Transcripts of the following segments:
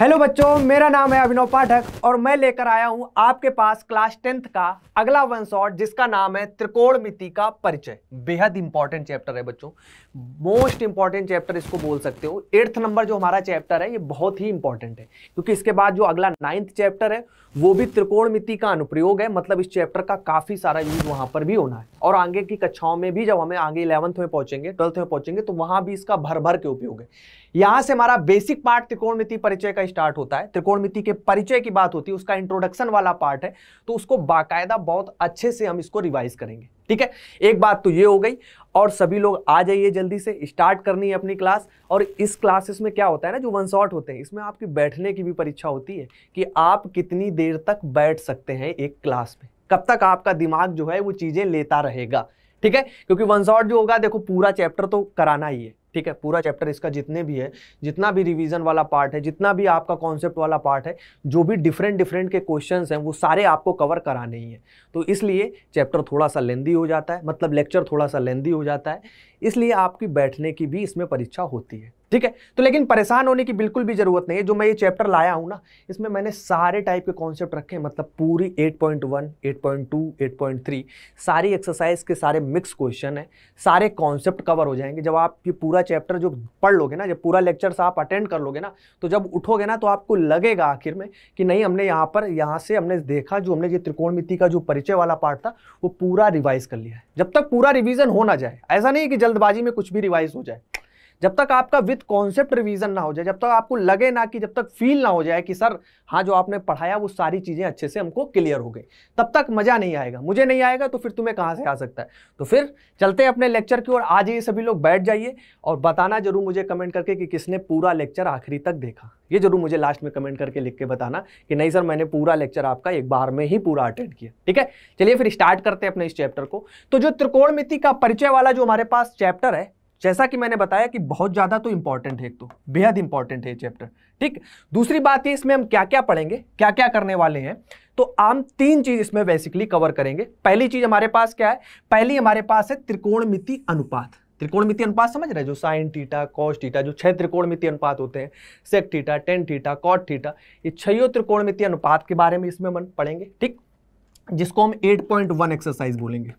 Hello बच्चों मेरा नाम है अभिनव पाठक और मैं लेकर आया हूं आपके पास क्लास टेंथ का अगला वन शॉट जिसका नाम है त्रिकोणमिति का परिचय बेहद इंपॉर्टेंट चैप्टर है बच्चों मोस्ट इंपॉर्टेंट चैप्टर इसको बोल सकते हो एट्थ नंबर जो हमारा चैप्टर है ये बहुत ही इंपॉर्टेंट है क्योंकि इसके बाद जो अगला नाइन्थ चैप्टर है वो भी मिति का अनुप्रयोग है मतलब इस चैप्टर का काफी सारा यूज वहां पर भी होना है और आगे की कक्षाओं में भी जब हमें आगे इलेवंथ में पहुंचेंगे ट्वेल्थ में पहुंचेंगे तो वहां भी इसका भर भर के उपयोग है यहां से हमारा बेसिक पार्ट मिति परिचय का स्टार्ट होता है मिति के परिचय की बात होती है उसका इंट्रोडक्शन वाला पार्ट है तो उसको बाकायदा बहुत अच्छे से हम इसको रिवाइज करेंगे ठीक है एक बात तो ये हो गई और सभी लोग आ जाइए जल्दी से स्टार्ट करनी है अपनी क्लास और इस क्लासेस में क्या होता है ना जो वन शॉट होते हैं इसमें आपकी बैठने की भी परीक्षा होती है कि आप कितनी देर तक बैठ सकते हैं एक क्लास में कब तक आपका दिमाग जो है वो चीज़ें लेता रहेगा ठीक है क्योंकि वन शॉट जो होगा देखो पूरा चैप्टर तो कराना ही है ठीक है पूरा चैप्टर इसका जितने भी है जितना भी रिवीजन वाला पार्ट है जितना भी आपका कॉन्सेप्ट वाला पार्ट है जो भी डिफरेंट डिफरेंट के क्वेश्चन हैं वो सारे आपको कवर कराने ही हैं तो इसलिए चैप्टर थोड़ा सा लेंदी हो जाता है मतलब लेक्चर थोड़ा सा लेंदी हो जाता है इसलिए आपकी बैठने की भी इसमें परीक्षा होती है ठीक है तो लेकिन परेशान होने की बिल्कुल भी जरूरत नहीं है जो मैं ये चैप्टर लाया हूँ ना इसमें मैंने सारे टाइप के कॉन्सेप्ट रखे हैं मतलब पूरी 8.1, 8.2, 8.3 सारी एक्सरसाइज के सारे मिक्स क्वेश्चन है सारे कॉन्सेप्ट कवर हो जाएंगे जब आप ये पूरा चैप्टर जो पढ़ लोगे ना जब पूरा लेक्चर आप अटेंड कर लोगे ना तो जब उठोगे ना तो आपको लगेगा आखिर में कि नहीं हमने यहाँ पर यहाँ से हमने देखा जो हमने ये त्रिकोण का जो परिचय वाला पार्ट था वो पूरा रिवाइज कर लिया है जब तक पूरा रिविजन हो ना जाए ऐसा नहीं है कि जल्दबाजी में कुछ भी रिवाइज हो जाए जब तक आपका विथ कॉन्सेप्ट रिवीजन ना हो जाए जब तक आपको लगे ना कि जब तक फील ना हो जाए कि सर हाँ जो आपने पढ़ाया वो सारी चीज़ें अच्छे से हमको क्लियर हो गई तब तक मज़ा नहीं आएगा मुझे नहीं आएगा तो फिर तुम्हें कहाँ से आ सकता है तो फिर चलते हैं अपने लेक्चर की ओर आज जाइए सभी लोग बैठ जाइए और बताना जरूर मुझे कमेंट करके कि किसने पूरा लेक्चर आखिरी तक देखा ये जरूर मुझे लास्ट में कमेंट करके लिख के बताना कि नहीं सर मैंने पूरा लेक्चर आपका एक बार में ही पूरा अटेंड किया ठीक है चलिए फिर स्टार्ट करते हैं अपने इस चैप्टर को तो जो त्रिकोणमिति का परिचय वाला जो हमारे पास चैप्टर है जैसा कि मैंने बताया कि बहुत ज़्यादा तो इंपॉर्टेंट है एक तो बेहद इंपॉर्टेंट है चैप्टर ठीक दूसरी बात है इसमें हम क्या क्या पढ़ेंगे क्या क्या करने वाले हैं तो आम तीन चीज़ इसमें बेसिकली कवर करेंगे पहली चीज़ हमारे पास क्या है पहली हमारे पास है त्रिकोणमिति अनुपात त्रिकोणमिति अनुपात समझ रहे जो साइन टीटा कॉस टीटा जो छह त्रिकोणमिति अनुपात होते हैं sec theta tan theta cot theta ये छयों त्रिकोणमिति अनुपात के बारे में इसमें हम पढ़ेंगे ठीक जिसको हम 8.1 एक्सरसाइज बोलेंगे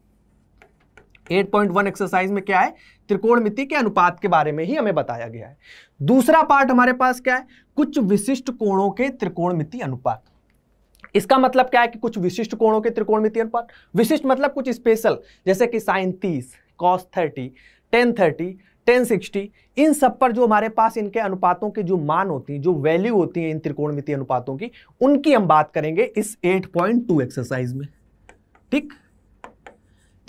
8.1 एक्सरसाइज में क्या है त्रिकोणमिति के अनुपात के बारे में ही हमें बताया गया है दूसरा पार्ट हमारे पास क्या है कुछ विशिष्ट कोणों के त्रिकोणमिति अनुपात इसका मतलब क्या है कि कुछ विशिष्ट कोणों के त्रिकोणमिति अनुपात विशिष्ट मतलब कुछ स्पेशल जैसे कि साइन तीस cos thirty tan thirty tan sixty इन सब पर जो हमारे पास इनके अनुपातों के जो मान होती हैं जो वैल्यू होती है इन त्रिकोणमिति अनुपातों की उनकी हम बात करेंगे इस 8.2 एक्सरसाइज में ठीक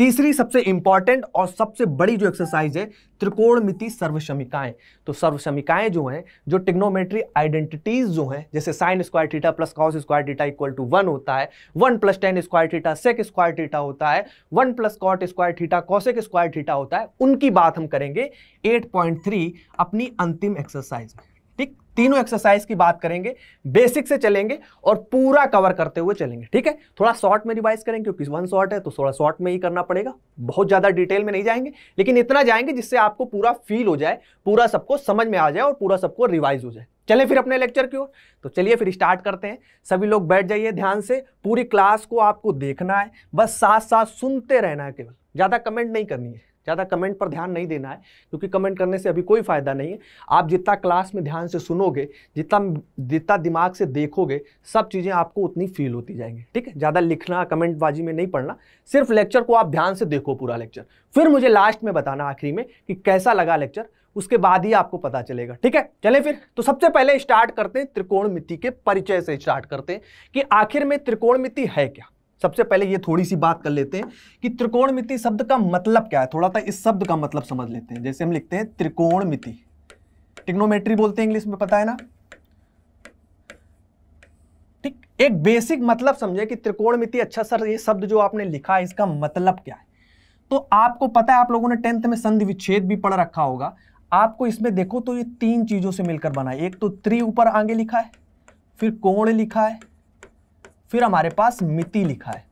तीसरी सबसे इंपॉर्टेंट और सबसे बड़ी जो एक्सरसाइज है त्रिकोणमिति सर्वशमिकाएं तो सर्वशमिकाएं जो हैं जो टिग्नोमेट्री आइडेंटिटीज जो हैं जैसे sine square theta plus cos square theta equal to one होता है one plus tan square theta sec square theta होता है one plus cot square theta cosec square theta होता है उनकी बात हम करेंगे एट पॉइंट थ्री अपनी अंतिम एक्सरसाइज में तीनों एक्सरसाइज की बात करेंगे बेसिक से चलेंगे और पूरा कवर करते हुए चलेंगे ठीक है थोड़ा शॉर्ट में रिवाइज करेंगे क्योंकि वन शॉर्ट है तो थोड़ा शॉर्ट में ही करना पड़ेगा बहुत ज़्यादा डिटेल में नहीं जाएंगे लेकिन इतना जाएंगे जिससे आपको पूरा फील हो जाए पूरा सबको समझ में आ जाए और पूरा सबको रिवाइज हो जाए चले फिर अपने लेक्चर की ओर तो चलिए फिर स्टार्ट करते हैं सभी लोग बैठ जाइए ध्यान से पूरी क्लास को आपको देखना है बस साथ साथ सुनते रहना है केवल ज़्यादा कमेंट नहीं करनी है ज़्यादा कमेंट पर ध्यान नहीं देना है क्योंकि कमेंट करने से अभी कोई फ़ायदा नहीं है आप जितना क्लास में ध्यान से सुनोगे जितना जितना दिमाग से देखोगे सब चीज़ें आपको उतनी फील होती जाएंगी ठीक है ज़्यादा लिखना कमेंटबाजी में नहीं पढ़ना सिर्फ लेक्चर को आप ध्यान से देखो पूरा लेक्चर फिर मुझे लास्ट में बताना आखिरी में कि कैसा लगा लेक्चर उसके बाद ही आपको पता चलेगा ठीक है चले फिर तो सबसे पहले स्टार्ट करते हैं त्रिकोणमिति के परिचय से स्टार्ट करते हैं कि आखिर में त्रिकोणमिति है क्या सबसे पहले ये थोड़ी सी बात कर लेते हैं कि त्रिकोणमिति शब्द का मतलब क्या है थोड़ा सा इस शब्द का मतलब समझ लेते हैं जैसे हम लिखते हैं त्रिकोणमिति टिक्नोमेट्री बोलते हैं इंग्लिश में पता है ना ठीक एक बेसिक मतलब समझे कि त्रिकोणमिति अच्छा सर ये शब्द जो आपने लिखा है इसका मतलब क्या है तो आपको पता है आप लोगों ने टेंथ में संधि विच्छेद भी पढ़ रखा होगा आपको इसमें देखो तो ये तीन चीजों से मिलकर बना है एक तो त्रि ऊपर आगे लिखा है फिर कोण लिखा है फिर हमारे पास मिति लिखा है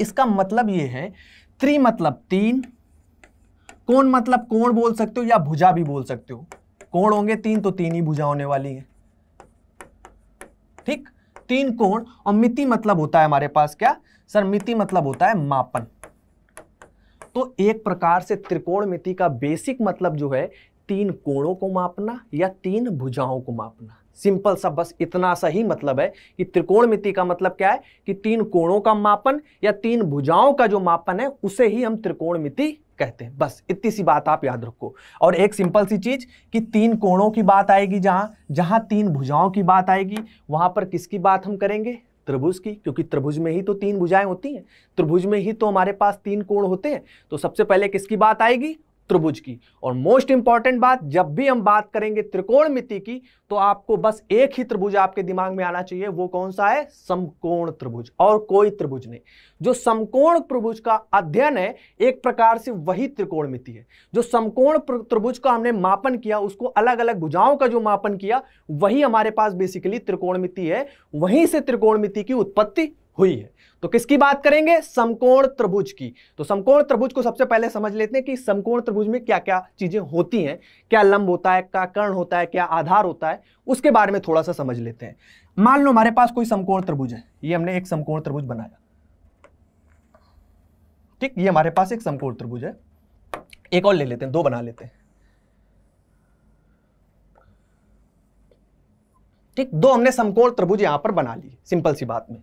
इसका मतलब यह है त्रि मतलब तीन कोण मतलब कोण बोल सकते हो या भुजा भी बोल सकते हो कोण होंगे तीन तो तीन ही भुजा होने वाली है ठीक तीन कोण और मिति मतलब होता है हमारे पास क्या सर मिति मतलब होता है मापन तो एक प्रकार से त्रिकोण मिति का बेसिक मतलब जो है तीन कोणों को मापना या तीन भुजाओं को मापना सिंपल सा बस इतना सा ही मतलब है कि त्रिकोणमिति का मतलब क्या है कि तीन कोणों का मापन या तीन भुजाओं का जो मापन है उसे ही हम त्रिकोणमिति कहते हैं बस इतनी सी बात आप याद रखो और एक सिंपल सी चीज कि तीन कोणों की बात आएगी जहां जहां तीन भुजाओं की बात आएगी वहां पर किसकी बात हम करेंगे त्रिभुज की क्योंकि त्रिभुज में ही तो तीन भुजाएं होती हैं त्रिभुज में ही तो हमारे पास तीन कोण होते हैं तो सबसे पहले किसकी बात आएगी त्रिभुज की और मोस्ट इंपॉर्टेंट बात जब भी हम बात करेंगे मिति की तो आपको बस एक ही त्रिभुज आपके दिमाग में आना चाहिए वो कौन सा है समकोण त्रिभुज और कोई त्रिभुज नहीं जो समकोण त्रिभुज का अध्ययन है एक प्रकार से वही मिति है जो समकोण त्रिभुज का हमने मापन किया उसको अलग अलग भुजाओं का जो मापन किया वही हमारे पास बेसिकली मिति है वहीं से मिति की उत्पत्ति हुई है तो किसकी बात करेंगे समकोण त्रिभुज की तो समकोण त्रिभुज को सबसे पहले समझ लेते हैं कि समकोण त्रिभुज में क्या क्या चीजें होती हैं क्या लंब होता है क्या कर्ण होता है क्या आधार होता है उसके बारे में थोड़ा सा समझ लेते हैं मान लो हमारे पास कोई समकोण त्रिभुज है ये हमने एक समकोण त्रिभुज बनाया ठीक ये हमारे पास एक समकोण त्रिभुज है एक और ले लेते हैं दो बना लेते हैं ठीक दो हमने समकोण त्रिभुज यहां पर बना ली सिंपल सी बात में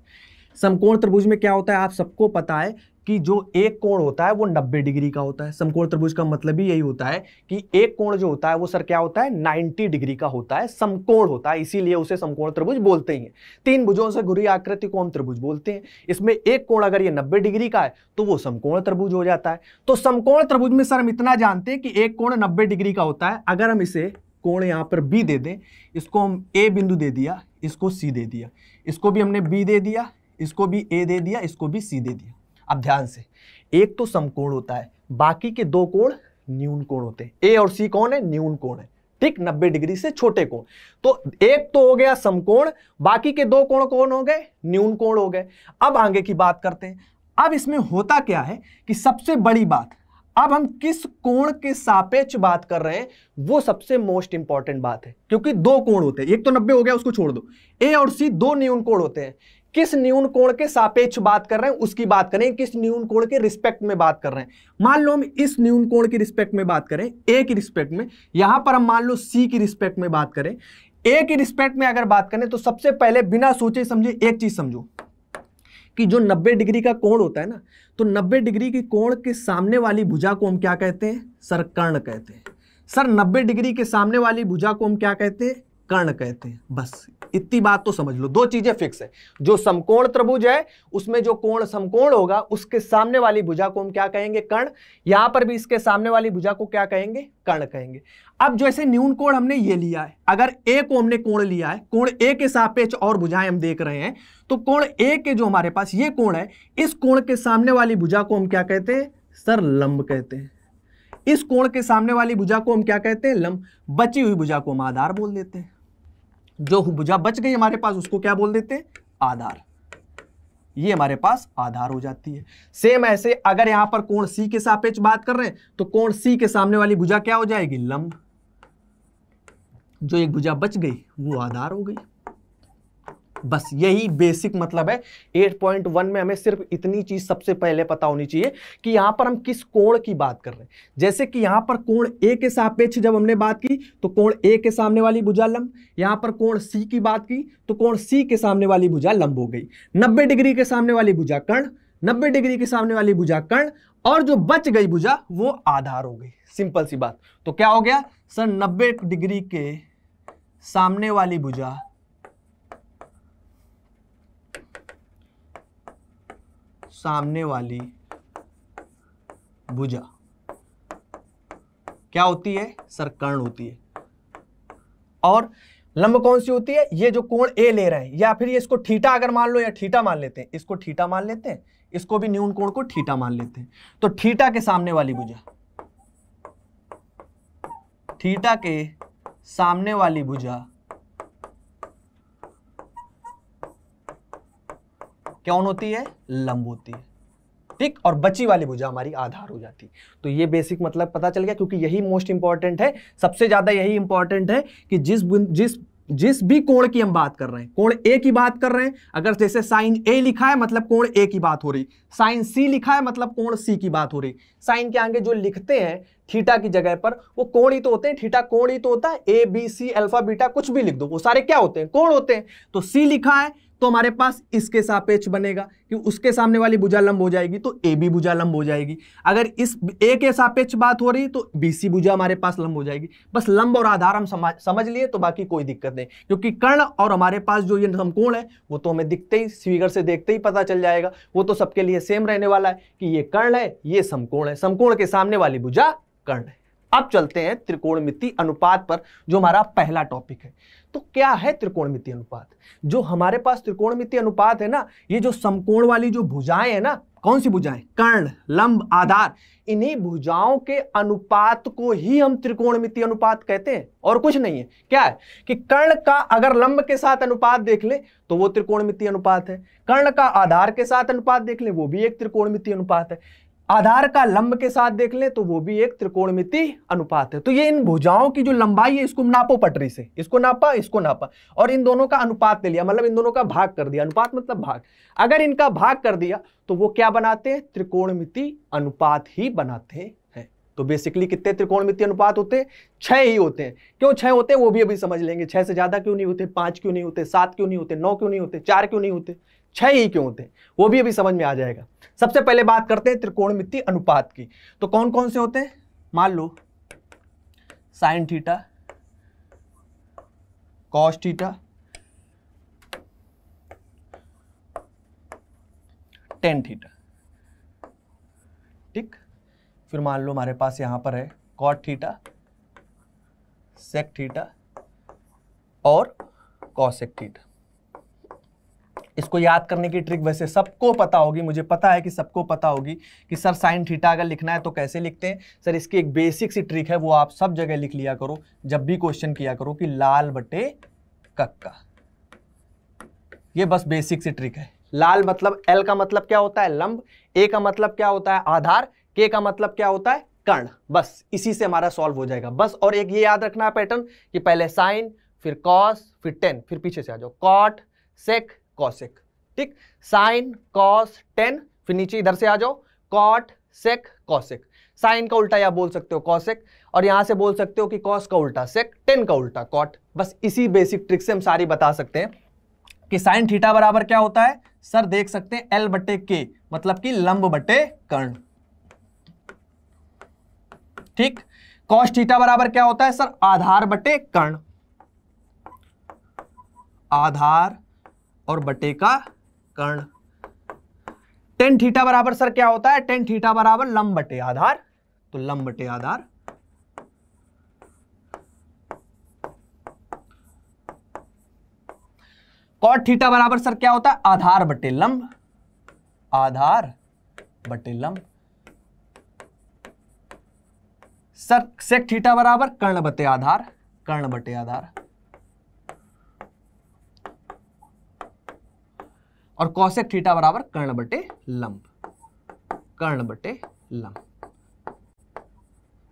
समकोण त्रिभुज में क्या होता है आप सबको पता है कि जो एक कोण होता है वो 90 डिग्री का होता है समकोण त्रिभुज का मतलब ही यही होता है कि एक कोण जो होता है वो सर क्या होता है 90 डिग्री का होता है समकोण होता है इसीलिए उसे समकोण त्रिभुज बोलते ही हैं तीन भुजों से घुरी आकृति को हम त्रिभुज बोलते हैं इसमें एक कोण अगर ये 90 डिग्री का है तो वो समकोण त्रिभुज हो जाता है तो समकोण त्रिभुज में सर हम इतना जानते हैं कि एक कोण नब्बे डिग्री का होता है अगर हम इसे कोण यहाँ पर बी दे दें इसको हम ए बिंदु दे दिया इसको सी दे दिया इसको भी हमने बी दे दिया इसको भी ए दे दिया इसको भी सी दे दिया अब ध्यान से एक तो समकोण होता है बाकी के दो कोण न्यून कोण होते हैं ए और सी कौन है न्यून कोण है ठीक 90 डिग्री से छोटे कोण तो एक तो हो गया समकोण बाकी के दो कोण कौन हो गए न्यून कोण हो गए अब आगे की बात करते हैं अब इसमें होता क्या है कि सबसे बड़ी बात अब हम किस कोण के सापेक्ष बात कर रहे हैं वो सबसे मोस्ट इंपॉर्टेंट बात है क्योंकि दो कोण होते हैं एक तो 90 हो गया उसको छोड़ दो ए और सी दो न्यून कोण होते हैं किस न्यून कोण के सापेक्ष बात कर रहे हैं उसकी बात करें किस न्यून कोण के रिस्पेक्ट में बात कर रहे हैं मान लो हम इस न्यून कोण की रिस्पेक्ट में बात करें ए की रिस्पेक्ट में यहां पर हम मान लो सी की रिस्पेक्ट में बात करें ए की रिस्पेक्ट में अगर बात करें तो सबसे पहले बिना सोचे समझे एक चीज समझो कि जो 90 डिग्री का कोण होता है ना तो 90 डिग्री के कोण के सामने वाली भुजा को हम क्या कहते हैं सरकर्ण कहते हैं सर 90 डिग्री के सामने वाली भुजा को हम क्या कहते हैं कर्ण कहते हैं बस इतनी बात तो समझ लो दो चीजें फिक्स है जो समकोण त्रिभुज है उसमें जो कोण समकोण होगा उसके सामने वाली भुजा को हम क्या कहेंगे कर्ण यहां पर भी इसके सामने वाली भुजा को क्या कहेंगे कर्ण कहेंगे अब जैसे न्यून कोण हमने ये लिया है अगर ए को हमने कोण लिया है कोण ए के सापेक्ष और भुजाएं हम देख रहे हैं तो कोण ए के जो हमारे पास ये कोण है इस कोण के सामने वाली भुजा को हम क्या कहते हैं सर लंब कहते हैं इस कोण के सामने वाली भुजा को हम क्या कहते हैं लंब बची हुई भुजा को हम आधार बोल देते हैं जो भुजा बच गई हमारे पास उसको क्या बोल देते हैं आधार ये हमारे पास आधार हो जाती है सेम ऐसे अगर यहां पर कोण सी के सापेक्ष बात कर रहे हैं तो कोण सी के सामने वाली भुजा क्या हो जाएगी लंब जो एक भुजा बच गई वो आधार हो गई बस यही बेसिक मतलब है 8.1 में हमें सिर्फ इतनी चीज सबसे पहले पता होनी चाहिए कि यहां पर हम किस कोण की बात कर रहे हैं जैसे कि यहां पर कोण ए के सापेक्ष जब हमने बात की तो कोण ए के सामने वाली भुजा लंब यहां पर कोण सी की बात की तो कोण सी के सामने वाली भुजा लंब हो गई नब्बे डिग्री के सामने वाली भुजा कर्ण नब्बे डिग्री के सामने वाली भुजा कर्ण और जो बच गई भुजा वो आधार हो गई सिंपल सी बात तो क्या हो गया सर नब्बे डिग्री के सामने वाली भुजा सामने वाली भुजा क्या होती है सरकर्ण होती है और लंब कौन सी होती है ये जो कोण ए ले रहे हैं या फिर ये इसको ठीटा अगर मान लो या ठीटा मान लेते हैं इसको ठीटा मान लेते हैं इसको भी न्यून कोण को ठीटा मान लेते हैं तो ठीटा के सामने वाली भुजा ठीटा के सामने वाली भुजा कौन होती है लंब होती है ठीक और बची वाली भुजा हमारी आधार हो जाती तो ये बेसिक मतलब पता चल गया क्योंकि यही मोस्ट इंपॉर्टेंट है सबसे ज़्यादा यही इंपॉर्टेंट है कि जिस जिस जिस भी कोण की हम बात कर रहे हैं कोण ए की बात कर रहे हैं अगर जैसे साइन ए लिखा है मतलब कोण ए की बात हो रही साइन सी लिखा है मतलब कोण सी की बात हो रही साइन के आगे जो लिखते हैं थीटा की जगह पर वो कोण ही तो होते हैं थीटा कोण ही तो होता है A B C alpha beta कुछ भी लिख दो वो सारे क्या होते हैं कोण होते हैं तो सी लिखा है तो हमारे पास इसके सापेक्ष बनेगा कि उसके सामने वाली भुजा लंब हो जाएगी तो ए बी भुजा लंब हो जाएगी अगर इस ए के सापेक्ष बात हो रही तो बी सी भुजा हमारे पास लंब हो जाएगी बस लंब और आधार हम समझ समझ लिए तो बाकी कोई दिक्कत नहीं क्योंकि कर्ण और हमारे पास जो ये समकोण है वो तो हमें दिखते ही स्वीगर से देखते ही पता चल जाएगा वो तो सबके लिए सेम रहने वाला है कि ये कर्ण है ये समकोण है समकोण के सामने वाली भुजा कर्ण है अब चलते हैं त्रिकोणमिति अनुपात पर जो हमारा पहला टॉपिक है तो क्या है त्रिकोणमिति अनुपात जो हमारे पास त्रिकोणमिति अनुपात है ना ये जो समकोण वाली जो भुजाएं है ना कौन सी भुजाएं कर्ण लंब आधार इन्हीं भुजाओं के अनुपात को ही हम त्रिकोणमिति अनुपात कहते हैं और कुछ नहीं है क्या है कि कर्ण का अगर लंब के साथ अनुपात देख ले तो वो त्रिकोणमिति अनुपात है कर्ण का आधार के साथ अनुपात देख ले वो भी एक त्रिकोणमिति अनुपात है आधार का लंब के साथ देख लें तो वो भी एक त्रिकोणमिति अनुपात है तो ये इन भुजाओं की जो लंबाई है इसको नापो पटरी से इसको नापा इसको नापा और इन दोनों का अनुपात ले लिया मतलब इन दोनों का भाग कर दिया अनुपात मतलब भाग अगर इनका भाग कर दिया तो वो क्या बनाते हैं त्रिकोणमिति अनुपात ही बनाते हैं तो बेसिकली कितने त्रिकोणमिति अनुपात होते हैं ही होते हैं क्यों छह होते हैं वो भी अभी समझ लेंगे छह से ज़्यादा क्यों नहीं होते पांच क्यों नहीं होते सात क्यों नहीं होते नौ क्यों नहीं होते चार क्यों नहीं होते छह ही क्यों होते हैं वो भी अभी समझ में आ जाएगा सबसे पहले बात करते हैं त्रिकोणमिति अनुपात की तो कौन कौन से होते हैं मान लो sine theta cos theta tan theta ठीक फिर मान लो हमारे पास यहां पर है कॉट थीटा सेक थीटा और कॉसेक थीटा इसको याद करने की ट्रिक वैसे सबको पता होगी मुझे पता है कि सबको पता होगी कि सर साइन थीटा अगर लिखना है तो कैसे लिखते हैं सर इसकी एक बेसिक सी ट्रिक है वो आप सब जगह लिख लिया करो जब भी क्वेश्चन किया करो कि लाल बटे कक्का ये बस बेसिक सी ट्रिक है लाल मतलब एल का मतलब क्या होता है लंब ए का मतलब क्या होता है आधार के का मतलब क्या होता है कर्ण बस इसी से हमारा सॉल्व हो जाएगा बस और एक ये याद रखना है पैटर्न कि पहले साइन फिर कॉस फिर टेन फिर पीछे से आ जाओ कॉट सेक कॉसिक ठीक साइन कॉस टेन फिर नीचे इधर से आ जाओ कॉट सेक कॉसिक साइन का उल्टा या बोल सकते हो कॉसेक और यहां से बोल सकते हो कि कॉस का उल्टा सेक टेन का उल्टा कॉट बस इसी बेसिक ट्रिक से हम सारी बता सकते हैं कि साइन थीटा बराबर क्या होता है सर देख सकते हैं एल बटे के मतलब कि लंब बटे कर्ण ठीक कॉस थीटा बराबर क्या होता है सर आधार बटे कर्ण आधार और बटे का कर्ण टेन थीटा बराबर सर क्या होता है टेन थीटा बराबर लंब बटे आधार तो लंब बटे आधार कॉट थीटा बराबर सर क्या होता है आधार बटे लंब आधार बटे लंब सर सेक थीटा बराबर कर्ण बटे आधार कर्ण बटे आधार और कौशिक थीटा बराबर कर्ण बटे लंब कर्ण बटे लंब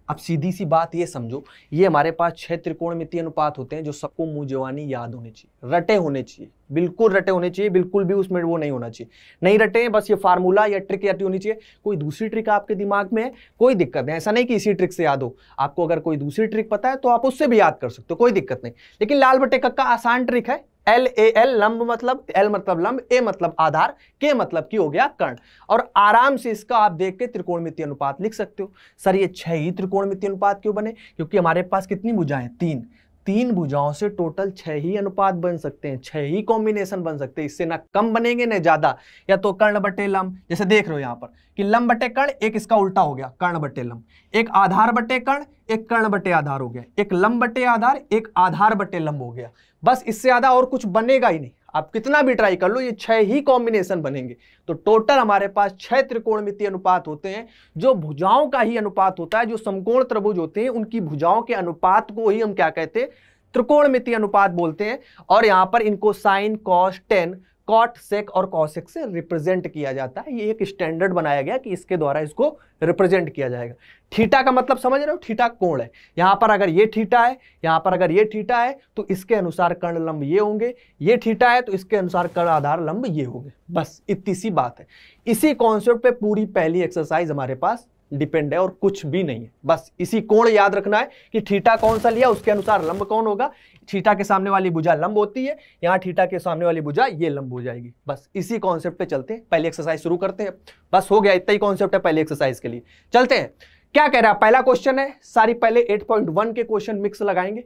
अब सीधी सी बात ये समझो ये हमारे पास छह त्रिकोणमितीय अनुपात होते हैं जो सबको मुंह जवानी याद होने चाहिए रटे होने चाहिए बिल्कुल रटे होने चाहिए बिल्कुल भी उसमें वो नहीं होना चाहिए नहीं रटे बस ये फार्मूला या ट्रिक याद होनी चाहिए कोई दूसरी ट्रिक आपके दिमाग में है कोई दिक्कत नहीं ऐसा नहीं कि इसी ट्रिक से याद हो आपको अगर कोई दूसरी ट्रिक पता है तो आप उससे भी याद कर सकते हो कोई दिक्कत नहीं लेकिन लाल बटे कक्का आसान ट्रिक है एल ए एल लंब मतलब एल मतलब लंब ए मतलब आधार के मतलब की हो गया कर्ण और आराम से इसका आप देख के त्रिकोणमितीय अनुपात लिख सकते हो सर ये छह ही त्रिकोणमितीय अनुपात क्यों बने क्योंकि हमारे पास कितनी भुजाएं तीन तीन भुजाओं से टोटल छह ही अनुपात बन सकते हैं छह ही कॉम्बिनेशन बन सकते हैं इससे ना कम बनेंगे ना ज्यादा या तो कर्ण बटे लंब जैसे देख रहे हो यहाँ पर कि लंब बटे कर्ण एक इसका उल्टा हो गया कर्ण बटे लंब एक आधार बटे कर्ण एक कर्ण बटे आधार हो गया एक लंब बटे आधार एक आधार बटे लंब हो गया बस इससे ज़्यादा और कुछ बनेगा ही नहीं आप कितना भी ट्राई कर लो ये छह ही कॉम्बिनेशन बनेंगे तो टोटल हमारे पास छह त्रिकोणमितीय अनुपात होते हैं जो भुजाओं का ही अनुपात होता है जो समकोण त्रिभुज होते हैं उनकी भुजाओं के अनुपात को ही हम क्या कहते हैं त्रिकोणमितीय अनुपात बोलते हैं और यहां पर इनको sine cos tan cot sec और कॉसेक से रिप्रेजेंट किया जाता है ये एक स्टैंडर्ड बनाया गया कि इसके द्वारा इसको रिप्रेजेंट किया जाएगा थीटा का मतलब समझ रहे हो थीटा कोण है यहाँ पर अगर ये थीटा है यहाँ पर अगर ये थीटा है तो इसके अनुसार कर्ण लंब ये होंगे ये थीटा है तो इसके अनुसार कर्ण आधार लंब ये होंगे बस इतनी सी बात है इसी कॉन्सेप्ट पूरी पहली एक्सरसाइज हमारे पास डिपेंड है और कुछ भी नहीं है बस इसी कोण याद रखना है कि ठीटा कौन सा लिया उसके अनुसार लंब कौन होगा ठीटा के सामने वाली भुजा लंब होती है यहाँ ठीटा के सामने वाली भुजा ये लंब हो जाएगी बस इसी कॉन्सेप्ट पे चलते हैं पहले एक्सरसाइज शुरू करते हैं बस हो गया इतना ही कॉन्सेप्ट है पहले एक्सरसाइज के लिए चलते हैं क्या कह रहा है पहला क्वेश्चन है सारी पहले एट के क्वेश्चन मिक्स लगाएंगे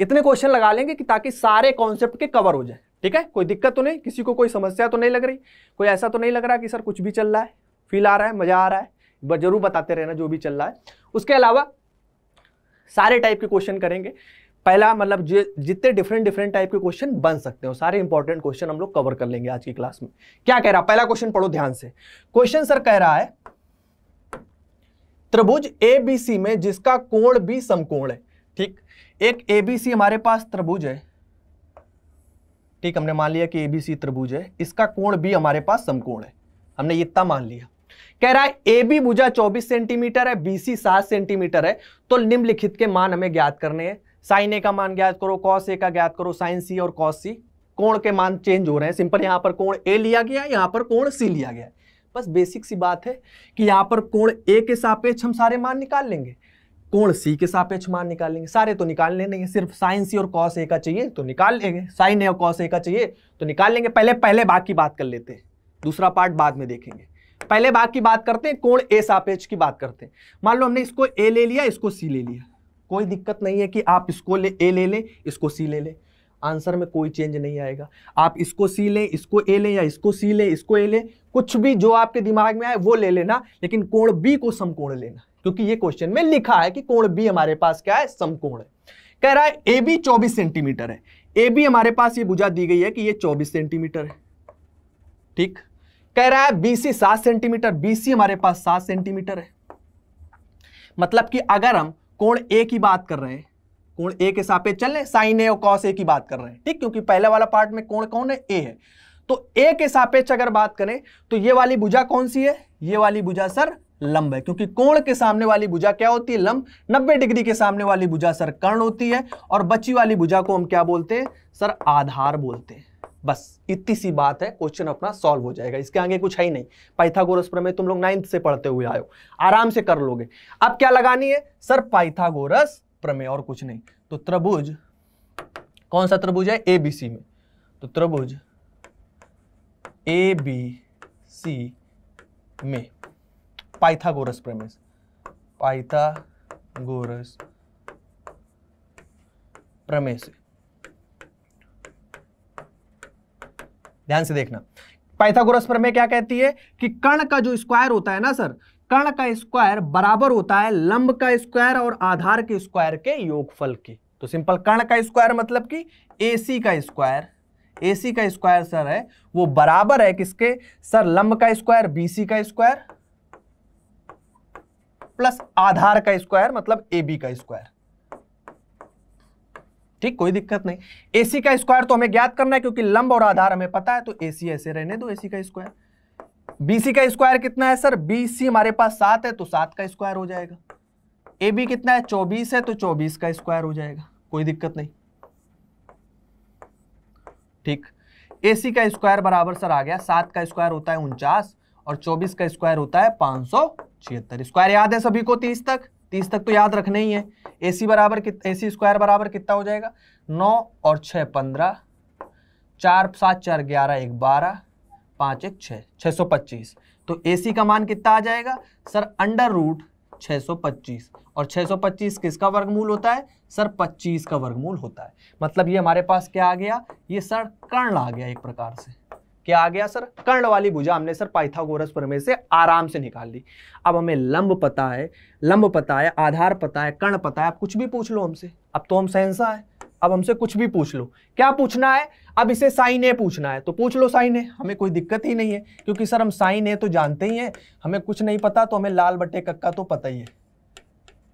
इतने क्वेश्चन लगा लेंगे कि ताकि सारे कॉन्सेप्ट के कवर हो जाए ठीक है कोई दिक्कत तो नहीं किसी को कोई समस्या तो नहीं लग रही कोई ऐसा तो नहीं लग रहा कि सर कुछ भी चल रहा है फील आ रहा है मजा आ रहा है जरूर बताते रहना जो भी चल रहा है उसके अलावा सारे टाइप के क्वेश्चन करेंगे पहला मतलब जो जितने डिफरेंट डिफरेंट टाइप के क्वेश्चन बन सकते हो सारे इंपॉर्टेंट क्वेश्चन हम लोग कवर कर लेंगे आज की क्लास में क्या कह रहा पहला क्वेश्चन पढ़ो ध्यान से क्वेश्चन सर कह रहा है त्रिभुज ए बी सी में जिसका कोण भी समकोण है ठीक एक ए बी सी हमारे पास त्रिभुज है ठीक हमने मान लिया कि ए बी सी त्रिभुज है इसका कोण भी हमारे पास समकोण है हमने इतना मान लिया कह रहा है ए बी भुजा 24 सेंटीमीटर है बी सी सात सेंटीमीटर है तो निम्नलिखित के मान हमें ज्ञात करने हैं साइन ए का मान ज्ञात करो कॉस ए का ज्ञात करो साइन सी और कॉस सी कोण के मान चेंज हो रहे हैं सिंपल यहां पर कोण ए लिया गया यहां पर कोण सी लिया गया बस बेसिक सी बात है कि यहां पर कोण ए के सापेक्ष हम सारे मान निकाल लेंगे कोण सी के सापेक्ष मान निकालेंगे सारे तो निकाल लेंगे सिर्फ साइन सी और कॉस ए का चाहिए तो निकाल लेंगे साइन ए और कॉस ए का चाहिए तो निकाल लेंगे पहले पहले बाकी बात कर लेते हैं दूसरा पार्ट बाद में देखेंगे पहले भाग की बात करते हैं कोण ए सापेक्ष की बात करते हैं मान लो हमने इसको ए ले लिया इसको सी ले लिया कोई दिक्कत नहीं है कि आप इसको ले ए ले लें इसको सी ले लें आंसर में कोई चेंज नहीं आएगा आप इसको सी लें इसको ए लें या इसको सी लें इसको ए लें कुछ भी जो आपके दिमाग में आए वो ले लेना लेकिन कोण बी को समकोण लेना क्योंकि ये क्वेश्चन में लिखा है कि कोण बी हमारे पास क्या है समकोण है कह रहा है ए बी चौबीस सेंटीमीटर है ए बी हमारे पास ये बुझा दी गई है कि ये चौबीस सेंटीमीटर है ठीक कह रहा है बीसी सात सेंटीमीटर बीसी हमारे पास सात सेंटीमीटर है मतलब कि अगर हम कोण ए की बात कर रहे हैं कोण ए के साथ चल रहे साइन ए और कॉस ए की बात कर रहे हैं ठीक क्योंकि पहले वाला पार्ट में कोण कौन है ए है तो ए के सापेक्ष अगर बात करें तो ये वाली भुजा कौन सी है ये वाली भुजा सर लंब है क्योंकि कोण के सामने वाली भुजा क्या होती है लंब 90 डिग्री के सामने वाली भुजा सर कर्ण होती है और बची वाली भुजा को हम क्या बोलते हैं सर आधार बोलते हैं बस इतनी सी बात है क्वेश्चन अपना सॉल्व हो जाएगा इसके आगे कुछ है ही नहीं पाइथागोरस प्रमेय तुम लोग नाइन्थ से पढ़ते हुए आयो आराम से कर लोगे अब क्या लगानी है सर पाइथागोरस प्रमेय और कुछ नहीं तो त्रिभुज कौन सा त्रिभुज है एबीसी में तो त्रिभुज ए बी सी में पाइथागोरस प्रमेय पाइथागोरस प्रमेय से ध्यान से देखना पाइथागोरस प्रमेय क्या कहती है कि कर्ण का जो स्क्वायर होता है ना सर कर्ण का स्क्वायर बराबर होता है लंब का स्क्वायर और आधार के स्क्वायर के योगफल के तो सिंपल कर्ण का स्क्वायर मतलब कि ए का स्क्वायर ए का स्क्वायर सर है वो बराबर है किसके सर लंब का स्क्वायर बी का स्क्वायर प्लस आधार का स्क्वायर मतलब ए का स्क्वायर ठीक कोई दिक्कत नहीं एसी का स्क्वायर तो हमें ज्ञात करना है क्योंकि लंब और आधार हमें पता है तो एसी ऐसे रहने दो एसी का स्क्वायर बीसी का स्क्वायर कितना है सर बीसी हमारे पास सात है तो सात का स्क्वायर हो जाएगा ए बी कितना है चौबीस है तो चौबीस का स्क्वायर हो जाएगा कोई दिक्कत नहीं ठीक ए सी का स्क्वायर बराबर सर आ गया सात का स्क्वायर होता है उनचास और चौबीस का स्क्वायर होता है पांच सौ छिहत्तर स्क्वायर याद है सभी को तीस तक तीस तक तो याद रखना ही है ए सी बराबर ए सी स्क्वायर बराबर कितना हो जाएगा नौ और छः पंद्रह चार सात चार ग्यारह एक बारह पाँच एक छः छः सौ पच्चीस तो ए सी का मान कितना आ जाएगा सर अंडर रूट छः सौ पच्चीस और छः सौ पच्चीस किसका वर्गमूल होता है सर पच्चीस का वर्गमूल होता है मतलब ये हमारे पास क्या आ गया ये सर कर्ण आ गया एक प्रकार से क्या आ गया सर कर्ण वाली भुजा हमने सर पाइथागोरस प्रमेय से आराम से निकाल ली अब हमें लंब पता है लंब पता है आधार पता है कर्ण पता है आप कुछ भी पूछ लो हमसे अब तो हम सहसा है अब हमसे कुछ भी पूछ लो क्या पूछना है अब इसे साइन ए पूछना है तो पूछ लो साइन ए हमें कोई दिक्कत ही नहीं है क्योंकि सर हम साइन ए तो जानते ही हैं हमें कुछ नहीं पता तो हमें लाल बटे कक्का तो पता ही है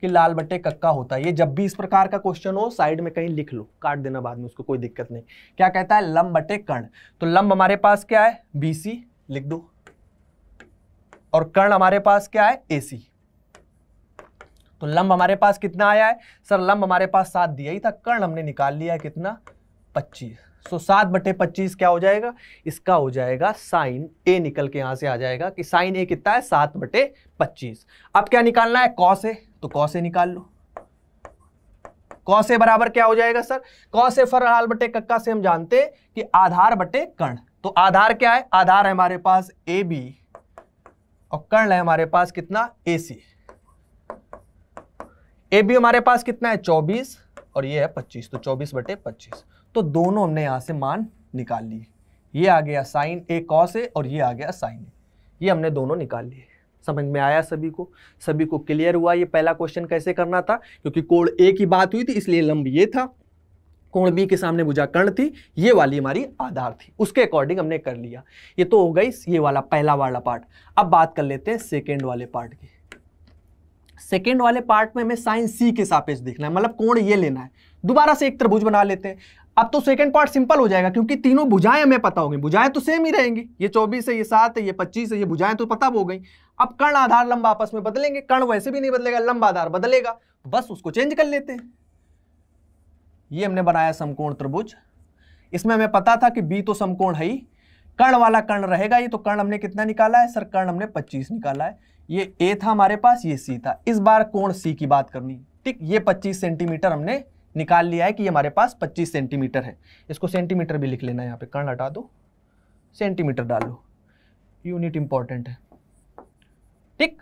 कि लाल बट्टे कक्का होता है ये जब भी इस प्रकार का क्वेश्चन हो साइड में कहीं लिख लो काट देना बाद में उसको कोई दिक्कत नहीं क्या कहता है लंब बटे कर्ण तो लंब हमारे पास क्या है बीसी लिख दो और कर्ण हमारे पास क्या है एसी तो लंब हमारे पास कितना आया है सर लंब हमारे पास सात दिया ही था कर्ण हमने निकाल लिया है कितना पच्चीस सो सात बटे पच्चीस क्या हो जाएगा इसका हो जाएगा साइन ए निकल के यहां से आ जाएगा कि साइन ए कितना है सात बटे पच्चीस अब क्या निकालना है कौ से तो कौ से निकाल लो कौ से बराबर क्या हो जाएगा सर कौ से फरहाल बटे कक्का से हम जानते कि आधार बटे कर्ण तो आधार क्या है आधार है हमारे पास ए बी और कर्ण है हमारे पास कितना ए सी ए बी हमारे पास कितना है चौबीस और ये है पच्चीस तो चौबीस बटे पच्चीस तो दोनों हमने यहाँ से मान निकाल लिए ये आ गया साइन ए कॉस ए और ये आ गया साइन ए ये हमने दोनों निकाल लिए समझ में आया सभी को सभी को क्लियर हुआ ये पहला क्वेश्चन कैसे करना था क्योंकि कोण ए की बात हुई थी इसलिए लंब ये था कोण बी के सामने बुझा कर्ण थी ये वाली हमारी आधार थी उसके अकॉर्डिंग हमने कर लिया ये तो हो गई ये वाला पहला वाला पार्ट अब बात कर लेते हैं सेकेंड वाले पार्ट की सेकेंड वाले पार्ट में हमें साइन सी के सापेक्ष देखना है मतलब कोण ये लेना है दोबारा से एक त्रिभुज बना लेते हैं अब तो सेकंड पार्ट सिंपल हो जाएगा क्योंकि तीनों बुझाएं हमें पता होगी बुझाएं तो सेम ही रहेंगी ये चौबीस है ये सात है ये पच्चीस है ये बुझाएं तो पता हो गई अब कर्ण आधार लंब आपस में बदलेंगे कर्ण वैसे भी नहीं बदलेगा लंबा आधार बदलेगा बस उसको चेंज कर लेते हैं ये हमने बनाया समकोण त्रिभुज इसमें हमें पता था कि बी तो समकोण है ही कर्ण वाला कर्ण रहेगा ये तो कर्ण हमने कितना निकाला है सर कर्ण हमने पच्चीस निकाला है ये ए था हमारे पास ये सी था इस बार कोण सी की बात करनी ठीक ये पच्चीस सेंटीमीटर हमने निकाल लिया है कि हमारे पास 25 सेंटीमीटर है इसको सेंटीमीटर भी लिख लेना है यहाँ पे कर्ण हटा दो सेंटीमीटर डाल लो यूनिट इंपॉर्टेंट है ठीक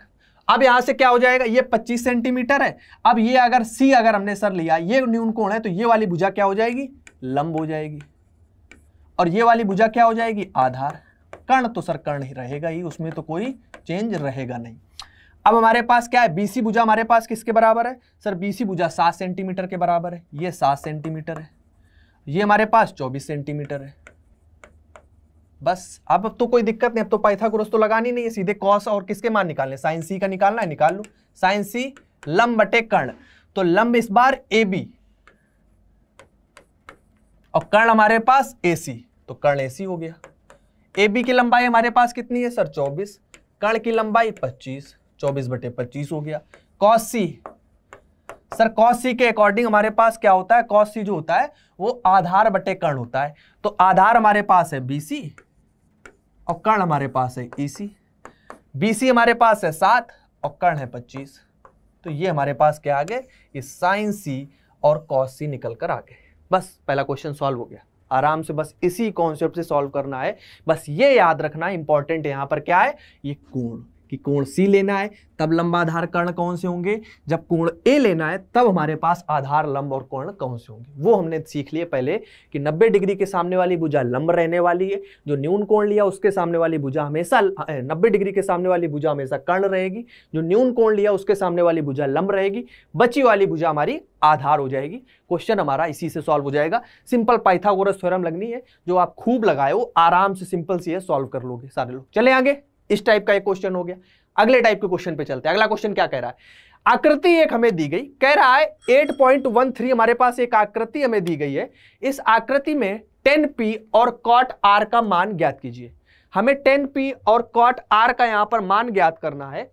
अब यहां से क्या हो जाएगा ये 25 सेंटीमीटर है अब ये अगर सी अगर हमने सर लिया ये न्यून कोण है तो ये वाली भुजा क्या हो जाएगी लंब हो जाएगी और ये वाली भुजा क्या हो जाएगी आधार कर्ण तो सर कर्ण ही रहेगा ही उसमें तो कोई चेंज रहेगा नहीं अब हमारे पास क्या है बीसी भुजा हमारे पास किसके बराबर है सर बीसी भुजा सात सेंटीमीटर के बराबर है ये सात सेंटीमीटर है ये हमारे पास चौबीस सेंटीमीटर है बस अब तो कोई दिक्कत नहीं अब तो पाइथागोरस तो लगानी नहीं है सीधे कॉस और किसके मान निकालने साइन सी का निकालना है निकाल लो साइन सी लंब बटे कर्ण तो लंब इस बार ए बी और कर्ण हमारे पास ए सी तो कर्ण ए सी हो गया ए बी की लंबाई हमारे पास कितनी है सर चौबीस कर्ण की लंबाई पच्चीस चौबीस बटे पच्चीस हो गया cos C sir cos C के अकॉर्डिंग हमारे पास क्या होता है कॉस सी जो होता है वो आधार बटे कर्ण होता है तो आधार हमारे पास है बीसी और कर्ण हमारे पास है ईसी सी हमारे पास है सात और कर्ण है पच्चीस तो ये हमारे पास क्या आ गए ये साइन सी और कॉस सी निकल कर आ गए बस पहला क्वेश्चन सॉल्व हो गया आराम से बस इसी कॉन्सेप्ट से सॉल्व करना है बस ये याद रखना इंपॉर्टेंट यहां पर क्या है ये कोण कि कोण सी लेना है तब लंबा आधार कर्ण कौन से होंगे जब कोण ए लेना है तब हमारे पास आधार लंब और कर्ण कौन से होंगे वो हमने सीख लिए पहले कि 90 डिग्री के सामने वाली भुजा लंब रहने वाली है जो न्यून कोण लिया उसके सामने वाली भुजा हमेशा नब्बे डिग्री के सामने वाली भुजा हमेशा कर्ण रहेगी जो न्यून कोण लिया उसके सामने वाली भुजा लंब रहेगी बची वाली भुजा हमारी आधार हो जाएगी क्वेश्चन हमारा इसी से सॉल्व हो जाएगा सिंपल पाइथागोरस थ्योरम लगनी है जो आप खूब लगाए हो आराम से सिंपल सी है सॉल्व कर लोगे सारे लोग चले आगे इस टाइप का एक क्वेश्चन हो गया अगले टाइप के क्वेश्चन पे चलते हैं अगला क्वेश्चन क्या कह रहा है आकृति एक हमें दी गई कह रहा है 8.13 हमारे पास एक आकृति हमें दी गई है इस आकृति में टेन पी और कॉट आर का मान ज्ञात कीजिए हमें टेन पी और कॉट आर का यहां पर मान ज्ञात करना है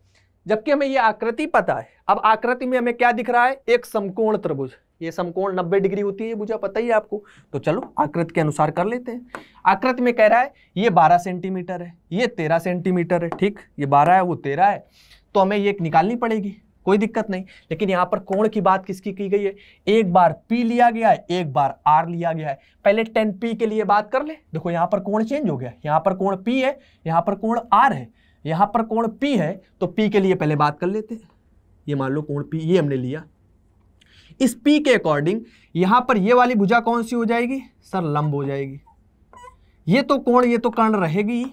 जबकि हमें यह आकृति पता है अब आकृति में हमें क्या दिख रहा है एक समकोण त्रिभुज ये समकोण 90 डिग्री होती है मुझे पता ही है आपको तो चलो आकृत के अनुसार कर लेते हैं आकृत में कह रहा है ये 12 सेंटीमीटर है ये 13 सेंटीमीटर है ठीक ये 12 है वो 13 है तो हमें ये एक निकालनी पड़ेगी कोई दिक्कत नहीं लेकिन यहाँ पर कोण की बात किसकी की गई है एक बार P लिया गया है एक बार R लिया गया है पहले टेन पी के लिए बात कर ले देखो यहाँ पर कोण चेंज हो गया यहाँ पर कोण P है यहाँ पर कोण R है यहाँ पर कोण P है तो P के लिए पहले बात कर लेते हैं ये मान लो कोण P ये हमने लिया इस पी के अकॉर्डिंग यहां पर ये वाली भुजा कौन सी हो जाएगी सर लंब हो जाएगी ये तो कोण ये तो कर्ण रहेगी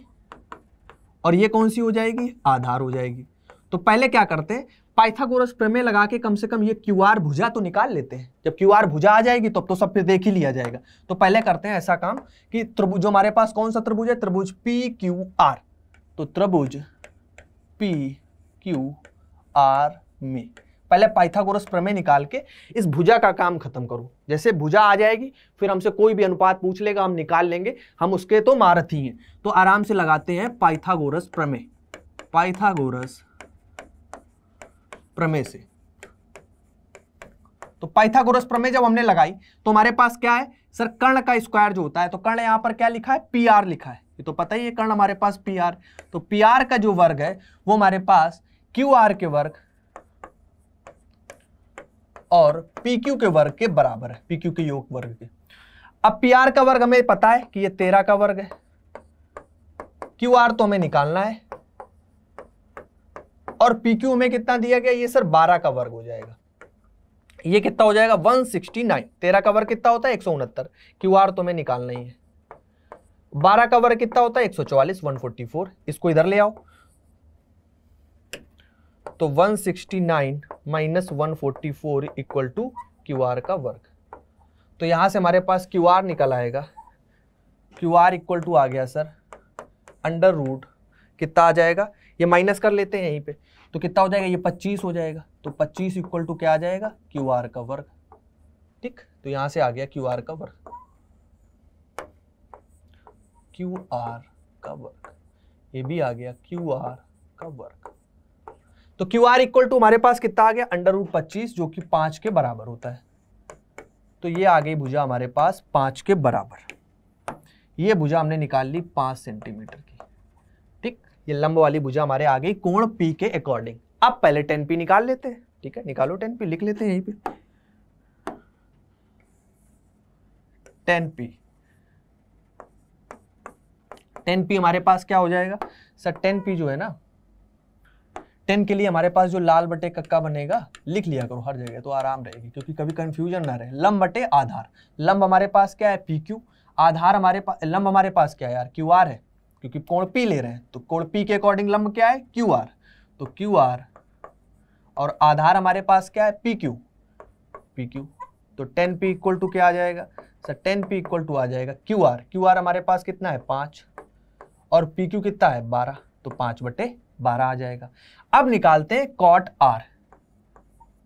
और ये कौन सी हो जाएगी आधार हो जाएगी तो पहले क्या करते हैं पाइथागोरस प्रमेय लगा के कम से कम ये क्यू आर भुजा तो निकाल लेते हैं जब क्यू आर भुजा आ जाएगी तब तो, तो सब पे देख ही लिया जाएगा तो पहले करते हैं ऐसा काम कि त्रिभुज जो हमारे पास कौन सा त्रिभुज है त्रिभुज पी क्यू आर तो त्रिभुज पी क्यू आर में पहले पाइथागोरस प्रमेय निकाल के इस भुजा का काम खत्म करो जैसे भुजा आ जाएगी फिर हमसे कोई भी अनुपात पूछ लेगा हम निकाल लेंगे हम उसके तो मारथी हैं तो आराम से लगाते हैं पाइथागोरस प्रमेय पाइथागोरस प्रमेय से तो पाइथागोरस प्रमेय जब हमने लगाई तो हमारे पास क्या है सर कर्ण का स्क्वायर जो होता है तो कर्ण यहां पर क्या लिखा है पी आर लिखा है ये तो पता ही है कर्ण हमारे पास पी आर तो पी आर का जो वर्ग है वो हमारे पास क्यू आर के वर्ग और पी क्यू के वर्ग के बराबर है पी क्यू के योग वर्ग के अब पी आर का वर्ग हमें पता है कि ये तेरह का वर्ग है क्यू आर तो हमें निकालना है और पी क्यू हमें कितना दिया गया ये सर बारह का वर्ग हो जाएगा ये कितना हो जाएगा वन सिक्सटी नाइन तेरह का वर्ग कितना होता है एक सौ उनहत्तर क्यू आर तो हमें निकालना ही है बारह का वर्ग कितना होता है एक सौ चौवालीस वन फोर्टी फोर इसको इधर ले आओ तो 169 sixty nine minus one equal to Q का वर्ग तो यहाँ से हमारे पास क्यू आर निकल आएगा क्यू आर इक्वल टू आ गया सर अंडर रूट कितना आ जाएगा ये माइनस कर लेते हैं यहीं पे तो कितना हो जाएगा ये 25 हो जाएगा तो 25 इक्वल टू क्या आ जाएगा क्यू आर का वर्ग ठीक तो यहाँ से आ गया क्यू आर का वर्ग क्यू आर का वर्ग ये भी आ गया क्यू आर का वर्ग तो क्यू आर इक्वल टू हमारे पास कितना आ गया अंडर रूट पच्चीस जो कि पांच के बराबर होता है तो ये आ गई भुजा हमारे पास पांच के बराबर ये भुजा हमने निकाल ली पांच सेंटीमीटर की ठीक ये लंब वाली भुजा हमारे आ गई कोण पी के अकॉर्डिंग अब पहले टेन पी निकाल लेते हैं ठीक है निकालो टेन पी लिख लेते हैं यहीं पे टेन पी टेन पी हमारे पास क्या हो जाएगा सर टेन पी जो है ना टेन के लिए हमारे पास जो लाल बटे कक्का बनेगा लिख लिया करो हर जगह तो आराम रहेगी क्योंकि कभी कंफ्यूजन ना रहे लंब बटे आधार लंब हमारे पास क्या है पी क्यू आधार हमारे पास लंब हमारे पास क्या है यार क्यू आर है क्योंकि कोण पी ले रहे हैं तो कोण पी के अकॉर्डिंग लंब क्या है क्यू आर तो क्यू आर और आधार हमारे पास क्या है पी क्यू पी क्यू तो टेन पी इक्वल टू क्या आ जाएगा sir tan P equal to आ जाएगा क्यू आर क्यू आर हमारे पास कितना है पाँच और पी क्यू कितना है बारह तो पाँच बटे बारह आ जाएगा अब निकालते हैं cot R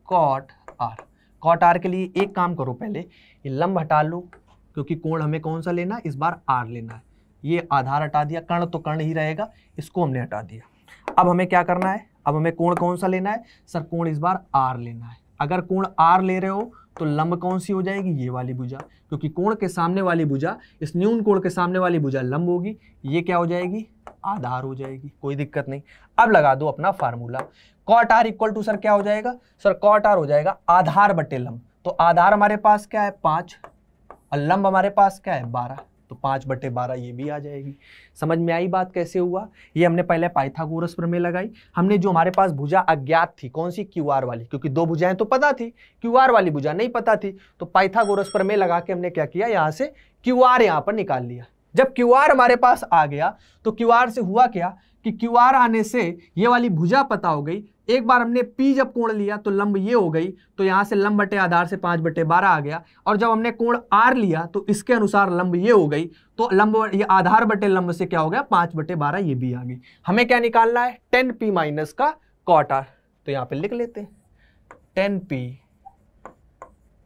cot R cot R के लिए एक काम करो पहले ये लंब हटा लो क्योंकि कोण हमें कौन सा लेना है इस बार आर लेना है ये आधार हटा दिया कर्ण तो कर्ण ही रहेगा इसको हमने हटा दिया अब हमें क्या करना है अब हमें कोण कौन सा लेना है सर कोण इस बार आर लेना है अगर कोण आर ले रहे हो तो लंब कौन सी हो जाएगी ये वाली भुजा क्योंकि कोण के सामने वाली भुजा इस न्यून कोण के सामने वाली भुजा लंब होगी ये क्या हो जाएगी आधार हो जाएगी कोई दिक्कत नहीं अब लगा दो अपना formula cot R equal to sir क्या हो जाएगा सर कॉट आर हो जाएगा आधार बटे लंब तो आधार हमारे पास क्या है पाँच और लंब हमारे पास क्या है बारह तो पाँच बटे बारह ये भी आ जाएगी समझ में आई बात कैसे हुआ ये हमने पहले पाइथागोरस प्रमेय लगाई हमने जो हमारे पास भुजा अज्ञात थी कौन सी क्यू आर वाली क्योंकि दो भुजाएं तो पता थी क्यू आर वाली भुजा नहीं पता थी तो पाइथागोरस प्रमेय लगा के हमने क्या किया यहाँ से क्यू आर यहाँ पर निकाल लिया जब क्यू आर हमारे पास आ गया तो क्यू आर से हुआ क्या कि क्यू आर आने से ये वाली भुजा पता हो गई एक बार हमने पी जब कोण लिया तो लंब ये हो गई तो यहाँ से लंब बटे आधार से पाँच बटे बारह आ गया और जब हमने कोण आर लिया तो इसके अनुसार लंब ये हो गई तो लंब ये आधार बटे लंब से क्या हो गया पाँच बटे बारह ये भी आ गई हमें क्या निकालना है टेन पी माइनस का कॉट आर तो यहाँ पे लिख लेते हैं tan P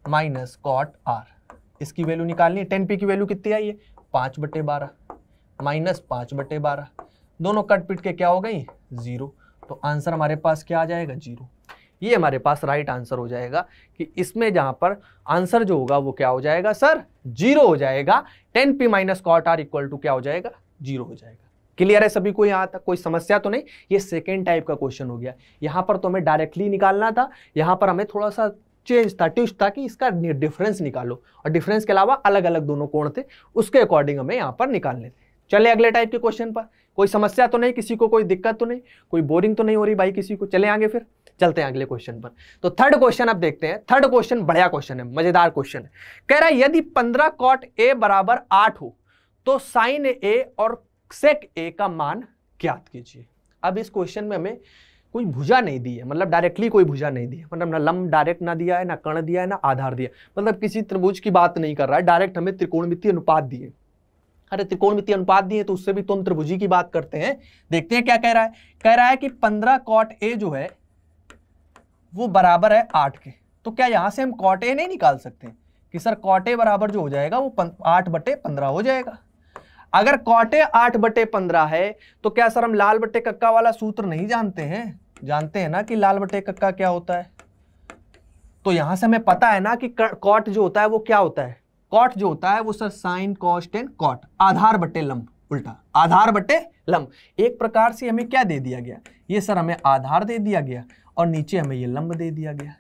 minus cot R इसकी वैल्यू निकालनी है टेन पी की वैल्यू कितनी आई है पाँच बटे बारह माइनस पाँच बटे बारह दोनों कट पिट के क्या हो गई जीरो तो आंसर हमारे पास क्या आ जाएगा जीरो ये हमारे पास राइट आंसर हो जाएगा कि इसमें जहां पर आंसर जो होगा वो क्या हो जाएगा सर जीरो हो जाएगा tan P minus cot R equal to क्या हो जाएगा जीरो हो जाएगा क्लियर है सभी को यहाँ तक कोई समस्या तो नहीं ये सेकेंड टाइप का क्वेश्चन हो गया यहाँ पर तो हमें डायरेक्टली निकालना था यहाँ पर हमें थोड़ा सा चेंज था ट्विस्ट था कि इसका डिफरेंस निकालो और डिफरेंस के अलावा अलग अलग दोनों कोण थे उसके अकॉर्डिंग हमें यहाँ पर निकालने थे चले अगले टाइप के क्वेश्चन पर कोई समस्या तो नहीं किसी को कोई दिक्कत तो नहीं कोई बोरिंग तो नहीं हो रही भाई किसी को चले आगे फिर चलते हैं अगले क्वेश्चन पर तो थर्ड क्वेश्चन अब देखते हैं थर्ड क्वेश्चन बढ़िया क्वेश्चन है मजेदार क्वेश्चन है कह रहा है यदि पंद्रह कॉट ए बराबर आठ हो तो साइन ए और सेक ए का मान ज्ञात कीजिए अब इस क्वेश्चन में हमें कोई भुजा नहीं दी है मतलब डायरेक्टली कोई भुजा नहीं दी है मतलब ना लंब डायरेक्ट ना दिया है ना कर्ण दिया है ना आधार दिया मतलब किसी त्रिभुज की बात नहीं कर रहा है डायरेक्ट हमें त्रिकोणमिति अनुपात दिए अरे त्रिकोणमितीय अनुपात दिए तो उससे भी तुम तो त्रिभुजी की बात करते हैं देखते हैं क्या कह रहा है कह रहा है कि पंद्रह कॉट ए जो है वो बराबर है आठ के तो क्या यहां से हम कॉट ए नहीं निकाल सकते कि सर कॉट ए बराबर जो हो जाएगा वो आठ बटे पंद्रह हो जाएगा अगर कॉटे आठ बटे पंद्रह है तो क्या सर हम लाल बटे कक्का वाला सूत्र नहीं जानते हैं जानते हैं ना कि लाल बटे कक्का क्या होता है तो यहां से हमें पता है ना कि कॉट जो होता है वो क्या होता है कॉट जो होता है वो sir sine cos and cot आधार बटे लंब उल्टा आधार बटे लंब एक प्रकार से हमें क्या दे दिया गया ये सर हमें आधार दे दिया गया और नीचे हमें ये लंब दे दिया गया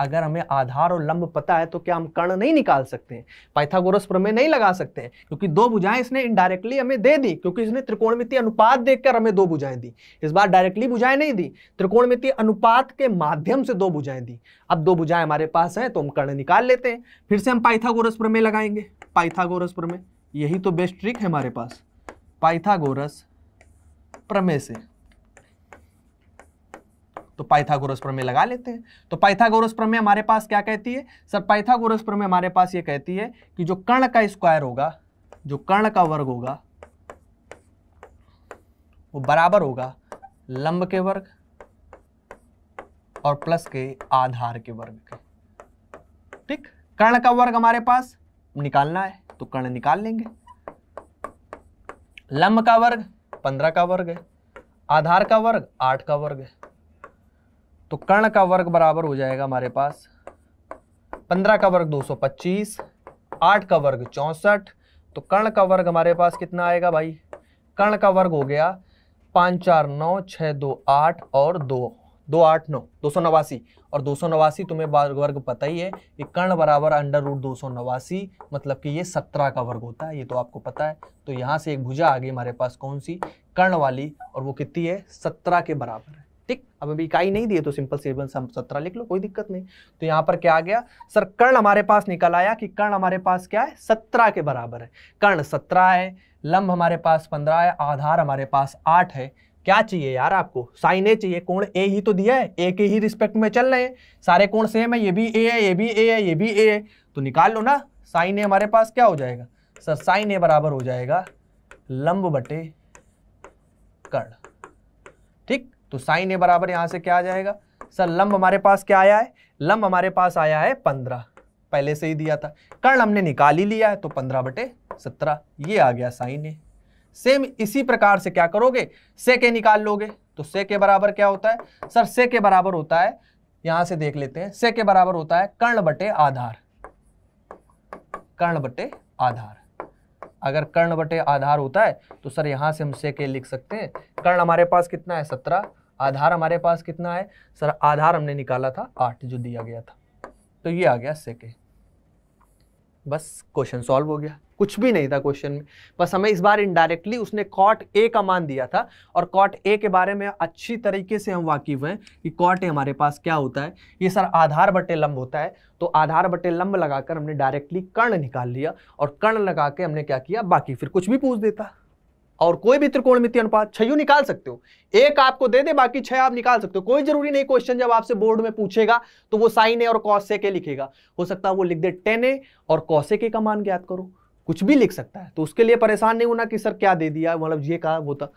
अगर हमें आधार और लंब पता है तो क्या हम कर्ण नहीं निकाल सकते हैं पाइथागोरस प्रमेय नहीं लगा सकते हैं क्योंकि दो बुझाएं इसने इनडायरेक्टली हमें दे दी क्योंकि इसने त्रिकोणमिति अनुपात देखकर हमें दो बुझाएं दी इस बार डायरेक्टली बुझाएं नहीं दी त्रिकोणमिति अनुपात के माध्यम से दो बुझाएं दी अब दो बुझाएं हमारे पास हैं तो हम कर्ण निकाल लेते हैं फिर से हम पाइथागोरस प्रमेय लगाएंगे पाइथागोरस प्रमेय यही तो बेस्ट ट्रिक है हमारे पास पाइथागोरस प्रमेय से तो पाइथागोरस प्रमेय लगा लेते हैं तो पाइथागोरस प्रमेय हमारे पास क्या कहती है सर पाइथागोरस प्रमेय हमारे पास ये कहती है कि जो कर्ण का स्क्वायर होगा जो कर्ण का वर्ग होगा वो बराबर होगा लंब के वर्ग और प्लस के आधार के वर्ग के ठीक कर्ण का वर्ग हमारे पास निकालना है तो कर्ण निकाल लेंगे लंब का वर्ग पंद्रह का वर्ग है आधार का वर्ग आठ का वर्ग है तो कर्ण का वर्ग बराबर हो जाएगा हमारे पास पंद्रह का वर्ग 225 आठ का वर्ग चौंसठ तो कर्ण का वर्ग हमारे पास कितना आएगा भाई कर्ण का वर्ग हो गया पाँच चार नौ छः दो आठ और दो दो आठ नौ दो सौ नवासी और दो सौ नवासी तुम्हें वर्ग पता ही है कि कर्ण बराबर अंडर रूट दो सौ नवासी मतलब कि ये सत्रह का वर्ग होता है ये तो आपको पता है तो यहाँ से एक भुजा आ गई हमारे पास कौन सी कर्ण वाली और वो कितनी है सत्रह के बराबर है ठीक अब अभी इकाई नहीं दिए तो सिंपल से हम सत्रह लिख लो कोई दिक्कत नहीं तो यहाँ पर क्या आ गया सर कर्ण हमारे पास निकल आया कि कर्ण हमारे पास क्या है सत्रह के बराबर है कर्ण सत्रह है लंब हमारे पास पंद्रह है आधार हमारे पास आठ है क्या चाहिए यार आपको साइन ए चाहिए कोण ए ही तो दिया है ए के ही रिस्पेक्ट में चल रहे हैं सारे कोण सेम है ये भी ए है ये भी ए है ये भी ए है तो निकाल लो ना साइन ए हमारे पास क्या हो जाएगा सर साइन ए बराबर हो जाएगा लंब बटे कर्ण ठीक तो साइन ए बराबर यहां से क्या आ जाएगा सर लंब हमारे पास क्या आया है लंब हमारे पास आया है पंद्रह पहले से ही दिया था कर्ण हमने निकाल ही लिया है तो पंद्रह बटे सत्रह ये आ गया साइन ए सेम इसी प्रकार से क्या करोगे से के निकाल लोगे तो से के बराबर क्या होता है सर से के बराबर होता है यहां से देख लेते हैं से के बराबर होता है कर्ण बटे आधार कर्ण बटे आधार अगर कर्ण बटे आधार होता है तो सर यहां से हम से के लिख सकते हैं कर्ण हमारे पास कितना है सत्रह आधार हमारे पास कितना है सर आधार हमने निकाला था आठ जो दिया गया था तो ये आ गया सेकेंड बस क्वेश्चन सॉल्व हो गया कुछ भी नहीं था क्वेश्चन में बस हमें इस बार इनडायरेक्टली उसने कॉट ए का मान दिया था और कॉट ए के बारे में अच्छी तरीके से हम वाकिफ हैं कि कॉट ए हमारे पास क्या होता है ये सर आधार बटे लंब होता है तो आधार बटे लंब लगाकर हमने डायरेक्टली कर्ण निकाल लिया और कर्ण लगा के हमने क्या किया बाकी फिर कुछ भी पूछ देता और कोई भी मित्र अनुपात छह निकाल सकते हो एक आपको दे दे बाकी छह आप निकाल सकते हो कोई जरूरी नहीं क्वेश्चन जब आपसे बोर्ड में पूछेगा तो वो साइन ए और कौशे के लिखेगा हो सकता है वो लिख दे टेन ए और कौसे के का मान ज्ञात करो कुछ भी लिख सकता है तो उसके लिए परेशान नहीं होना कि सर क्या दे दिया मतलब ये कहा वो था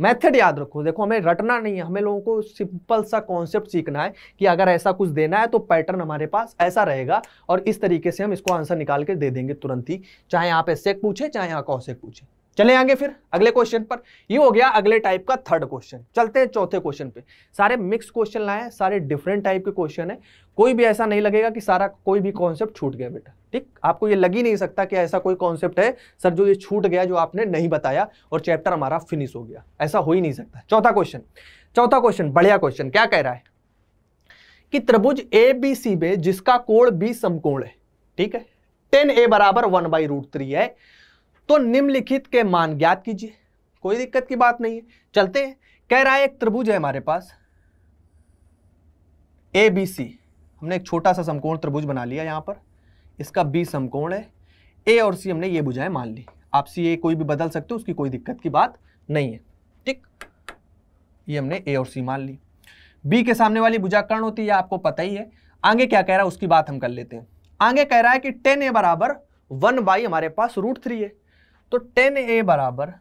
मेथड याद रखो देखो हमें रटना नहीं है हमें लोगों को सिंपल सा कॉन्सेप्ट सीखना है कि अगर ऐसा कुछ देना है तो पैटर्न हमारे पास ऐसा रहेगा और इस तरीके से हम इसको आंसर निकाल के दे देंगे तुरंत ही चाहे आप एसेक पूछे चाहे आप कौशे पूछे चले आगे फिर अगले क्वेश्चन पर ये हो गया अगले टाइप का थर्ड क्वेश्चन चलते हैं चौथे क्वेश्चन पे सारे मिक्स क्वेश्चन लाए हैं सारे डिफरेंट टाइप के क्वेश्चन है कोई भी ऐसा नहीं लगेगा कि सारा कोई भी कॉन्सेप्ट छूट गया बेटा ठीक आपको ये लग ही नहीं सकता कि ऐसा कोई कॉन्सेप्ट है सर जो ये छूट गया जो आपने नहीं बताया और चैप्टर हमारा फिनिश हो गया ऐसा हो ही नहीं सकता चौथा क्वेश्चन चौथा क्वेश्चन बढ़िया क्वेश्चन क्या कह रहा है कि त्रिभुज ए बी सी बे जिसका कोण बी समकोण है ठीक है टेन ए बराबर वन बाई रूट थ्री है तो निम्नलिखित के मान ज्ञात कीजिए कोई दिक्कत की बात नहीं है चलते हैं कह रहा है एक त्रिभुज है हमारे पास ए बी सी हमने एक छोटा सा समकोण त्रिभुज बना लिया यहां पर इसका बी समकोण है ए और सी हमने ये बुझाएं मान ली आप सी ए कोई भी बदल सकते हो उसकी कोई दिक्कत की बात नहीं है ठीक ये हमने ए और सी मान ली बी के सामने वाली बुझाकरण कर्ण होती है आपको पता ही है आगे क्या कह रहा है उसकी बात हम कर लेते हैं आगे कह रहा है कि टेन ए बराबर वन बाई हमारे पास रूट थ्री है तो टेन ए बराबर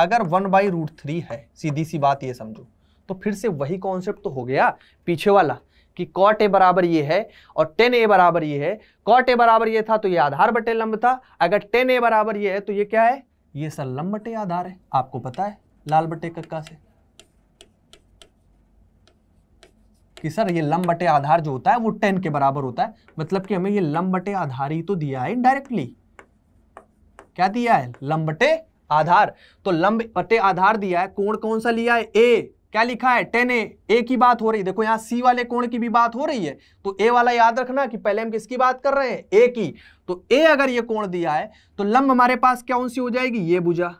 अगर वन बाई रूट थ्री है सीधी सी बात ये समझो तो फिर से वही कॉन्सेप्ट तो हो गया पीछे वाला कि कॉट ए बराबर ये है और टेन ए बराबर ये है कॉट ए बराबर ये था तो ये आधार बटे लंब था अगर टेन ए बराबर ये है तो ये क्या है ये सर लंब बटे आधार है आपको पता है लाल बटे कक्का से कि सर ये लंब बटे आधार जो होता है वो टेन के बराबर होता है मतलब कि हमें ये लंब बटे आधार ही तो दिया है इनडायरेक्टली क्या दिया है लंब बटे आधार तो लंब बटे आधार दिया है कोण कौन सा लिया है ए क्या लिखा है टेन ए ए की बात हो रही है देखो यहाँ सी वाले कोण की भी बात हो रही है तो ए वाला याद रखना कि पहले हम किसकी बात कर रहे हैं ए की तो ए अगर ये कोण दिया है तो लंब हमारे पास कौन सी हो जाएगी ये बुझा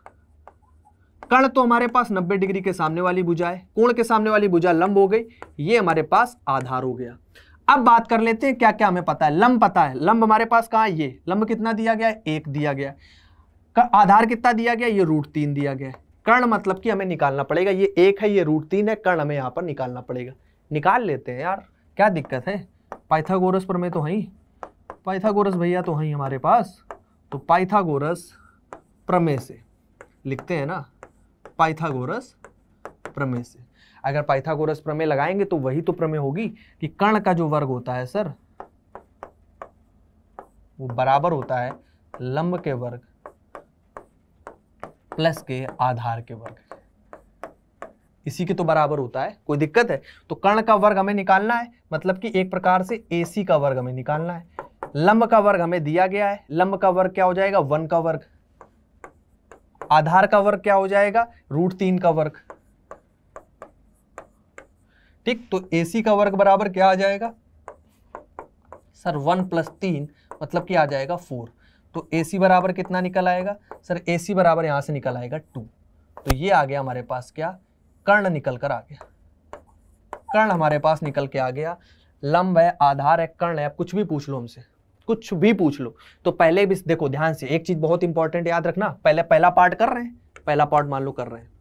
कण तो हमारे पास 90 डिग्री के सामने वाली भुजा है कोण के सामने वाली भुजा लंब हो गई ये हमारे पास आधार हो गया अब बात कर लेते हैं क्या क्या हमें पता है लंब पता है लंब हमारे पास कहाँ ये लंब कितना दिया गया है एक दिया गया आधार कितना दिया गया ये रूट तीन दिया गया कर्ण मतलब कि हमें निकालना पड़ेगा ये एक है ये रूट तीन है कर्ण हमें यहाँ पर निकालना पड़ेगा निकाल लेते हैं यार क्या दिक्कत है पाइथागोरस पर मैं तो हई पाइथागोरस भैया तो हई हमारे पास तो पाइथागोरस प्रमेय से लिखते हैं ना पाइथागोरस प्रमेय से अगर पाइथागोरस प्रमेय लगाएंगे तो वही तो प्रमेय होगी कि कर्ण का जो वर्ग होता है सर वो बराबर होता है लंब के वर्ग प्लस के आधार के वर्ग इसी के तो बराबर होता है कोई दिक्कत है तो कर्ण का वर्ग हमें निकालना है मतलब कि एक प्रकार से ए का वर्ग हमें निकालना है लंब का वर्ग हमें दिया गया है लंब का वर्ग क्या हो जाएगा वन का वर्ग आधार का वर्ग क्या हो जाएगा रूट तीन का वर्ग ठीक तो एसी का वर्ग बराबर क्या आ जाएगा सर वन प्लस तीन मतलब कि आ जाएगा फोर तो एसी बराबर कितना निकल आएगा सर सी बराबर यहां से निकल आएगा टू तो ये आ गया हमारे पास क्या कर्ण निकल कर आ गया कर्ण हमारे पास निकल के आ गया लंब है आधार है कर्ण है कुछ भी पूछ लो हमसे कुछ भी पूछ लो तो पहले भी देखो ध्यान से एक चीज़ बहुत इंपॉर्टेंट याद रखना पहले पहला पार्ट कर रहे हैं पहला पार्ट मान लो कर रहे हैं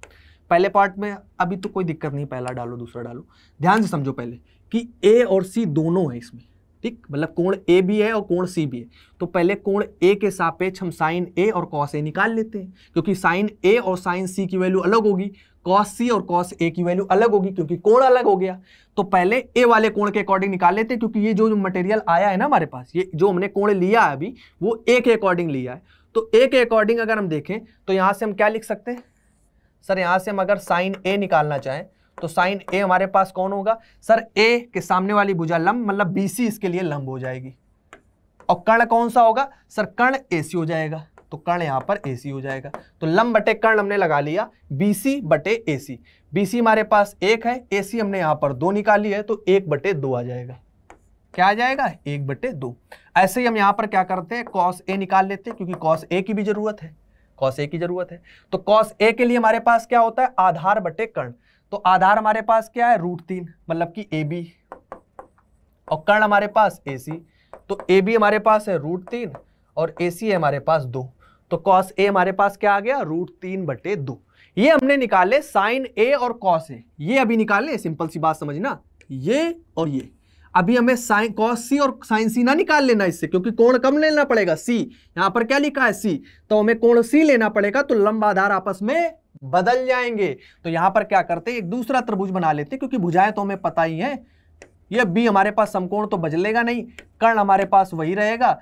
पहले पार्ट में अभी तो कोई दिक्कत नहीं पहला डालो दूसरा डालो ध्यान से समझो पहले कि ए और सी दोनों है इसमें ठीक मतलब कोण ए भी है और कोण सी भी है तो पहले कोण ए के सापेक्ष हम साइन ए और कॉस ए निकाल लेते हैं क्योंकि साइन ए और साइन सी की वैल्यू अलग होगी कॉस सी और कॉस ए की वैल्यू अलग होगी क्योंकि कोण अलग हो गया तो पहले ए वाले कोण के अकॉर्डिंग निकाल लेते हैं क्योंकि ये जो मटेरियल आया है ना हमारे पास ये जो हमने कोण लिया है अभी वो ए के अकॉर्डिंग लिया है तो ए के अकॉर्डिंग अगर हम देखें तो यहाँ से हम क्या लिख सकते हैं सर यहाँ से हम अगर साइन ए निकालना चाहें तो साइन ए हमारे पास कौन होगा सर ए के सामने वाली भुजा लंब मतलब बी इसके लिए लंब हो जाएगी और कर्ण कौन सा होगा सर कर्ण ए हो जाएगा तो कर्ण यहाँ पर ए हो जाएगा तो लंब बटे कर्ण हमने लगा लिया बी सी बटे ए सी हमारे पास एक है ए हमने यहाँ पर दो निकाली है तो एक बटे दो आ जाएगा क्या आ जाएगा एक बटे दो ऐसे ही हम यहां पर क्या करते हैं कॉस ए निकाल लेते हैं क्योंकि कॉस ए की भी जरूरत है कॉस ए की जरूरत है तो कॉस ए के लिए हमारे पास क्या होता है आधार बटे कर्ण तो आधार हमारे पास क्या है रूट तीन मतलब कि ए बी और कर्ण हमारे पास ए सी तो ए बी हमारे पास है रूट और ए सी है हमारे पास दो तो कॉस ए हमारे पास क्या आ गया रूट तीन बटे दो ये हमने निकाले साइन ए और कॉस ए ये अभी निकाले सिंपल सी बात समझना ये और ये अभी हमें साइन कॉस सी और साइन सी ना निकाल लेना इससे क्योंकि कोण कम लेना पड़ेगा सी यहाँ पर क्या लिखा है सी तो हमें कोण सी लेना पड़ेगा तो लंबा आधार आपस में बदल जाएंगे तो यहां पर क्या करते हैं एक दूसरा त्रिभुज बना लेते क्योंकि भुजाएं तो हमें पता ही है ये बी हमारे पास समकोण तो बदलेगा नहीं कर्ण हमारे पास वही रहेगा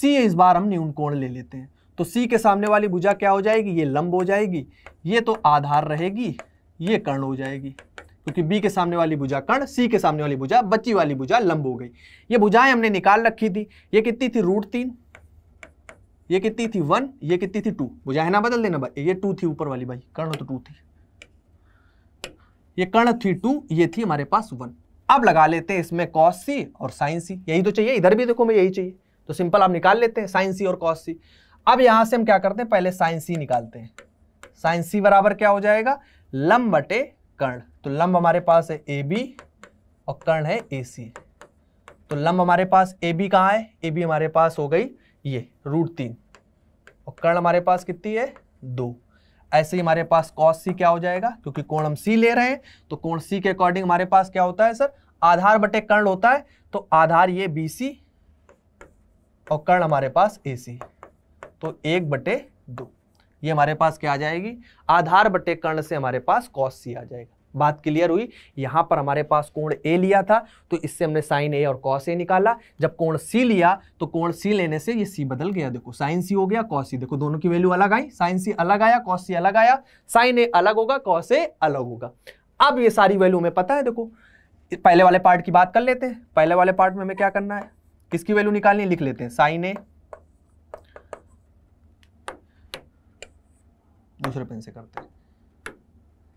सी इस बार हम न्यून कोण ले लेते हैं तो सी के सामने वाली भुजा क्या हो जाएगी ये लंब हो जाएगी ये तो आधार रहेगी ये कर्ण हो जाएगी क्योंकि बी के सामने वाली भुजा कर्ण सी के सामने वाली भुजा बची वाली भुजा लंब हो गई ये भुजाएं हमने निकाल रखी थी ये कितनी थी रूट तीन ये कितनी थी वन ये कितनी थी टू भुजाएं ना बदल देना ये टू थी ऊपर वाली भाई कर्ण तो टू थी ये कर्ण थी टू ये थी हमारे पास वन अब लगा लेते हैं इसमें कॉस सी और साइन सी यही तो चाहिए इधर भी देखो मैं यही चाहिए तो सिंपल आप निकाल लेते हैं साइन सी और कॉस सी अब यहां से हम क्या करते हैं पहले साइन सी निकालते हैं साइन सी बराबर क्या हो जाएगा लंब बटे कर्ण तो लंब हमारे पास है ए बी और कर्ण है ए सी तो लंब हमारे पास ए बी कहाँ है ए बी हमारे पास हो गई ये रूट तीन और कर्ण हमारे पास कितनी है दो ऐसे ही हमारे पास कॉस सी क्या हो जाएगा क्योंकि कोण हम सी ले रहे हैं तो कोण सी के अकॉर्डिंग हमारे पास क्या होता है सर आधार बटे कर्ण होता है तो आधार ये बी सी और कर्ण हमारे पास ए सी तो एक बटे दो ये हमारे पास क्या आ जाएगी आधार बटे कर्ण से हमारे पास कॉस सी आ जाएगा बात क्लियर हुई यहां पर हमारे पास कोण ए लिया था तो इससे हमने साइन ए और कॉस ए निकाला जब कोण सी लिया तो कोण सी लेने से ये सी बदल गया देखो साइन सी हो गया कॉस सी देखो दोनों की वैल्यू अलग आई साइन सी अलग आया कॉस सी अलग आया साइन ए अलग होगा कॉस ए अलग होगा अब ये सारी वैल्यू हमें पता है देखो पहले वाले पार्ट की बात कर लेते हैं पहले वाले पार्ट में हमें क्या करना है किसकी वैल्यू निकालनी लिख लेते हैं साइन ए दूसरे पेन से करते हैं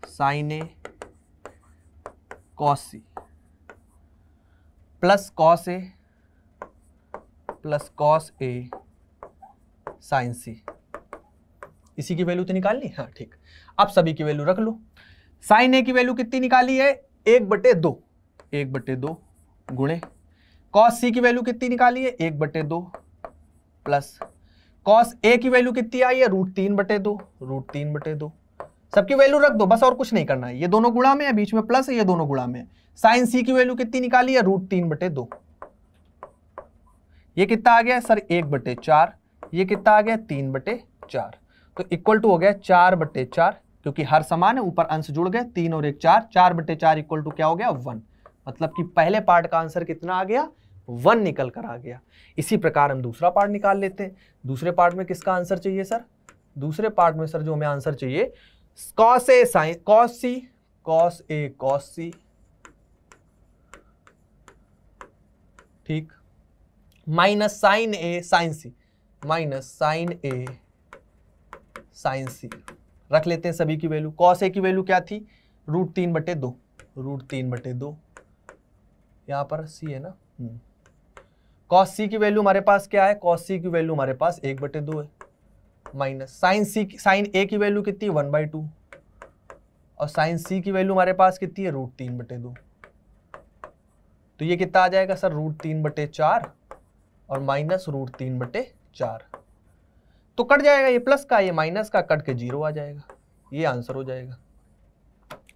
sine A cos C plus cos A plus cos A sine C इसी की वैल्यू तो निकालनी हाँ ठीक अब सभी की वैल्यू रख लो साइन ए की वैल्यू कितनी निकाली है एक बटे दो एक बटे दो गुणे कॉस सी की वैल्यू कितनी निकाली है एक बटे दो प्लस कॉस ए की वैल्यू कितनी आई है रूट तीन बटे दो रूट तीन बटे दो सबकी वैल्यू रख दो बस और कुछ नहीं करना है ये दोनों गुणा में है बीच में प्लस है ये दोनों गुणा में साइन सी की वैल्यू कितनी निकाली है रूट तीन बटे दो ये कितना आ गया सर एक बटे चार ये कितना आ गया तीन बटे चार तो इक्वल टू हो गया चार बटे चार क्योंकि हर समान है ऊपर अंश जुड़ गए तीन और एक चार चार बटे चार इक्वल टू क्या हो गया वन मतलब कि पहले पार्ट का आंसर कितना आ गया वन निकल कर आ गया इसी प्रकार हम दूसरा पार्ट निकाल लेते हैं दूसरे पार्ट में किसका आंसर चाहिए सर दूसरे पार्ट में सर जो हमें आंसर चाहिए cos A sine cos C cos A cos C ठीक minus sine A sine C minus sine A sine C रख लेते हैं सभी की वैल्यू कॉस ए की वैल्यू क्या थी रूट तीन बटे दो रूट तीन बटे दो यहां पर सी है ना हम्म। कॉस सी की वैल्यू हमारे पास क्या है कॉस सी की वैल्यू हमारे पास एक बटे दो है minus sine C sine A की वैल्यू कितनी है वन बाई टू और साइन सी की वैल्यू हमारे पास कितनी है रूट तीन बटे दो तो ये कितना आ जाएगा सर रूट तीन बटे चार और माइनस रूट तीन बटे चार तो कट जाएगा ये प्लस का ये माइनस का कट के जीरो आ जाएगा ये आंसर हो जाएगा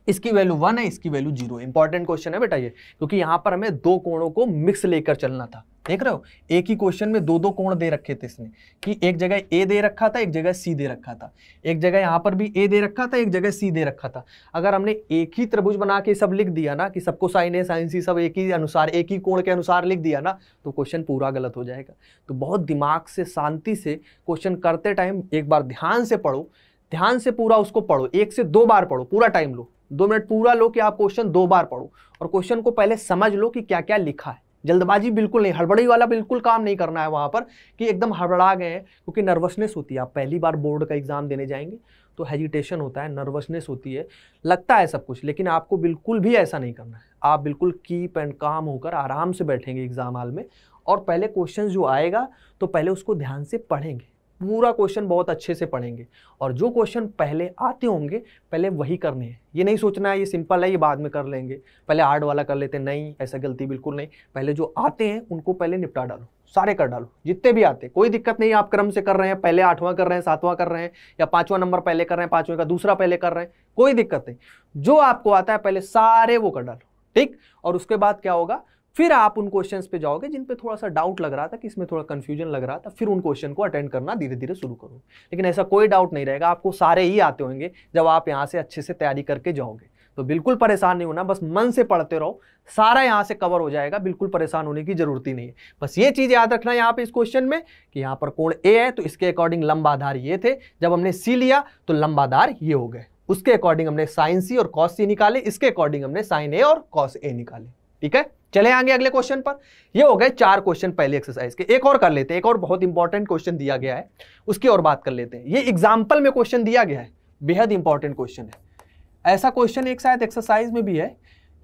इसकी वैल्यू वन है इसकी वैल्यू जीरो इंपॉर्टेंट क्वेश्चन है बेटा ये क्योंकि यहाँ पर हमें दो कोणों को मिक्स लेकर चलना था देख रहे हो एक ही क्वेश्चन में दो दो कोण दे रखे थे इसने कि एक जगह ए दे रखा था एक जगह सी दे रखा था एक जगह यहाँ पर भी ए दे रखा था एक जगह सी दे रखा था अगर हमने एक ही त्रिभुज बना के सब लिख दिया ना कि सबको साइन ए साइन सी सब एक ही अनुसार एक ही कोण के अनुसार लिख दिया ना तो क्वेश्चन पूरा गलत हो जाएगा तो बहुत दिमाग से शांति से क्वेश्चन करते टाइम एक बार ध्यान से पढ़ो ध्यान से पूरा उसको पढ़ो एक से दो बार पढ़ो पूरा टाइम लो दो मिनट पूरा लो कि आप क्वेश्चन दो बार पढ़ो और क्वेश्चन को पहले समझ लो कि क्या क्या लिखा है जल्दबाजी बिल्कुल नहीं हड़बड़ी वाला बिल्कुल काम नहीं करना है वहाँ पर कि एकदम हड़बड़ा गए क्योंकि नर्वसनेस होती है आप पहली बार बोर्ड का एग्ज़ाम देने जाएंगे तो हेजिटेशन होता है नर्वसनेस होती है लगता है सब कुछ लेकिन आपको बिल्कुल भी ऐसा नहीं करना है आप बिल्कुल कीप एंड काम होकर आराम से बैठेंगे एग्ज़ाम हाल में और पहले क्वेश्चन जो आएगा तो पहले उसको ध्यान से पढ़ेंगे पूरा क्वेश्चन बहुत अच्छे से पढ़ेंगे और जो क्वेश्चन पहले आते होंगे पहले वही करने हैं ये नहीं सोचना है ये सिंपल है ये बाद में कर लेंगे पहले आर्ट वाला कर लेते नहीं ऐसा गलती बिल्कुल नहीं पहले जो आते हैं उनको पहले निपटा डालो सारे कर डालो जितने भी आते कोई दिक्कत नहीं आप क्रम से कर रहे हैं पहले आठवां कर रहे हैं सातवां कर रहे हैं या पाँचवा नंबर पहले कर रहे हैं पांचवें का दूसरा पहले कर रहे हैं कोई दिक्कत नहीं जो आपको आता है पहले सारे वो कर डालो ठीक और उसके बाद क्या होगा फिर आप उन क्वेश्चन पे जाओगे जिन पे थोड़ा सा डाउट लग रहा था कि इसमें थोड़ा कन्फ्यूजन लग रहा था फिर उन क्वेश्चन को अटेंड करना धीरे धीरे शुरू करो लेकिन ऐसा कोई डाउट नहीं रहेगा आपको सारे ही आते होंगे जब आप यहाँ से अच्छे से तैयारी करके जाओगे तो बिल्कुल परेशान नहीं होना बस मन से पढ़ते रहो सारा यहाँ से कवर हो जाएगा बिल्कुल परेशान होने की जरूरत ही नहीं है बस ये चीज़ याद रखना यहाँ पे इस क्वेश्चन में कि यहाँ पर कोण ए है तो इसके अकॉर्डिंग लंबाधार ये थे जब हमने सी लिया तो लंबाधार ये हो गए उसके अकॉर्डिंग हमने साइन सी और कॉस सी निकाले इसके अकॉर्डिंग हमने साइन ए और कॉस ए निकाले ठीक है चले आगे अगले क्वेश्चन पर ये हो गए चार क्वेश्चन पहले एक्सरसाइज के एक और कर लेते हैं एक और बहुत इंपॉर्टेंट क्वेश्चन दिया गया है उसकी और बात कर लेते हैं ये एग्जाम्पल में क्वेश्चन दिया गया है बेहद इंपॉर्टेंट क्वेश्चन है ऐसा क्वेश्चन एक शायद एक्सरसाइज में भी है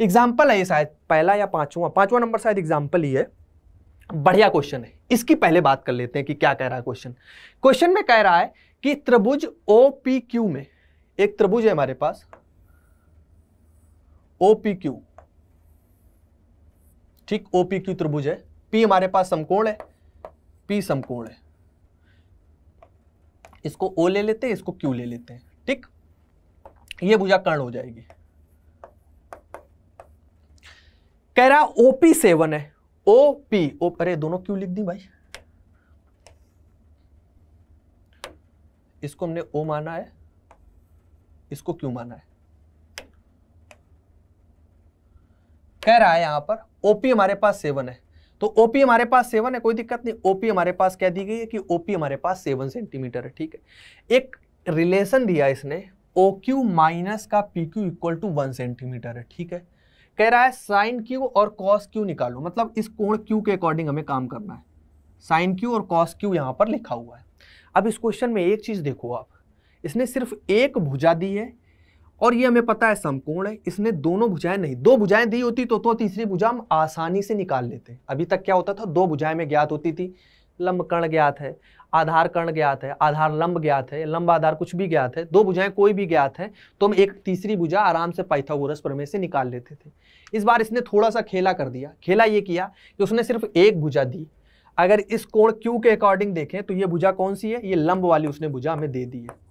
एग्जाम्पल है ये शायद पहला या पांचवा पांचवा नंबर शायद एग्जाम्पल ही है बढ़िया क्वेश्चन है इसकी पहले बात कर लेते हैं कि क्या कह रहा है क्वेश्चन क्वेश्चन में कह रहा है कि त्रिभुज ओ पी क्यू में एक त्रिभुज है हमारे पास ओ पी क्यू ठीक की त्रिभुज है पी हमारे पास समकोण है पी समकोण है इसको ओ ले लेते हैं इसको क्यू ले लेते हैं ठीक ये भुजा कर्ण हो जाएगी कह रहा ओपी सेवन है ओ पी ओ अरे दोनों क्यों लिख दी भाई इसको हमने ओ माना है इसको क्यों माना है कह रहा है यहाँ पर ओपी हमारे पास सेवन है तो ओपी हमारे पास सेवन है कोई दिक्कत नहीं ओपी हमारे पास कह दी गई है कि ओपी हमारे पास सेवन सेंटीमीटर है ठीक है एक रिलेशन दिया इसने ओ क्यू माइनस का P Q equal to one centimetre है ठीक है कह रहा है साइन क्यू और कॉस क्यू निकालो मतलब इस कोण क्यू के अकॉर्डिंग हमें काम करना है साइन क्यू और कॉस क्यू यहाँ पर लिखा हुआ है अब इस क्वेश्चन में एक चीज़ देखो आप इसने सिर्फ एक भुजा दी है और ये हमें पता है समकोण है इसने दोनों भुजाएं नहीं दो भुजाएं दी होती तो तो तीसरी भुजा हम आसानी से निकाल लेते अभी तक क्या होता था दो भुजाएं में ज्ञात होती थी लंब कर्ण ज्ञात है आधार कर्ण ज्ञात है आधार लंब ज्ञात है लंब आधार कुछ भी ज्ञात है दो भुजाएं कोई भी ज्ञात है तो हम एक तीसरी भुजा आराम से पाइथागोरस प्रमेय से निकाल लेते थे इस बार इसने थोड़ा सा खेला कर दिया खेला ये किया कि उसने सिर्फ एक भुजा दी अगर इस कोण क्यू के अकॉर्डिंग देखें तो ये भुजा कौन सी है ये लंब वाली उसने भुजा हमें दे दी है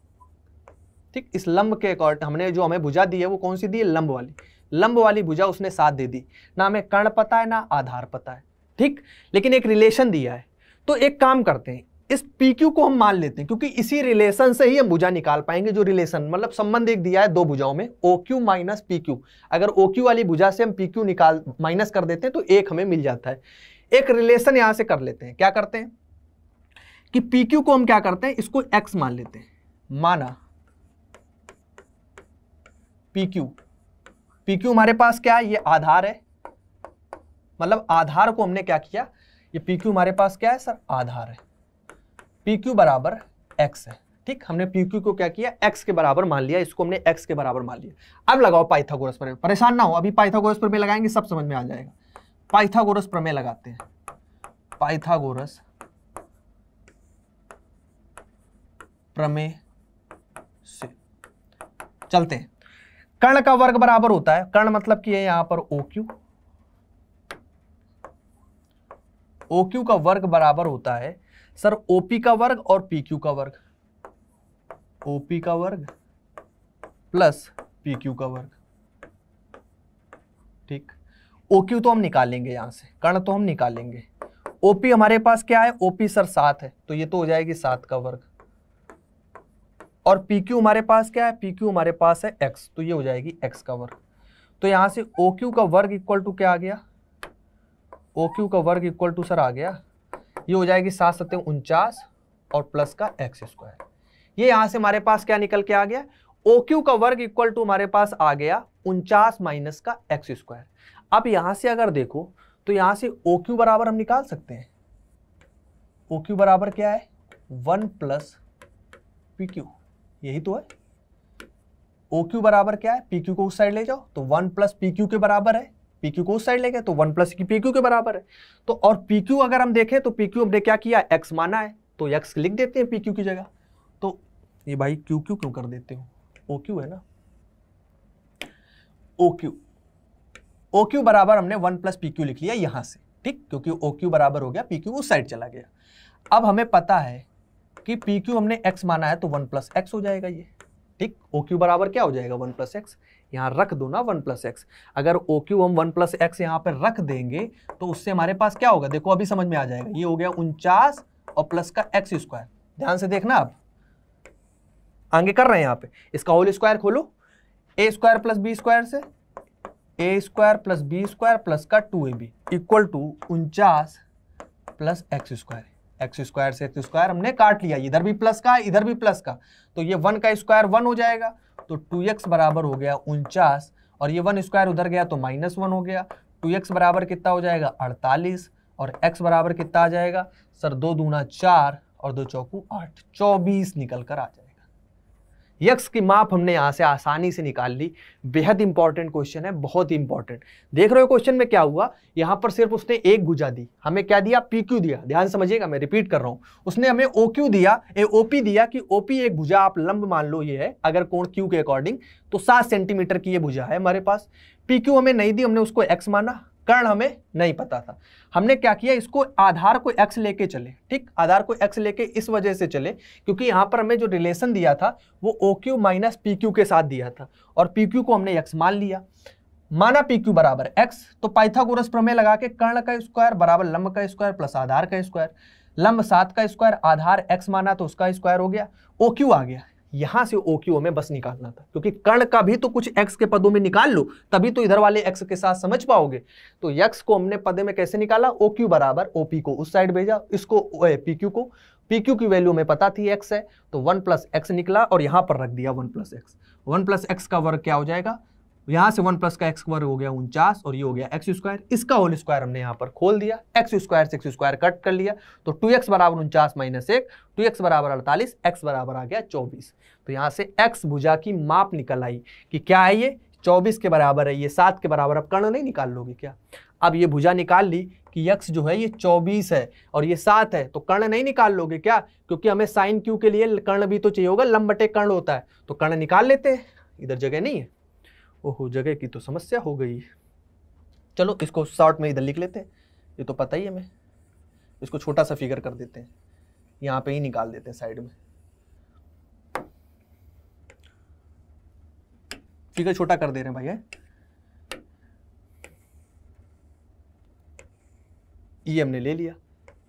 ठीक इस लंब के अकॉर्ड हमने जो हमें भुजा दी है वो कौन सी दी है लंब वाली लंब वाली भुजा उसने साथ दे दी ना हमें कर्ण पता है ना आधार पता है ठीक लेकिन एक रिलेशन दिया है तो एक काम करते हैं इस पी क्यू को हम मान लेते हैं क्योंकि इसी रिलेशन से ही हम भुजा निकाल पाएंगे जो रिलेशन मतलब संबंध एक दिया है दो भुजाओं में O Q minus P Q अगर ओ क्यू वाली भुजा से हम पी क्यू निकाल माइनस कर देते हैं तो एक हमें मिल जाता है एक रिलेशन यहाँ से कर लेते हैं क्या करते हैं कि पी क्यू को हम क्या करते हैं इसको एक्स मान लेते हैं माना पी क्यू पी क्यू हमारे पास क्या है ये आधार है मतलब आधार को हमने क्या किया ये पी क्यू हमारे पास क्या है सर आधार है पी क्यू बराबर एक्स है ठीक हमने पी क्यू को क्या किया एक्स के बराबर मान लिया इसको हमने एक्स के बराबर मान लिया अब लगाओ पाइथागोरस प्रमेय परेशान ना हो अभी पाइथागोरस प्रमेय लगाएंगे सब समझ में आ जाएगा पाइथागोरस प्रमेय लगाते हैं पाइथागोरस प्रमेय से चलते हैं कर्ण का वर्ग बराबर होता है कर्ण मतलब कि है यहां पर ओ क्यू ओ क्यू का वर्ग बराबर होता है सर ओपी का वर्ग और पी क्यू का वर्ग ओपी का वर्ग प्लस पी क्यू का वर्ग ठीक ओ क्यू तो हम निकालेंगे यहां से कर्ण तो हम निकालेंगे ओपी हमारे पास क्या है ओपी सर सात है तो ये तो हो जाएगी सात का वर्ग और पी क्यू हमारे पास क्या है पी क्यू हमारे पास है एक्स तो ये हो जाएगी एक्स का वर्ग तो यहाँ से ओ क्यू का वर्ग इक्वल टू क्या आ गया ओ क्यू का वर्ग इक्वल टू सर आ गया ये हो जाएगी सात सत्य उनचास और प्लस का एक्स स्क्वायर ये यहाँ से हमारे पास क्या निकल के आ गया ओ क्यू का वर्ग इक्वल टू हमारे पास आ गया उनचास माइनस का एक्स स्क्वायर अब यहाँ से अगर देखो तो यहाँ से ओ क्यू बराबर हम निकाल सकते हैं ओ क्यू बराबर क्या है वन प्लस पी क्यू यही तो है ओ क्यू बराबर क्या है पी क्यू को उस साइड ले जाओ तो वन प्लस पी क्यू के बराबर है पी क्यू को उस साइड ले गए तो वन प्लस पी क्यू के बराबर है तो और पी क्यू अगर हम देखें तो पी क्यू हमने क्या किया एक्स माना है तो एक्स लिख देते हैं पी क्यू की जगह तो ये भाई क्यू क्यू क्यों कर देते हो ओ क्यू है ना ओ क्यू ओ क्यू बराबर हमने वन प्लस पी क्यू लिख लिया यहां से ठीक क्योंकि ओ क्यू बराबर हो गया पी क्यू उस साइड चला गया अब हमें पता है कि पी क्यू हमने एक्स माना है तो वन प्लस एक्स हो जाएगा ये ठीक ओ क्यू बराबर क्या हो जाएगा वन प्लस एक्स यहाँ रख दो ना वन प्लस एक्स अगर ओ क्यू हम वन प्लस एक्स यहाँ पर रख देंगे तो उससे हमारे पास क्या होगा देखो अभी समझ में आ जाएगा ये हो गया उनचास और प्लस का एक्स स्क्वायर ध्यान से देखना आप आगे कर रहे हैं यहाँ पे इसका होल स्क्वायर खोलो A square plus B square से A square plus B square plus का two A B equal to उनचास plus x square x square से एक्स स्क्वायर हमने काट लिया इधर भी प्लस का इधर भी प्लस का तो ये वन का स्क्वायर वन हो जाएगा तो टू एक्स बराबर हो गया उनचास और ये वन स्क्वायर उधर गया तो माइनस वन हो गया टू एक्स बराबर कितना हो जाएगा अड़तालीस और एक्स बराबर कितना आ जाएगा सर दो दूना चार और दो चौकू आठ चौबीस निकल कर आ जाएगा यक्स की माप हमने यहाँ से आसानी से निकाल ली बेहद इंपॉर्टेंट क्वेश्चन है बहुत ही इंपॉर्टेंट देख रहे हो क्वेश्चन में क्या हुआ यहाँ पर सिर्फ उसने एक गुजा दी हमें क्या दिया पी क्यू दिया ध्यान समझिएगा मैं रिपीट कर रहा हूँ उसने हमें ओ क्यू दिया ए ओ पी दिया कि ओ पी एक भुजा आप लंब मान लो ये है अगर कोण क्यू के अकॉर्डिंग तो सात सेंटीमीटर की ये भुजा है हमारे पास पी क्यू हमें नहीं दी हमने उसको एक्स माना कर्ण हमें नहीं पता था हमने क्या किया इसको आधार को एक्स लेके चले ठीक आधार को एक्स लेके इस वजह से चले क्योंकि यहाँ पर हमें जो रिलेशन दिया था वो O Q minus P Q के साथ दिया था और पी क्यू को हमने एक्स मान लिया माना पी क्यू बराबर एक्स तो पाइथागोरस प्रमेय लगा के कर्ण का स्क्वायर बराबर लंब का स्क्वायर प्लस आधार का स्क्वायर लंब सात का स्क्वायर आधार एक्स माना तो उसका स्क्वायर हो गया ओ क्यू आ गया यहां से ओ क्यू में बस निकालना था क्योंकि कर्ण का भी तो कुछ एक्स के पदों में निकाल लो तभी तो इधर वाले एक्स के साथ समझ पाओगे तो यक्स को हमने पदे में कैसे निकाला ओ क्यू बराबर ओ पी को उस साइड भेजा इसको पी क्यू को पी क्यू की वैल्यू में पता थी एक्स है तो वन प्लस एक्स निकला और यहां पर रख दिया one plus x one plus x का वर्ग क्या हो जाएगा यहां से वन प्लस का एक्स वर्ग हो गया उनचास और ये हो गया एक्स स्क्वायर इसका होल स्क्वायर हमने यहां पर खोल दिया एक्स स्क्वायर से एक्स स्क्वायर कट कर लिया तो टू एक्स बराबर उनचास माइनस एक टू एक्स बराबर अड़तालीस एक्स बराबर आ गया चौबीस तो यहाँ से एक्स भुजा की माप निकल आई कि क्या है ये चौबीस के बराबर है ये सात के बराबर अब कर्ण नहीं निकाल लोगे क्या अब ये भुजा निकाल ली कि यक्स जो है ये चौबीस है और ये सात है तो कर्ण नहीं निकाल लोगे क्या क्योंकि हमें साइन क्यू के लिए कर्ण भी तो चाहिए होगा लंबटे कर्ण होता है तो कर्ण निकाल लेते हैं इधर जगह नहीं है ओहो जगह की तो समस्या हो गई चलो इसको शॉर्ट में इधर लिख लेते हैं ये तो पता ही है हमें इसको छोटा सा फिगर कर देते हैं यहाँ पे ही निकाल देते हैं साइड में फिगर छोटा कर दे रहे हैं भाई है? ये हमने ले लिया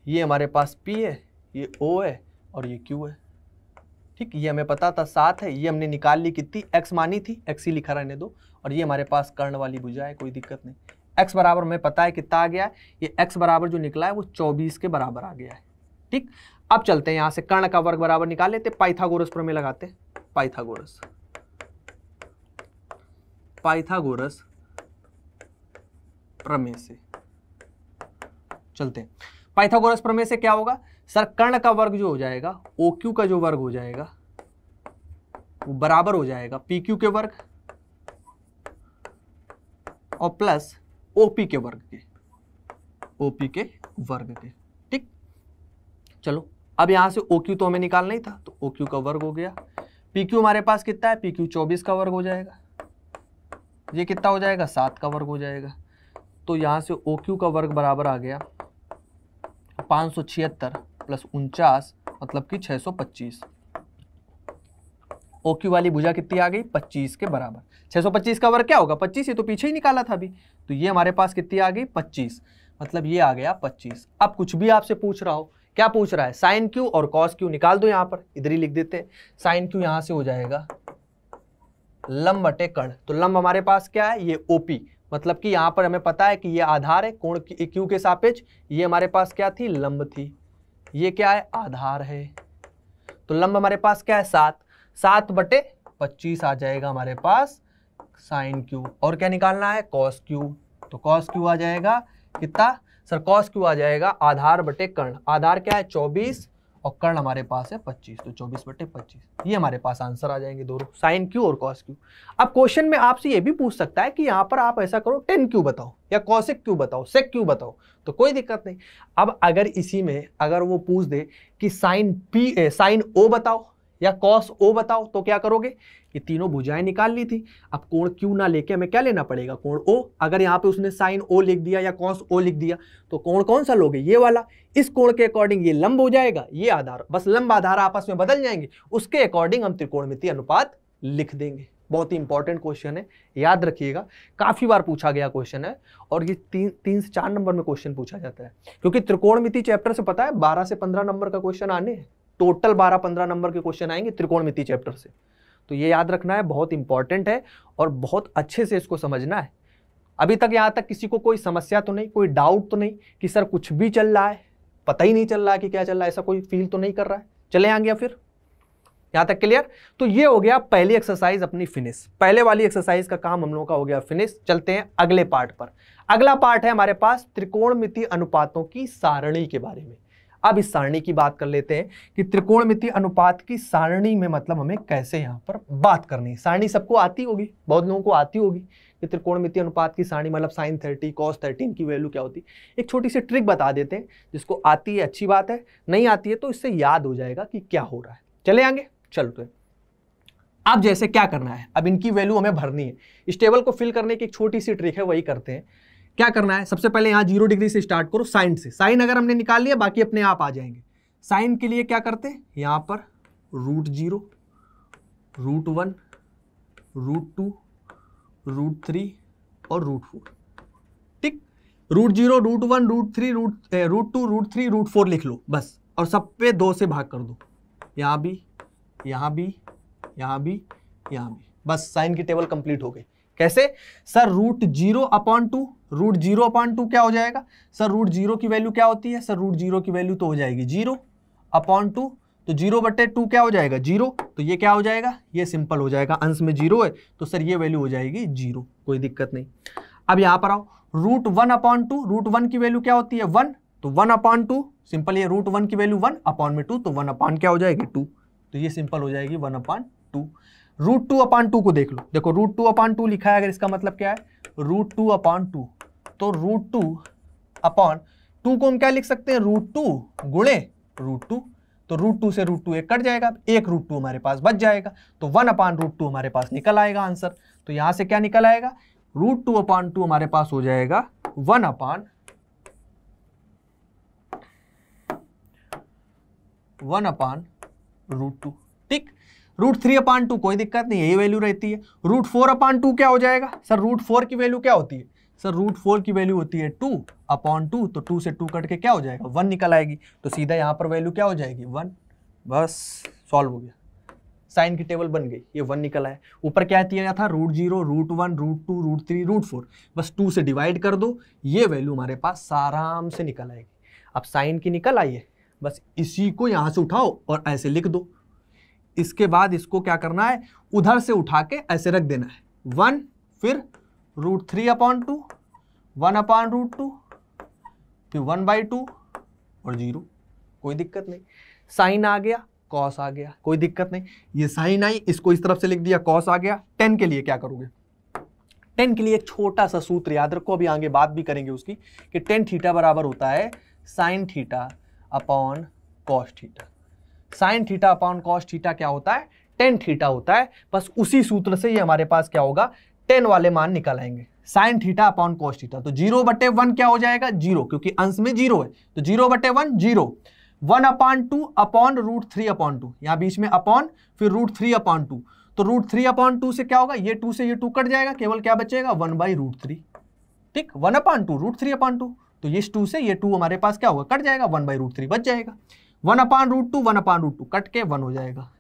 ये हमारे पास पी है ये ओ है और ये क्यू है ठीक ये हमें पता था सात है ये हमने निकाल ली कितनी एक्स मानी थी एक्स ही लिखा रहने दो और ये हमारे पास कर्ण वाली भुजा है कोई दिक्कत नहीं एक्स बराबर हमें पता है कितना आ गया है ये एक्स बराबर जो निकला है वो चौबीस के बराबर आ गया है ठीक अब चलते हैं यहाँ से कर्ण का वर्ग बराबर निकाल लेते पाइथागोरस पर हमें लगाते पाइथागोरस पाइथागोरस प्रमेय से चलते हैं पाइथागोरस प्रमेय से क्या होगा सर कर्ण का वर्ग जो हो जाएगा ओ क्यू का जो वर्ग हो जाएगा वो बराबर हो जाएगा पी क्यू के वर्ग और प्लस ओपी के वर्ग के ओपी के वर्ग के ठीक चलो अब यहां से ओ क्यू तो हमें निकालना ही था तो ओ क्यू का वर्ग हो गया पी क्यू हमारे पास कितना है पी क्यू चौबीस का वर्ग हो जाएगा ये कितना हो जाएगा सात का वर्ग हो जाएगा तो यहाँ से ओ क्यू का वर्ग बराबर आ गया पाँच सौ छिहत्तर प्लस उनचास मतलब कि छः सौ पच्चीस ओ क्यू वाली भुजा कितनी आ गई पच्चीस के बराबर छः सौ पच्चीस का वर्ग क्या होगा पच्चीस ये तो पीछे ही निकाला था अभी तो ये हमारे पास कितनी आ गई पच्चीस मतलब ये आ गया पच्चीस अब कुछ भी आपसे पूछ रहा हो क्या पूछ रहा है साइन क्यू और कॉस क्यू निकाल दो यहाँ पर इधर ही लिख देते हैं साइन क्यू यहाँ से हो जाएगा लंब बटे कर्ण तो लंब हमारे पास क्या है ये ओपी मतलब कि यहाँ पर हमें पता है कि ये आधार है कोण क्यू के सापेक्ष ये हमारे पास क्या थी लंब थी ये क्या है आधार है तो लंब हमारे पास क्या है सात सात बटे पच्चीस आ जाएगा हमारे पास साइन क्यू और क्या निकालना है कॉस क्यू तो कॉस क्यू आ जाएगा कितना सर कॉस क्यू आ जाएगा आधार बटे कर्ण आधार क्या है चौबीस और कर्ण हमारे पास है पच्चीस तो चौबीस बटे पच्चीस ये हमारे पास आंसर आ जाएंगे दोनों साइन क्यू और कॉस क्यू अब क्वेश्चन में आपसे ये भी पूछ सकता है कि यहाँ पर आप ऐसा करो टेन क्यू बताओ या कॉसिक क्यू बताओ सेक क्यू बताओ तो कोई दिक्कत नहीं अब अगर इसी में अगर वो पूछ दे कि साइन पी साइन ओ बताओ या कॉस ओ बताओ तो क्या करोगे ये तीनों भुजाएं ली थी अब कोण क्यू ना लेके हमें क्या लेना पड़ेगा कोण ओ अगर यहाँ पे उसने साइन ओ लिख दिया या कॉस ओ लिख दिया तो कोण कौन सा लोगे ये वाला इस कोण के अकॉर्डिंग ये लंब हो जाएगा ये आधार बस लंब आधार आपस में बदल जाएंगे उसके अकॉर्डिंग हम त्रिकोण अनुपात लिख देंगे बहुत ही इंपॉर्टेंट क्वेश्चन है याद रखिएगा काफ़ी बार पूछा गया क्वेश्चन है और ये तीन तीन से चार नंबर में क्वेश्चन पूछा जाता है क्योंकि त्रिकोणमिति चैप्टर से पता है बारह से पंद्रह नंबर का क्वेश्चन आने हैं टोटल बारह पंद्रह नंबर के क्वेश्चन आएंगे त्रिकोणमिति चैप्टर से तो ये याद रखना है बहुत इंपॉर्टेंट है और बहुत अच्छे से इसको समझना है अभी तक यहाँ तक किसी को कोई समस्या तो नहीं कोई डाउट तो नहीं कि सर कुछ भी चल रहा है पता ही नहीं चल रहा है कि क्या चल रहा है ऐसा कोई फील तो नहीं कर रहा है चले आ गया फिर यहाँ तक क्लियर तो ये हो गया पहली एक्सरसाइज अपनी फिनिश पहले वाली एक्सरसाइज का काम हम लोगों का हो गया फिनिश चलते हैं अगले पार्ट पर अगला पार्ट है हमारे पास त्रिकोणमिति अनुपातों की सारणी के बारे में अब इस सारणी की बात कर लेते हैं कि त्रिकोणमितीय अनुपात की सारणी में मतलब हमें कैसे यहाँ पर बात करनी है सारणी सबको आती होगी बहुत लोगों को आती होगी कि त्रिकोणमितीय अनुपात की सारणी मतलब साइन थर्टी कॉस थर्टीन की वैल्यू क्या होती है एक छोटी सी ट्रिक बता देते हैं जिसको आती है अच्छी बात है नहीं आती है तो इससे याद हो जाएगा कि क्या हो रहा है चले आएंगे चलते तो। अब जैसे क्या करना है अब इनकी वैल्यू हमें भरनी है इस टेबल को फिल करने की एक छोटी सी ट्रिक है वही करते हैं क्या करना है सबसे पहले यहाँ जीरो डिग्री से स्टार्ट करो साइन से साइन अगर हमने निकाल लिया बाकी अपने आप आ जाएंगे साइन के लिए क्या करते हैं यहाँ पर root zero root one root two root three और रूट फोर ठीक root zero root one root three root root two root three root four लिख लो बस और सब पे दो से भाग कर दो यहाँ भी यहाँ भी यहाँ भी यहाँ भी बस साइन की टेबल कंप्लीट हो गई कैसे sir root zero upon two root zero upon two क्या हो जाएगा सर रूट जीरो की वैल्यू क्या होती है सर रूट जीरो की वैल्यू तो हो जाएगी जीरो अपॉन टू तो जीरो बटे टू क्या हो जाएगा जीरो तो ये क्या हो जाएगा ये सिंपल हो जाएगा अंश में जीरो है तो सर ये वैल्यू हो जाएगी जीरो कोई दिक्कत नहीं अब यहां पर आओ root one upon two root one की वैल्यू क्या होती है वन तो वन अपॉन टू सिंपल ये रूट वन की वैल्यू वन अपॉन में टू तो वन अपॉन क्या हो जाएगी टू तो ये सिंपल हो जाएगी one upon two root two upon two को देख लो देखो रूट टू अपान टू लिखा है अगर इसका मतलब क्या है रूट टू अपान टू तो रूट टू अपॉन टू को हम क्या लिख सकते हैं रूट टू गुणे रूट टू तो रूट टू से रूट टू एक कट जाएगा एक रूट टू हमारे पास बच जाएगा तो वन अपान रूट टू हमारे पास निकल आएगा आंसर तो यहां से क्या निकल आएगा रूट टू अपान टू हमारे पास हो जाएगा one upon one upon root two root three upon two कोई दिक्कत नहीं है ये वैल्यू रहती है रूट फोर अपान टू क्या हो जाएगा सर रूट फोर की वैल्यू क्या होती है सर रूट फोर की वैल्यू होती है टू अपॉन टू तो टू से टू कट के क्या हो जाएगा वन निकल आएगी तो सीधा यहाँ पर वैल्यू क्या हो जाएगी वन बस सॉल्व हो गया साइन की टेबल बन गई ये वन निकल आया ऊपर क्या दिया गया था root zero root one root two root three root four बस टू से डिवाइड कर दो ये वैल्यू हमारे पास आराम से निकल आएगी अब साइन की निकल आई है बस इसी को यहाँ से उठाओ और ऐसे लिख दो इसके बाद इसको क्या करना है उधर से उठा के ऐसे रख देना है वन फिर root three upon two one upon root two फिर वन बाई टू और जीरो कोई दिक्कत नहीं साइन आ गया कॉस आ गया कोई दिक्कत नहीं ये साइन आई इसको इस तरफ से लिख दिया कॉस आ गया टेन के लिए क्या करोगे टेन के लिए एक छोटा सा सूत्र याद रखो अभी आगे बात भी करेंगे उसकी कि टेन थीटा बराबर होता है sine theta upon cos theta sine theta upon cos theta क्या होता है टेन थीटा होता है बस उसी सूत्र से ये हमारे पास क्या होगा टेन वाले मान निकल आएंगे sine theta upon cos theta तो जीरो बटे वन क्या हो जाएगा जीरो क्योंकि अंश में जीरो है तो जीरो बटे one zero one upon two upon root three upon two यहाँ बीच में अपॉन फिर रूट थ्री अपॉन टू तो रूट थ्री अपॉन टू से क्या होगा ये टू से ये टू कट जाएगा केवल क्या बचेगा वन बाई रूट थ्री ठीक one upon two root three upon two तो ये टू से ये टू हमारे पास क्या होगा कट जाएगा वन बाई रूट थ्री बच जाएगा one upon root two one upon root two cut के वन हो जाएगा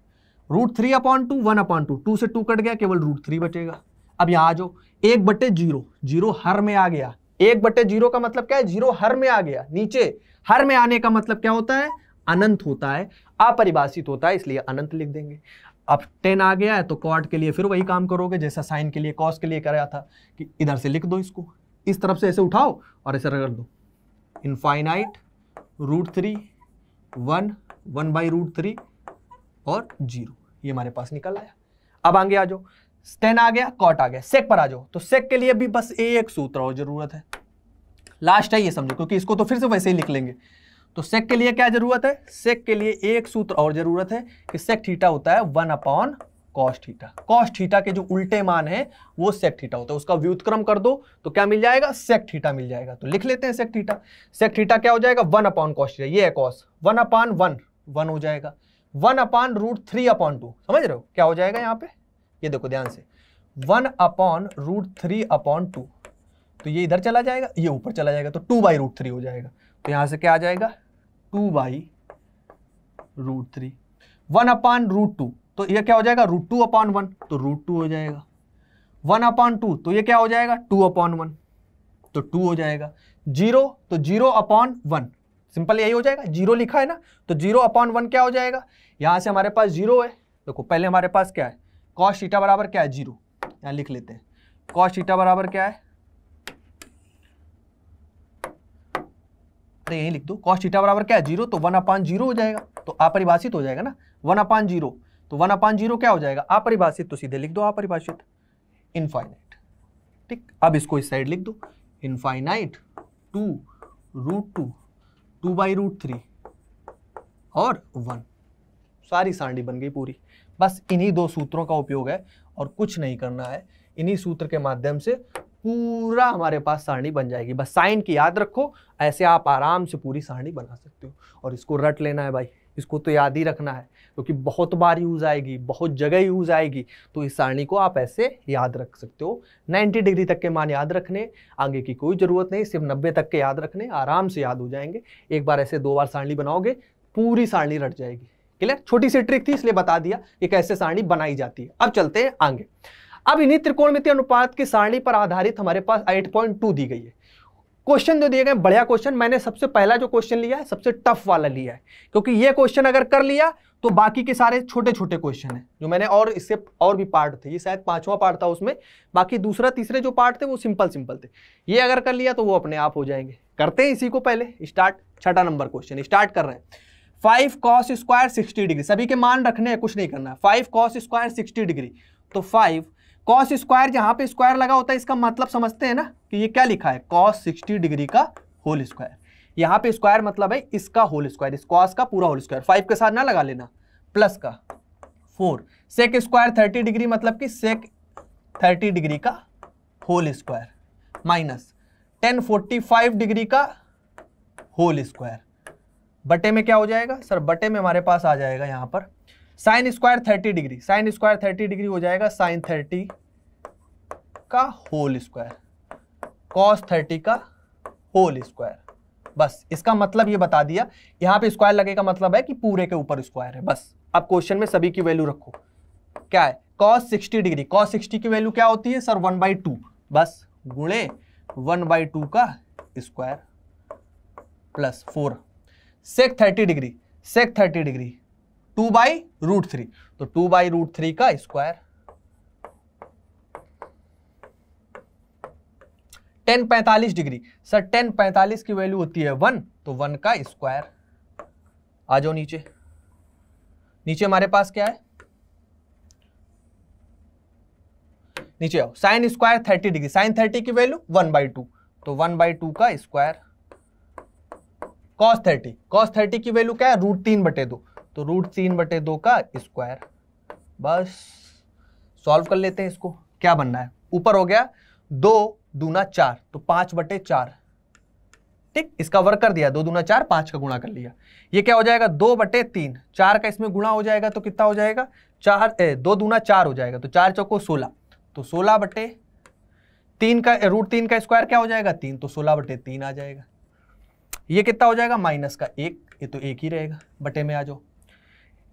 root three upon two one upon two two से टू कट गया केवल रूट थ्री बचेगा अब यहाँ आ जाओ एक बटे जीरो जीरो हर में आ गया एक बटे जीरो का मतलब क्या है जीरो हर में आ गया नीचे हर में आने का मतलब क्या होता है अनंत होता है अपरिभाषित होता है इसलिए अनंत लिख देंगे अब टेन आ गया है तो कॉट के लिए फिर वही काम करोगे जैसा साइन के लिए कॉस के लिए कराया था कि इधर से लिख दो इसको इस तरफ से ऐसे उठाओ और ऐसे रगड़ दो infinite root three one one by root three और जीरो ये हमारे पास निकल आया अब आगे आ जाओ टेन आ गया कॉट आ गया सेक पर आ जाओ तो सेक के लिए भी बस ए एक सूत्र और जरूरत है लास्ट है ये समझो क्योंकि इसको तो फिर से वैसे ही लिख लेंगे तो सेक के लिए क्या जरूरत है सेक के लिए एक सूत्र और जरूरत है कि सेक थीटा होता है वन अपॉन कॉस्ट थीटा के जो उल्टे मान है वो सेक्टीटा होता है उसका व्युतक्रम कर दो तो क्या मिल जाएगा सेक्टीटा मिल जाएगा तो लिख लेते हैं सेक्टीटा सेक्टीटा क्या हो जाएगा वन अपॉन कॉस्ट ये है cos one upon one one हो जाएगा one upon root three upon two समझ रहे हो क्या हो जाएगा यहाँ पे ये देखो ध्यान से one upon root three upon two तो ये इधर चला जाएगा ये ऊपर चला जाएगा तो टू बाई रूट थ्री हो जाएगा तो यहां से क्या आ जाएगा two by root three one upon root two तो ये क्या हो जाएगा रूट टू अपॉन वन तो रूट टू हो जाएगा वन अपॉन टू तो ये क्या हो जाएगा टू अपॉन वन तो टू हो जाएगा जीरो तो जीरो अपॉन वन सिंपल यही हो जाएगा जीरो लिखा है ना तो जीरो अपॉन वन क्या हो जाएगा यहां से हमारे पास जीरो है देखो पहले हमारे पास क्या है कॉस ईटा बराबर क्या है जीरो यहां लिख लेते हैं कॉस ईटा बराबर क्या है अरे यही लिख दो कॉस ईटा बराबर क्या है जीरो तो वन अपॉन जीरो हो जाएगा तो आप परिभाषित हो जाएगा ना वन अपॉन जीरो तो वन अपान जीरो क्या हो जाएगा अपरिभाषित तो सीधे लिख दो अपरिभाषित इनफाइनाइट ठीक अब इसको इस साइड लिख दो infinite two root two two by root three और वन सारी सांडी बन गई पूरी बस इन्हीं दो सूत्रों का उपयोग है और कुछ नहीं करना है इन्हीं सूत्र के माध्यम से पूरा हमारे पास सारणी बन जाएगी बस साइन की याद रखो ऐसे आप आराम से पूरी सारणी बना सकते हो और इसको रट लेना है भाई इसको तो याद ही रखना है क्योंकि तो बहुत बार यूज़ आएगी बहुत जगह यूज़ आएगी तो इस सारणी को आप ऐसे याद रख सकते हो 90 डिग्री तक के मान याद रखने आगे की कोई ज़रूरत नहीं सिर्फ 90 तक के याद रखने आराम से याद हो जाएंगे एक बार ऐसे दो बार सारणी बनाओगे पूरी सारणी रट जाएगी क्लियर छोटी सी ट्रिक थी इसलिए बता दिया कि कैसे सारणी बनाई जाती है अब चलते हैं आगे अब इन्हीं त्रिकोणमिति अनुपात की सारणी पर आधारित हमारे पास 8.2 दी गई है क्वेश्चन जो दिए गए बढ़िया क्वेश्चन मैंने सबसे पहला जो क्वेश्चन लिया है सबसे टफ वाला लिया है क्योंकि ये क्वेश्चन अगर कर लिया तो बाकी के सारे छोटे छोटे क्वेश्चन हैं जो मैंने और इससे और भी पार्ट थे ये शायद पांचवा पार्ट था उसमें बाकी दूसरा तीसरे जो पार्ट थे वो सिंपल सिंपल थे ये अगर कर लिया तो वो अपने आप हो जाएंगे करते हैं इसी को पहले स्टार्ट छठा नंबर क्वेश्चन स्टार्ट कर रहे हैं five cos square sixty degree सभी के मान रखने हैं कुछ नहीं करना five cos square sixty degree तो फाइव कॉस स्क्वायर जहां पे स्क्वायर लगा होता है इसका मतलब समझते हैं ना कि ये क्या लिखा है कॉस सिक्सटी डिग्री का होल स्क्वायर यहां पे स्क्वायर मतलब है इसका होल स्क्वायर इस कॉस का पूरा होल स्क्वायर फाइव के साथ ना लगा लेना प्लस का four sec square thirty degree मतलब कि सेक थर्टी डिग्री का whole square minus tan forty five degree का होल स्क्वायर बटे में क्या हो जाएगा सर बटे में हमारे पास आ जाएगा यहां पर sine square thirty degree sine square thirty degree हो जाएगा साइन थर्टी का होल स्क्वायर कॉस थर्टी का होल स्क्वायर बस इसका मतलब ये बता दिया यहां पे स्क्वायर लगे का मतलब है कि पूरे के ऊपर स्क्वायर है बस अब क्वेश्चन में सभी की वैल्यू रखो क्या है cos sixty degree cos sixty की वैल्यू क्या होती है सर वन बाई टू बस गुणे वन बाई टू का square plus four sec thirty degree sec thirty degree two by root three तो टू बाई रूट थ्री का स्क्वायर टेन पैंतालीस डिग्री सर टेन पैंतालीस की वैल्यू होती है वन तो वन का स्क्वायर आ जाओ नीचे नीचे हमारे पास क्या है नीचे आओ sine square thirty degree sine thirty की वैल्यू वन बाई टू तो वन बाई टू का square cos thirty cos thirty की वैल्यू क्या है रूट तीन बटे दो तो रूट तीन बटे दो का स्क्वायर बस सॉल्व कर लेते हैं इसको क्या बनना है ऊपर हो गया दो दूना चार तो पांच बटे चार ठीक इसका वर्क कर दिया दो दूना चार पाँच का गुणा कर लिया ये क्या हो जाएगा दो बटे तीन चार का इसमें गुणा हो जाएगा तो कितना हो जाएगा चार ए, दो दूना चार हो जाएगा तो चार चौको सोलह तो सोलह बटे तीन का रूट तीन का स्क्वायर क्या हो जाएगा तीन तो सोलह बटे तीन आ जाएगा ये कितना हो जाएगा माइनस का एक ये तो एक ही रहेगा बटे में आ जाओ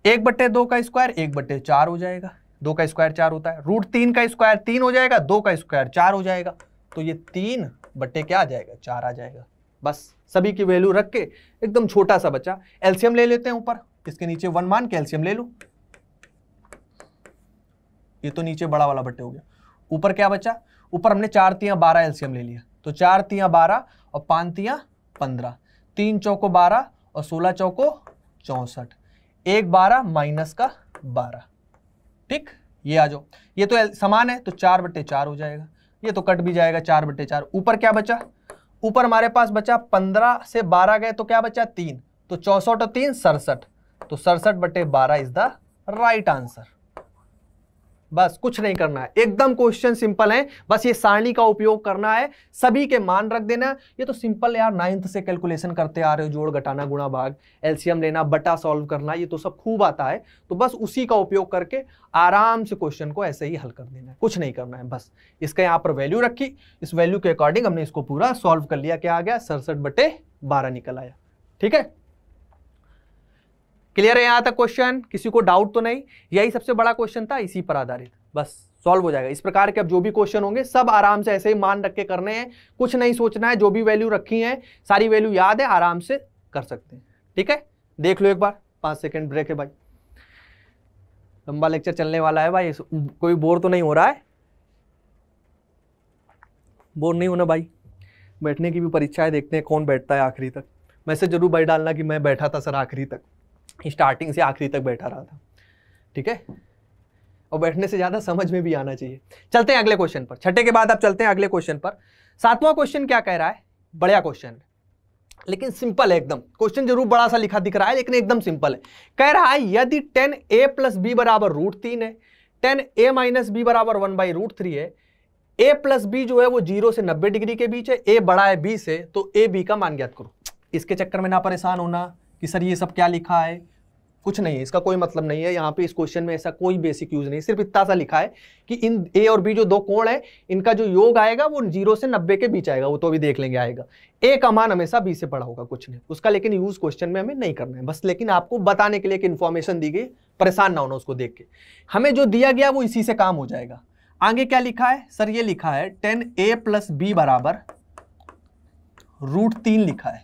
एक बट्टे दो का स्क्वायर एक बट्टे चार हो जाएगा दो का स्क्वायर चार होता है रूट तीन का स्क्वायर तीन हो जाएगा दो का स्क्वायर चार हो जाएगा तो ये तीन बट्टे क्या आ जाएगा चार आ जाएगा बस सभी की वैल्यू रख के एकदम छोटा सा बच्चा एल्सियम ले लेते हैं ऊपर इसके नीचे वन मान के एल्सियम ले लू ये तो नीचे बड़ा वाला बट्टे हो गया ऊपर क्या बचा ऊपर हमने चार तिया बारह एल्सियम ले लिया तो चार तिया बारह और पांच तिया पंद्रह तीन चौको बारह और सोलह चौको चौसठ एक बारह माइनस का बारह ठीक ये आ जाओ ये तो समान है तो चार बटे चार हो जाएगा ये तो कट भी जाएगा चार बटे चार ऊपर क्या बचा ऊपर हमारे पास बचा पंद्रह से बारह गए तो क्या बचा तीन तो चौसठ और तीन सड़सठ तो सड़सठ बटे बारह इज द राइट आंसर बस कुछ नहीं करना है एकदम क्वेश्चन सिंपल है बस ये सारणी का उपयोग करना है सभी के मान रख देना ये तो सिंपल यार नाइन्थ से कैलकुलेशन करते आ रहे हो जोड़ घटाना गुणा भाग एलसीएम लेना बटा सॉल्व करना ये तो सब खूब आता है तो बस उसी का उपयोग करके आराम से क्वेश्चन को ऐसे ही हल कर देना है कुछ नहीं करना है बस इसका यहाँ पर वैल्यू रखी इस वैल्यू के अकॉर्डिंग हमने इसको पूरा सॉल्व कर लिया क्या आ गया सड़सठ बटे बारह निकल आया ठीक है क्लियर है यहाँ तक क्वेश्चन किसी को डाउट तो नहीं यही सबसे बड़ा क्वेश्चन था इसी पर आधारित बस सॉल्व हो जाएगा इस प्रकार के अब जो भी क्वेश्चन होंगे सब आराम से ऐसे ही मान रख के करने हैं कुछ नहीं सोचना है जो भी वैल्यू रखी है सारी वैल्यू याद है आराम से कर सकते हैं ठीक है देख लो एक बार पाँच सेकेंड ब्रेक है भाई लंबा लेक्चर चलने वाला है भाई कोई बोर तो नहीं हो रहा है बोर नहीं होना भाई बैठने की भी परीक्षा है देखते हैं कौन बैठता है आखिरी तक मैसेज जरूर भाई डालना कि मैं बैठा था सर आखिरी तक स्टार्टिंग से आखिरी तक बैठा रहा था ठीक है और बैठने से ज़्यादा समझ में भी आना चाहिए चलते हैं अगले क्वेश्चन पर छठे के बाद आप चलते हैं अगले क्वेश्चन पर सातवां क्वेश्चन क्या कह रहा है बढ़िया क्वेश्चन लेकिन सिंपल है एकदम क्वेश्चन जरूर बड़ा सा लिखा दिख रहा है लेकिन एकदम सिंपल है कह रहा है यदि टेन ए प्लस बी बराबर रूट तीन है टेन ए माइनस बी बराबर वन बाई रूट थ्री है ए प्लस बी जो है वो जीरो से नब्बे डिग्री के बीच है ए बड़ा है बी से तो ए बी का मान ज्ञात करो इसके चक्कर में ना परेशान होना कि सर ये सब क्या लिखा है कुछ नहीं है इसका कोई मतलब नहीं है यहाँ पे इस क्वेश्चन में ऐसा कोई बेसिक यूज नहीं सिर्फ इतना सा लिखा है कि इन ए और बी जो दो कोण है इनका जो योग आएगा वो जीरो से नब्बे के बीच आएगा वो तो भी देख लेंगे आएगा ए का मान हमेशा बी से बड़ा होगा कुछ नहीं उसका लेकिन यूज क्वेश्चन में हमें नहीं करना है बस लेकिन आपको बताने के लिए एक इन्फॉर्मेशन दी गई परेशान ना होना उसको देख के हमें जो दिया गया वो इसी से काम हो जाएगा आगे क्या लिखा है सर ये लिखा है टेन ए प्लस बी बराबर रूट तीन लिखा है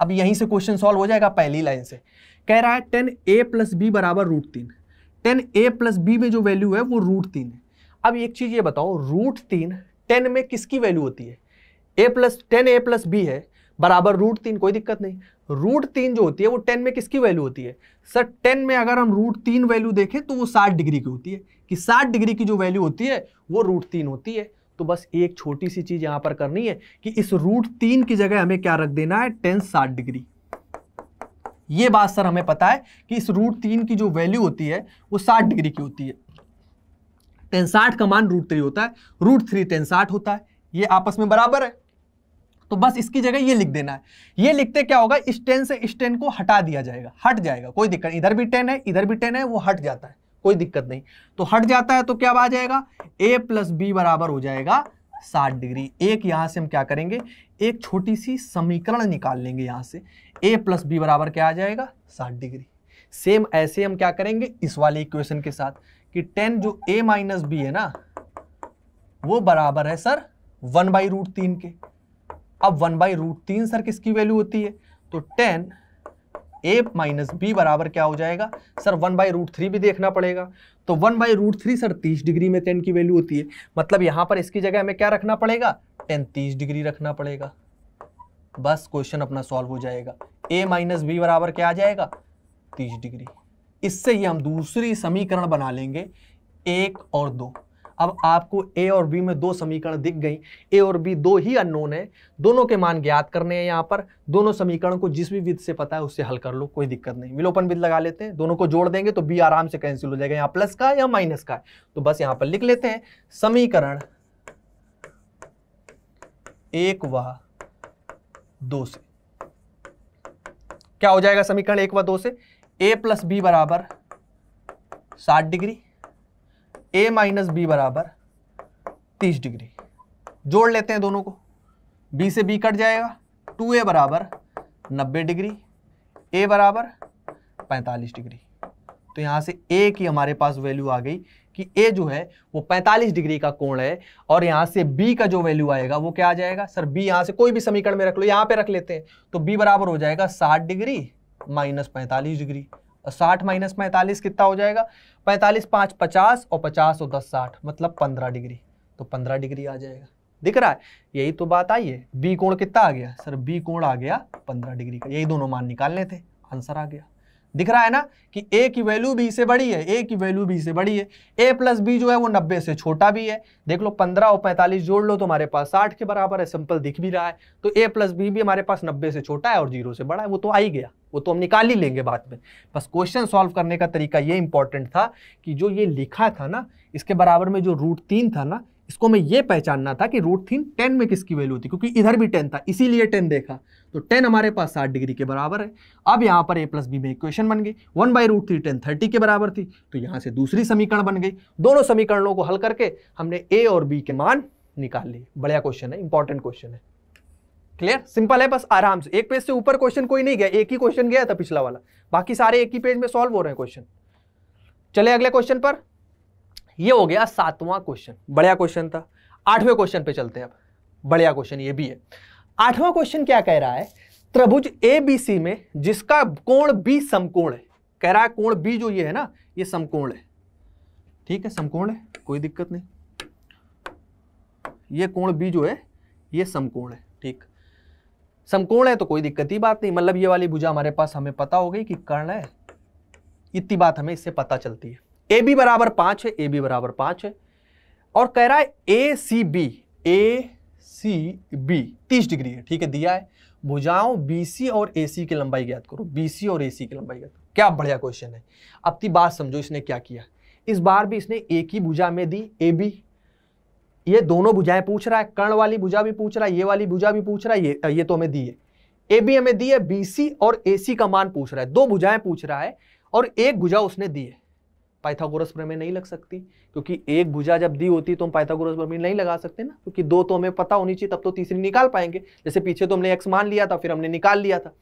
अब यहीं से क्वेश्चन सॉल्व हो जाएगा पहली लाइन से कह रहा है टेन ए प्लस बी बराबर रूट तीन टेन ए प्लस बी में जो वैल्यू है वो रूट तीन है अब एक चीज़ ये बताओ रूट तीन टेन में किसकी वैल्यू होती है A plus tan A plus B है बराबर रूट तीन कोई दिक्कत नहीं रूट तीन जो होती है वो टेन में किसकी वैल्यू होती है सर टेन में अगर हम रूट तीन वैल्यू देखें तो वो साठ डिग्री की होती है कि साठ डिग्री की जो वैल्यू होती है वो रूट तीन होती है तो बस एक छोटी सी चीज़ यहां पर करनी है कि इस रूट तीन की जगह हमें क्या रख देना है टेन साठ डिग्री ये बात सर हमें पता है कि इस रूट तीन की जो वैल्यू होती है वो साठ डिग्री की होती है टेन साठ का मान रूट थ्री होता है रूट थ्री टेन साठ होता है ये आपस में बराबर है तो बस इसकी जगह ये लिख देना है ये लिखते क्या होगा इस टेन से इस टेन को हटा दिया जाएगा हट जाएगा कोई दिक्कत इधर भी टेन है इधर भी टेन है वो हट जाता है कोई दिक्कत नहीं तो हट जाता है तो क्या आ जाएगा ए प्लस बी बराबर हो जाएगा साठ डिग्री एक यहां से हम क्या करेंगे एक छोटी सी समीकरण निकाल लेंगे यहां से ए प्लस बी बराबर क्या आ जाएगा साठ डिग्री सेम ऐसे हम क्या करेंगे इस वाले इक्वेशन के साथ कि टेन जो ए माइनस बी है ना वो बराबर है सर वन बाई रूट तीन के अब वन बाई रूट तीन सर किसकी वैल्यू होती है तो टेन ए माइनस बी बराबर क्या हो जाएगा sir one by root three भी देखना पड़ेगा तो one by root three sir तीस डिग्री में टेन की वैल्यू होती है मतलब यहाँ पर इसकी जगह हमें क्या रखना पड़ेगा टेन तीस डिग्री रखना पड़ेगा बस क्वेश्चन अपना सॉल्व हो जाएगा ए माइनस बी बराबर क्या आ जाएगा तीस डिग्री इससे ही हम दूसरी समीकरण बना लेंगे एक और दो अब आपको ए और बी में दो समीकरण दिख गई ए और बी दो ही अननोन है दोनों के मान ज्ञात करने हैं यहाँ पर दोनों समीकरण को जिस भी विध से पता है उससे हल कर लो कोई दिक्कत नहीं विलोपन विध लगा लेते हैं दोनों को जोड़ देंगे तो बी आराम से कैंसिल हो जाएगा यहाँ प्लस का या माइनस का तो बस यहाँ पर लिख लेते हैं समीकरण एक व दो से क्या हो जाएगा समीकरण एक व दो से ए प्लस बी बराबर साठ डिग्री ए माइनस बी बराबर तीस डिग्री जोड़ लेते हैं दोनों को बी से बी कट जाएगा टू ए बराबर नब्बे डिग्री ए बराबर पैंतालीस डिग्री तो यहाँ से ए की हमारे पास वैल्यू आ गई कि ए जो है वो 45 डिग्री का कोण है और यहाँ से बी का जो वैल्यू आएगा वो क्या आ जाएगा सर बी यहाँ से कोई भी समीकरण में रख लो यहाँ पे रख लेते हैं तो बी बराबर हो जाएगा 60 डिग्री माइनस पैंतालीस डिग्री साठ माइनस पैंतालीस कितना हो जाएगा पैंतालीस पाँच पचास और पचास और दस साठ मतलब पंद्रह डिग्री तो पंद्रह डिग्री आ जाएगा दिख रहा है यही तो बात आई है बी कोण कितना आ गया सर बी कोण आ गया पंद्रह डिग्री का यही दोनों मान निकालने थे आंसर आ गया दिख रहा है ना कि ए की वैल्यू बी से बड़ी है ए की वैल्यू बी से बड़ी है ए प्लस बी जो है वो नब्बे से छोटा भी है देख लो पंद्रह और पैंतालीस जोड़ लो तो हमारे पास साठ के बराबर है सिंपल दिख भी रहा है तो ए प्लस बी भी हमारे पास नब्बे से छोटा है और जीरो से बड़ा है वो तो आ ही गया वो तो हम निकाल ही लेंगे बाद में बस क्वेश्चन सॉल्व करने का तरीका ये इंपॉर्टेंट था कि जो ये लिखा था ना इसके बराबर में जो रूट तीन था ना इसको मैं ये पहचानना था कि रूट थीन टेन में किसकी वैल्यू थी क्योंकि इधर भी टेन था इसीलिए टेन देखा तो टेन हमारे पास साठ डिग्री के बराबर है अब यहाँ पर ए प्लस बी में इक्वेशन बन गई one by root three tan thirty के बराबर थी तो यहाँ से दूसरी समीकरण बन गई दोनों समीकरणों को हल करके हमने ए और बी के मान निकाल लिए बढ़िया क्वेश्चन है इंपॉर्टेंट क्वेश्चन है क्लियर सिंपल है बस आराम से एक पेज से ऊपर क्वेश्चन कोई नहीं गया एक ही क्वेश्चन गया था पिछला वाला बाकी सारे एक ही पेज में सॉल्व हो रहे हैं क्वेश्चन चले अगले क्वेश्चन पर ये हो गया सातवां क्वेश्चन बढ़िया क्वेश्चन था आठवें क्वेश्चन पे चलते हैं अब बढ़िया क्वेश्चन ये भी है आठवां क्वेश्चन क्या कह रहा है त्रिभुज ए बी सी में जिसका कोण बी समकोण है कह रहा है कोण बी जो ये है ना ये समकोण है ठीक है समकोण है कोई दिक्कत नहीं ये कोण बी जो है ये समकोण है ठीक समकोण है तो कोई दिक्कत ही बात नहीं मतलब ये वाली भुजा हमारे पास हमें पता हो गई कि कर्ण है इतनी बात हमें इससे पता चलती है ए बी बराबर पांच है ए बी बराबर पांच है और कह रहा है A C B A C B तीस डिग्री है ठीक है दिया है भुजाओं बी सी और ए सी की लंबाई ज्ञात करो बी सी और ए सी की लंबाई ज्ञात करो क्या बढ़िया क्वेश्चन है अब की बात समझो इसने क्या किया इस बार भी इसने एक ही भुजा में दी ए बी ये दोनों भुजाएं पूछ रहा है कर्ण वाली भुजा भी पूछ रहा है ये वाली भुजा भी पूछ रहा है ये ये तो हमें दी है ए बी हमें दी है बी सी और ए सी का मान पूछ रहा है दो भुजाएं पूछ रहा है और एक भुजा उसने दी है पाइथागोरस प्रमेय नहीं लग सकती क्योंकि एक भुजा जब दी होती तो हम पाइथागोरस प्रमेय नहीं लगा सकते ना क्योंकि दो तो हमें पता होनी चाहिए तब तो तीसरी निकाल पाएंगे जैसे पीछे तो हमने एक्स मान लिया था फिर हमने निकाल लिया था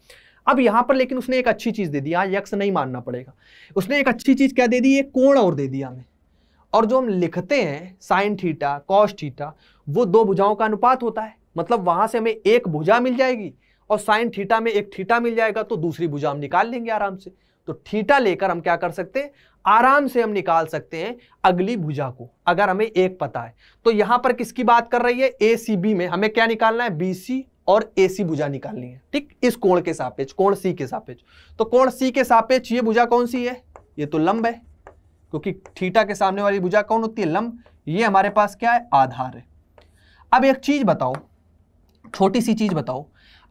अब यहाँ पर लेकिन उसने एक अच्छी चीज़ दे दी आज यक्स नहीं मानना पड़ेगा उसने एक अच्छी चीज़ क्या दे दी एक कोण और दे दिया हमें और जो हम लिखते हैं साइन थीटा कॉस थीटा वो दो भुजाओं का अनुपात होता है मतलब वहां से हमें एक भुजा मिल जाएगी और साइन थीटा में एक थीटा मिल जाएगा तो दूसरी भुजा हम निकाल लेंगे आराम से तो थीटा लेकर हम क्या कर सकते हैं आराम से हम निकाल सकते हैं अगली भुजा को अगर हमें एक पता है तो यहां पर किसकी बात कर रही है ए सी बी में हमें क्या निकालना है बी सी और ए सी भुजा निकालनी है ठीक इस कोण के सापेक्ष कोण सी के सापेक्ष तो कोण सी के सापेक्ष ये भुजा कौन सी है ये तो लंब है क्योंकि थीटा के सामने वाली भुजा कौन होती है लंब ये हमारे पास क्या है आधार है अब एक चीज बताओ छोटी सी चीज बताओ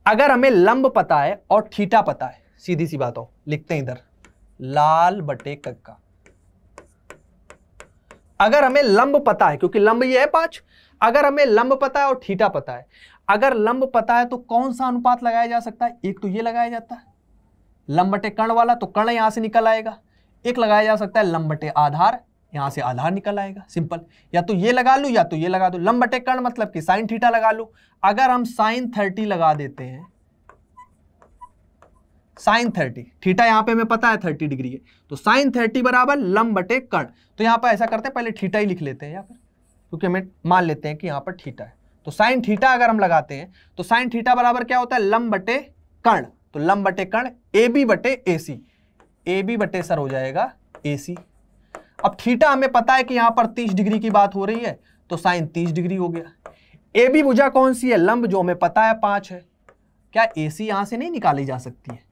अगर हमें लंब पता है और थीटा पता है सीधी सी बात हो लिखते हैं इधर लाल बटे कक्का अगर हमें लंब पता है क्योंकि लंब ये है पांच अगर हमें लंब पता है और थीटा पता है अगर लंब पता है तो कौन सा अनुपात लगाया जा सकता है एक तो ये लगाया जाता है लंबटे कर्ण वाला तो कर्ण यहां से निकल आएगा एक लगाया जा सकता है लंबटे आधार यहां से आधार निकल आएगा सिंपल या तो ये लगा लू या तो ये लगा दो लंबटे कर्ण मतलब कि साइन थीटा लगा लू अगर हम साइन थर्टी लगा देते हैं साइन थर्टी थीटा यहाँ पे हमें पता है थर्टी डिग्री है तो साइन थर्टी बराबर लम बटे कर्ण तो यहाँ पर ऐसा करते हैं पहले थीटा ही लिख लेते हैं यहाँ पर क्योंकि हमें मान लेते हैं कि यहाँ पर थीटा है तो साइन थीटा अगर हम लगाते हैं तो साइन थीटा बराबर क्या होता है लम बटे कर्ण तो लम बटे कर्ण ए बी बटे ए सी ए बी बटे सर हो जाएगा ए सी अब थीटा हमें पता है कि यहाँ पर तीस डिग्री की बात हो रही है तो साइन तीस डिग्री हो गया ए बी भुजा कौन सी है लंब जो हमें पता है पाँच है क्या ए सी यहाँ से नहीं निकाली जा सकती है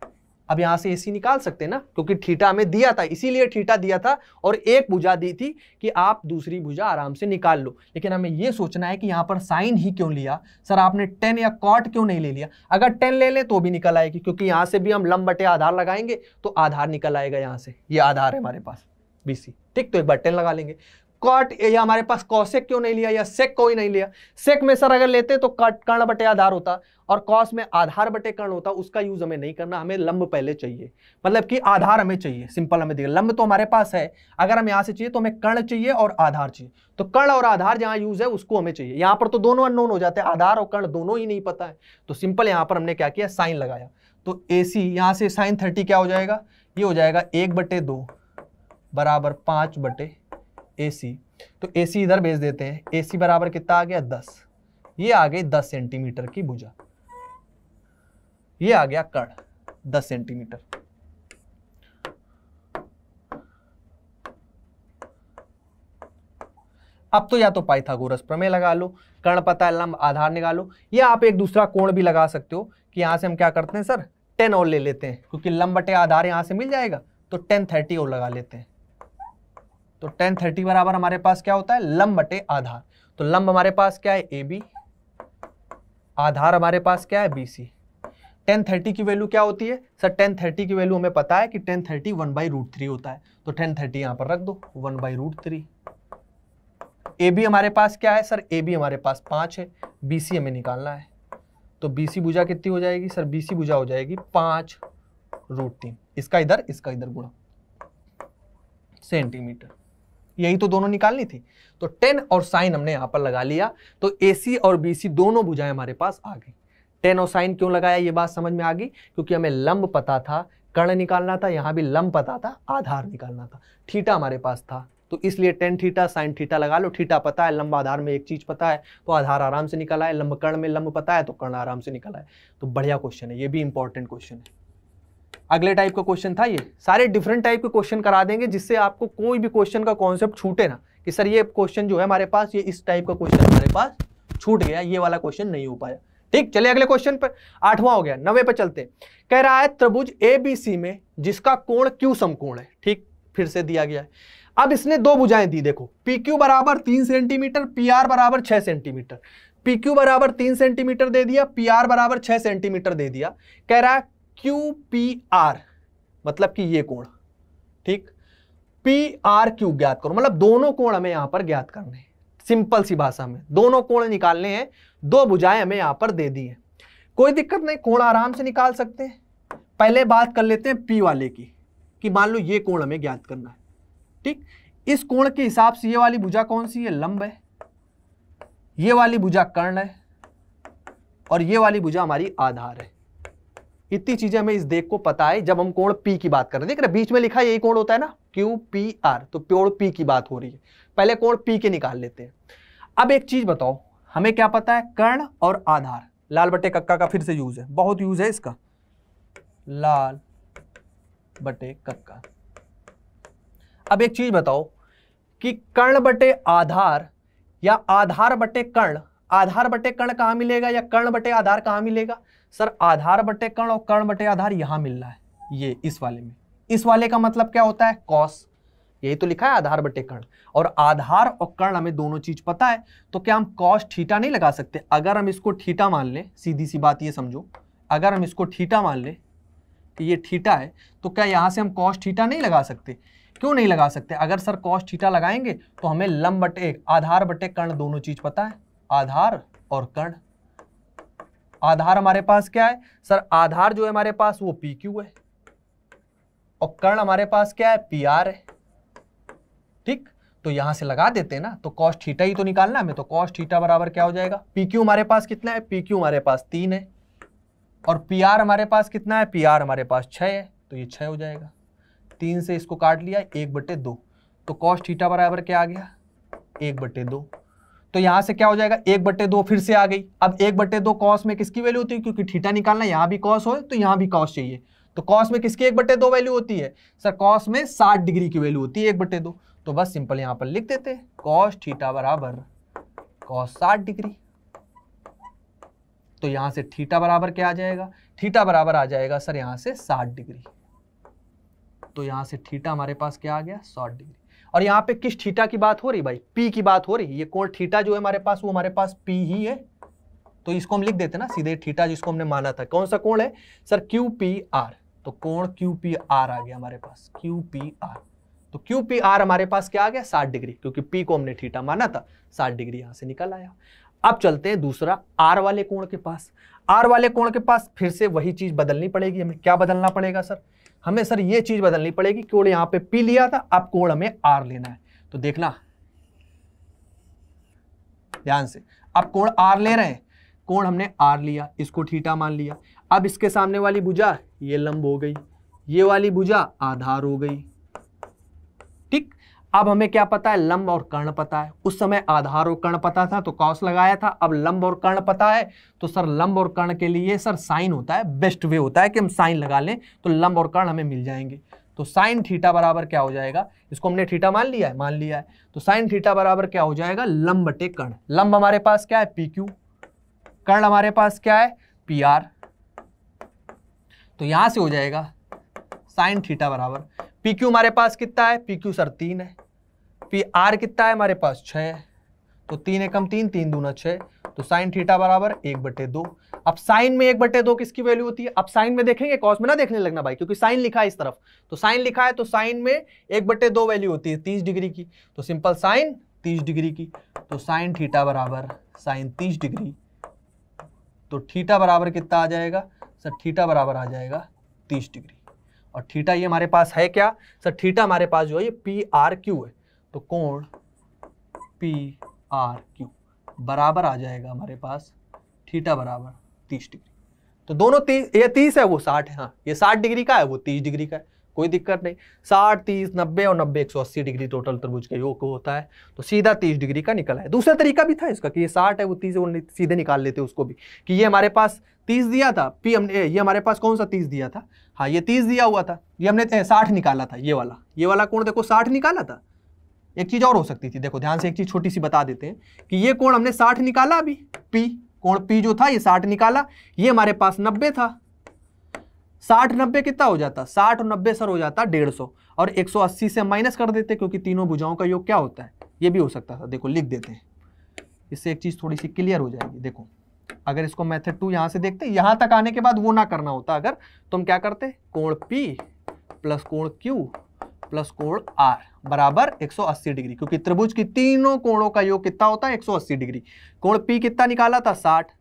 अब यहाँ से एसी निकाल सकते हैं ना क्योंकि ठीटा हमें दिया था इसीलिए ठीठा दिया था और एक भुजा दी थी कि आप दूसरी भुजा आराम से निकाल लो लेकिन हमें यह सोचना है कि यहाँ पर साइन ही क्यों लिया सर आपने टेन या कॉट क्यों नहीं ले लिया अगर टेन ले लें तो भी निकल आएगी क्योंकि यहाँ से भी हम लंब बटे आधार लगाएंगे तो आधार निकल आएगा यहाँ से ये आधार है हमारे पास बी ठीक तो एक बार टेन लगा लेंगे कॉट ये हमारे पास कौशिक क्यों नहीं लिया या सेक कोई नहीं लिया सेक में सर अगर लेते तो कट कर्ण बटे आधार होता और कॉस में आधार बटे कर्ण होता उसका यूज हमें नहीं करना हमें लंब पहले चाहिए मतलब कि आधार हमें चाहिए सिंपल हमें देखिए लंब तो हमारे पास है अगर हम यहाँ से चाहिए तो हमें कर्ण चाहिए और आधार चाहिए तो कर्ण और आधार जहाँ यूज है उसको हमें चाहिए यहाँ पर तो दोनों अननोन हो जाते हैं आधार और कर्ण दोनों ही नहीं पता है तो सिंपल यहाँ पर हमने क्या किया साइन लगाया तो ए सी यहाँ से साइन थर्टी क्या हो जाएगा ये हो जाएगा एक बटे दो बराबर पाँच बटे ए सी तो ए सी इधर भेज देते हैं ए सी बराबर कितना आ गया दस ये आ गई दस सेंटीमीटर की भुजा ये आ गया कण दस सेंटीमीटर अब तो या तो पाइथागोरस प्रमेय लगा लो कर्ण पता लंब आधार निकालो या आप एक दूसरा कोण भी लगा सकते हो कि यहां से हम क्या करते हैं सर टेन और ले लेते हैं क्योंकि लंब बटे आधार यहां से मिल जाएगा तो टेन थर्टी और लगा लेते हैं तो टेन थर्टी बराबर हमारे पास क्या होता है लंब बटे आधार तो लंब हमारे पास क्या है ए बी आधार हमारे पास क्या है बी सी टेन थर्टी की वैल्यू क्या होती है सर टेन थर्टी की वैल्यू हमें पता है कि tan thirty one by root three होता है तो टेन थर्टी यहां पर रख दो one by root three A B हमारे पास क्या है सर ए बी हमारे पास पांच है बी सी हमें निकालना है तो बी सी भुजा कितनी हो जाएगी सर बी सी भुजा हो जाएगी पांच रूट तीन इसका इधर इसका इधर गुणा सेंटीमीटर यही तो दोनों निकालनी थी तो टेन और साइन हमने यहाँ पर लगा लिया तो ए और बी दोनों भुजाएं हमारे पास आ गई टेन और साइन क्यों लगाया ये बात समझ में आ गई क्योंकि हमें लंब पता था कर्ण निकालना था यहाँ भी लंब पता था आधार निकालना था थीटा हमारे पास था तो इसलिए टेन थीटा साइन थीटा लगा लो थीटा पता है लंबा आधार में एक चीज पता है तो आधार आराम से निकला है लंब कर्ण में लंब पता है तो कर्ण आराम से निकला है तो बढ़िया क्वेश्चन है ये भी इंपॉर्टेंट क्वेश्चन है अगले टाइप का क्वेश्चन था ये सारे डिफरेंट टाइप के क्वेश्चन करा देंगे जिससे आपको कोई भी क्वेश्चन का कॉन्सेप्ट छूटे ना कि सर ये क्वेश्चन जो है हमारे पास ये इस टाइप का क्वेश्चन हमारे पास छूट गया ये वाला क्वेश्चन नहीं हो पाया ठीक चलिए अगले क्वेश्चन पर आठवां हो गया नवे पर चलते कह रहा है त्रिभुज ए बी सी में जिसका कोण क्यू समकोण है ठीक फिर से दिया गया है अब इसने दो बुझाएं दी देखो पी क्यू बराबर तीन सेंटीमीटर पी आर बराबर छह सेंटीमीटर पी क्यू बराबर तीन सेंटीमीटर दे दिया पी आर बराबर छह सेंटीमीटर दे दिया कह रहा है क्यू पी आर मतलब कि ये कोण ठीक पी आर क्यू ज्ञात करो मतलब दोनों कोण हमें यहां पर ज्ञात करने हैं सिंपल सी भाषा में दोनों कोण निकालने हैं दो भुजाएं हमें यहां पर दे दी है कोई दिक्कत नहीं कोण आराम से निकाल सकते हैं पहले बात कर लेते हैं पी वाले की कि मान लो ये कोण हमें ज्ञात करना है ठीक इस कोण के हिसाब से ये वाली भुजा कौन सी है लंब है ये वाली भुजा कर्ण है और ये वाली भुजा हमारी आधार है इतनी चीजें हमें इस देख को पता है जब हम कोण पी की बात कर रहे हैं देख रहे बीच में लिखा यही कोण होता है ना क्यू पी आर तो प्योर पी की बात हो रही है पहले कोण पी के निकाल लेते हैं अब एक चीज बताओ हमें क्या पता है कर्ण और आधार लाल बटे कक्का का फिर से यूज है बहुत यूज है इसका लाल बटे कक्का अब एक चीज बताओ कि कर्ण बटे आधार या आधार बटे कर्ण आधार बटे कर्ण कहां मिलेगा या कर्ण बटे आधार कहां मिलेगा सर आधार बटे कर्ण और कर्ण बटे आधार यहाँ मिल रहा है ये इस वाले में इस वाले का मतलब क्या होता है कॉस यही तो लिखा है आधार बटे कर्ण और आधार और कर्ण हमें दोनों चीज पता है तो क्या हम कॉस ठीटा नहीं लगा सकते अगर हम इसको ठीटा मान लें सीधी सी बात ये समझो अगर हम इसको ठीटा मान लें कि ये ठीटा है तो क्या यहाँ से हम कॉस ठीटा नहीं लगा सकते क्यों नहीं लगा सकते अगर सर कॉस ठीटा लगाएंगे तो हमें लंब बटे आधार बटे कर्ण दोनों चीज पता है आधार और कर्ण आधार हमारे पास क्या है सर आधार जो है हमारे पास वो पी क्यू है और कर्ण हमारे पास क्या है पी आर है ठीक तो यहां से लगा देते ना तो कॉस्ट हीटा ही तो निकालना हमें तो कॉस्ट हीटा बराबर क्या हो जाएगा पी क्यू हमारे पास कितना है पी क्यू हमारे पास तीन है और पी आर हमारे पास कितना है पी आर हमारे पास छः है तो ये छः हो जाएगा तीन से इसको काट लिया एक बटे दो तो कॉस्ट हीटा बराबर क्या आ गया एक बटे दो तो यहाँ से क्या हो जाएगा एक बट्टे दो फिर से आ गई अब एक बट्टे दो कॉस में किसकी वैल्यू होती है क्योंकि ठीठा निकालना यहाँ भी कॉस हो तो यहाँ भी कॉस चाहिए तो कॉस में किसकी एक बट्टे दो वैल्यू होती है सर कॉस में साठ डिग्री की वैल्यू होती है एक बट्टे दो तो बस सिंपल यहाँ पर लिख देते कॉस ठीटा बराबर कॉस साठ डिग्री तो यहाँ से ठीठा बराबर क्या आ जाएगा ठीठा बराबर आ जाएगा सर यहाँ से साठ डिग्री तो यहाँ से ठीठा हमारे पास क्या आ गया साठ डिग्री और यहाँ पे किस थीटा की बात हो रही भाई पी की बात हो रही ये कोण थीटा जो है हमारे पास वो हमारे पास पी ही है तो इसको हम लिख देते ना सीधे थीटा जिसको हमने माना था कौन सा कोण है सर क्यू पी आर तो कोण क्यू पी आर आ गया हमारे पास क्यू पी आर तो क्यू पी आर हमारे पास क्या आ गया साठ डिग्री क्योंकि पी को हमने थीटा माना था साठ डिग्री यहां से निकल आया अब चलते हैं दूसरा आर वाले कोण के पास आर वाले कोण के पास फिर से वही चीज बदलनी पड़ेगी हमें क्या बदलना पड़ेगा सर हमें सर ये चीज़ बदलनी पड़ेगी कोण यहाँ पे पी लिया था अब कोण हमें आर लेना है तो देखना ध्यान से अब कोण आर ले रहे हैं कोण हमने आर लिया इसको ठीटा मान लिया अब इसके सामने वाली भुजा ये लंब हो गई ये वाली भुजा आधार हो गई अब हमें क्या पता है लंब और कर्ण पता है उस समय आधार और कर्ण पता था तो कॉस लगाया था अब लंब और कर्ण पता है तो सर लंब और कर्ण के लिए सर साइन होता है बेस्ट वे होता है कि हम साइन लगा लें तो लंब और कर्ण हमें मिल जाएंगे तो साइन थीटा बराबर क्या हो जाएगा इसको हमने थीटा मान लिया है मान लिया है तो साइन थीटा बराबर क्या हो जाएगा लंब बटे कर्ण लंब हमारे पास क्या है पी क्यू कर्ण हमारे पास क्या है पी आर तो यहां से हो जाएगा साइन थीटा बराबर पी क्यू हमारे पास कितना है पी क्यू सर तीन है पी आर कितना है हमारे पास छः है तो तीन एकम तीन तीन दूना छः तो साइन थीटा बराबर एक बटे दो अब साइन में एक बटे दो किसकी वैल्यू होती है अब साइन में देखेंगे कॉस में ना देखने लगना भाई क्योंकि साइन लिखा है इस तरफ तो साइन लिखा है तो साइन में एक बटे दो वैल्यू होती है तीस डिग्री की तो सिंपल साइन तीस डिग्री की तो साइन थीटा बराबर साइन तीस डिग्री तो थीटा बराबर कितना आ जाएगा सर थीटा बराबर आ जाएगा तीस डिग्री और थीटा ये हमारे पास है क्या सर थीटा हमारे पास जो है ये पी आर क्यू है तो कोण पी आर क्यू बराबर आ जाएगा हमारे पास थीटा बराबर तीस डिग्री तो दोनों तीस ये तीस है वो साठ है हाँ ये साठ डिग्री का है वो तीस डिग्री का है कोई दिक्कत नहीं साठ तीस नब्बे और नब्बे एक सौ अस्सी डिग्री टोटल तरबूज का योग होता है तो सीधा तीस डिग्री का निकला है दूसरा तरीका भी था इसका कि ये साठ है वो तीस सीधे निकाल लेते उसको भी कि ये हमारे पास तीस दिया था पी हमने ये हमारे पास कौन सा तीस दिया था हाँ ये तीस दिया हुआ था ये हमने साठ निकाला था ये वाला ये वाला कोण देखो साठ निकाला था एक चीज और हो सकती थी देखो ध्यान से एक चीज छोटी सी बता देते हैं कि ये कोण हमने साठ निकाला अभी पी कोण पी जो था ये साठ निकाला ये हमारे पास नब्बे था साठ नब्बे कितना हो जाता साठ और नब्बे सर हो जाता डेढ़ सौ और एक सौ अस्सी से माइनस कर देते क्योंकि तीनों भुजाओं का योग क्या होता है ये भी हो सकता था देखो लिख देते हैं इससे एक चीज़ थोड़ी सी क्लियर हो जाएगी देखो अगर इसको मेथड टू यहां से देखते यहां तक आने के बाद वो ना करना होता अगर तुम तो क्या करते कोण पी प्लस कोण क्यू प्लस कोण आर बराबर 180 डिग्री क्योंकि त्रिभुज की तीनों कोणों का योग कितना होता है 180 डिग्री कोण पी कितना निकाला था 60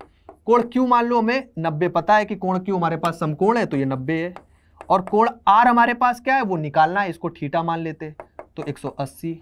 कोण क्यू मान लो हमें 90 पता है कि कोण क्यू हमारे पास समकोण है तो ये 90 है और कोण आर हमारे पास क्या है वो निकालना है इसको ठीटा मान लेते तो 180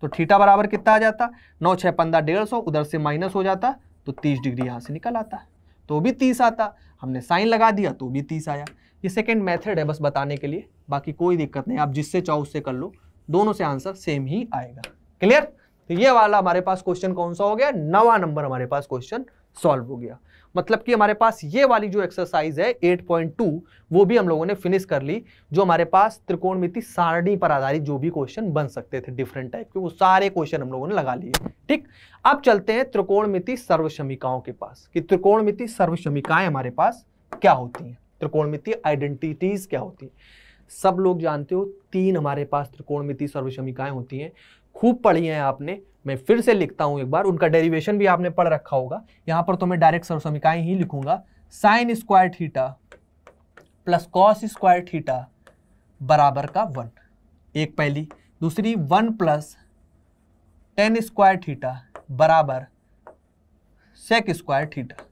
तो ठीटा बराबर कितना आ जाता नौ छः पंद्रह डेढ़ सौ उधर से माइनस हो जाता तो तीस डिग्री यहाँ से निकल आता है तो भी तीस आता हमने साइन लगा दिया तो भी तीस आया ये सेकेंड मैथड है बस बताने के लिए बाकी कोई दिक्कत नहीं आप जिससे चाहो उससे कर लो दोनों से आंसर सेम ही आएगा क्लियर तो ये वाला हमारे पास क्वेश्चन कौन सा हो गया नवा नंबर हमारे पास क्वेश्चन सॉल्व हो गया मतलब कि हमारे पास ये वाली जो एक्सरसाइज है 8.2 वो भी हम लोगों ने फिनिश कर ली जो हमारे पास त्रिकोणमिति सारणी पर आधारित जो भी क्वेश्चन बन सकते थे डिफरेंट टाइप के वो सारे क्वेश्चन हम लोगों ने लगा लिए ठीक अब चलते हैं त्रिकोणमिति सर्वशमिकाओं के पास कि त्रिकोणमिति सर्वशमिकाएं हमारे पास क्या होती हैं त्रिकोणमिति आइडेंटिटीज क्या होती है सब लोग जानते हो तीन हमारे पास त्रिकोणमिति सर्वशमिकाएं होती हैं खूब पढ़ी हैं आपने मैं फिर से लिखता हूँ एक बार उनका डेरिवेशन भी आपने पढ़ रखा होगा यहाँ पर तो मैं डायरेक्ट सर्वसमिकाएं ही लिखूंगा sine square theta plus cos square theta बराबर का वन एक पहली दूसरी one plus tan square theta बराबर sec square theta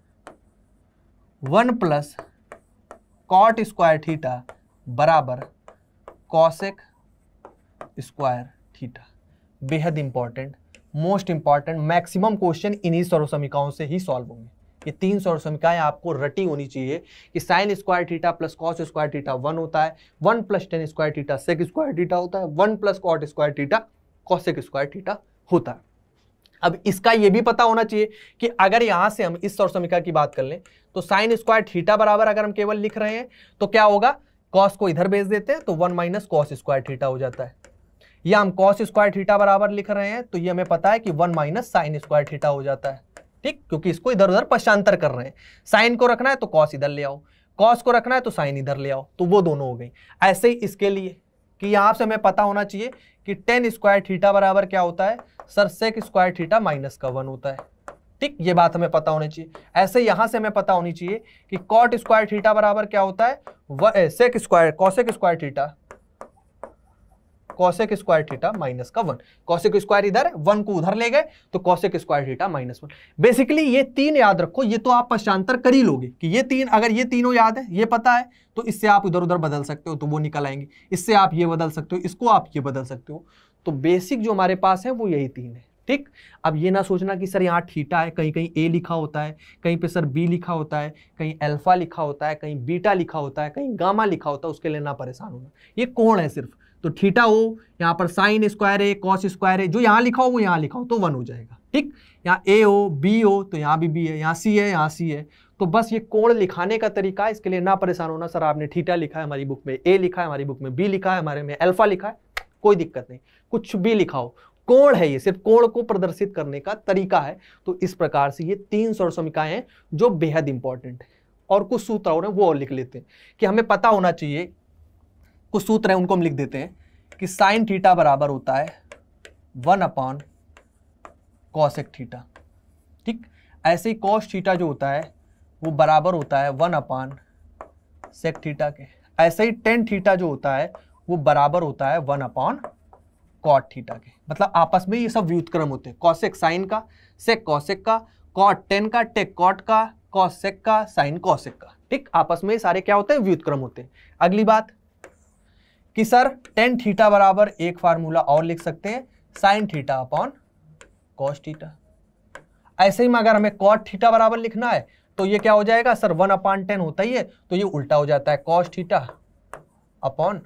one plus cot square theta बराबर कॉसेक स्क्वायर थीटा बेहद important most important maximum question इन्हीं सौर समिकाओं से ही सॉल्व होंगे ये तीन समिकाएं आपको रटी होनी चाहिए कि sine square theta plus cos square theta one होता है one plus tan square theta sec square theta होता है one plus cot square theta cosec square theta होता है अब इसका ये भी पता होना चाहिए कि अगर यहाँ से हम इस सौर समिका की बात कर लें तो साइन स्क्वायर थीटा बराबर अगर हम केवल लिख रहे हैं तो क्या होगा कॉस को इधर भेज देते हैं तो one minus cos square theta हो जाता है या हम कॉस स्क्वायर थीटा बराबर लिख रहे हैं तो ये हमें पता है कि one minus sine square theta हो जाता है ठीक क्योंकि इसको इधर उधर पश्चांतर कर रहे हैं साइन को रखना है तो कॉस इधर ले आओ कॉस को रखना है तो साइन इधर ले आओ तो वो दोनों हो गई ऐसे ही इसके लिए कि यहाँ से हमें पता होना चाहिए कि टेन स्क्वायर थीटा बराबर क्या होता है sir sec square theta minus का वन होता है ठीक ये बात हमें पता होनी चाहिए ऐसे यहां से हमें पता होनी चाहिए कि कॉट स्क्वायर थीटा बराबर क्या होता है sec square cosec square theta cosec square theta minus का वन कौशिक स्क्वायर इधर है वन को उधर ले गए तो cosec square theta minus one basically ये तीन याद रखो ये तो आप पश्चांतर कर ही लोगे कि ये तीन अगर ये तीनों याद है ये पता है तो इससे आप इधर उधर बदल सकते हो तो वो निकल आएंगे इससे आप ये बदल सकते हो इसको आप ये बदल सकते हो तो बेसिक जो हमारे पास है वो यही तीन है ठीक अब ये ना सोचना कि सर यहाँ ठीटा है कहीं कहीं ए लिखा होता है कहीं पे सर बी लिखा होता है कहीं अल्फा लिखा होता है कहीं बीटा लिखा होता है कहीं गामा लिखा होता है उसके लिए ना परेशान होना ये कोण है सिर्फ तो थीटा हो यहाँ पर साइन स्क्वायर है कॉस स्क्वायर है जो यहाँ लिखा हो वो यहाँ लिखा हो तो वन हो जाएगा ठीक यहाँ ए हो बी हो तो यहाँ भी बी है यहाँ सी है यहाँ सी है तो बस ये कोण लिखाने का तरीका है इसके लिए ना परेशान होना सर आपने थीटा लिखा है हमारी बुक में ए लिखा है हमारी बुक में बी लिखा है हमारे में अल्फा लिखा है कोई दिक्कत नहीं कुछ भी लिखा हो कोण है ये सिर्फ कोण को प्रदर्शित करने का तरीका है तो इस प्रकार से ये तीन सौ समिकाएं हैं जो बेहद इंपॉर्टेंट है और कुछ सूत्र और हैं वो और लिख लेते हैं कि हमें पता होना चाहिए कुछ सूत्र हैं उनको हम लिख देते हैं कि साइन थीटा बराबर होता है वन अपॉन कॉशेक थीटा ठीक ऐसे ही कॉश थीटा जो होता है वो बराबर होता है वन अपॉन सेक थीटा के ऐसे ही टेन थीटा जो होता है वो बराबर होता है वन अपॉन कॉट थीटा के मतलब आपस में ये सब व्युतक्रम होते हैं कॉशेक साइन का सेक कॉशेक का कॉट टेन का टेक कॉट का कॉशेक का साइन कॉशेक का ठीक आपस में सारे क्या होते हैं व्युतक्रम होते हैं अगली बात कि सर टेन थीटा बराबर एक फार्मूला और लिख सकते हैं sine theta upon cos theta ऐसे ही में अगर हमें कॉट थीटा बराबर लिखना है तो ये क्या हो जाएगा सर वन अपॉन टेन होता ही है तो ये उल्टा हो जाता है cos theta upon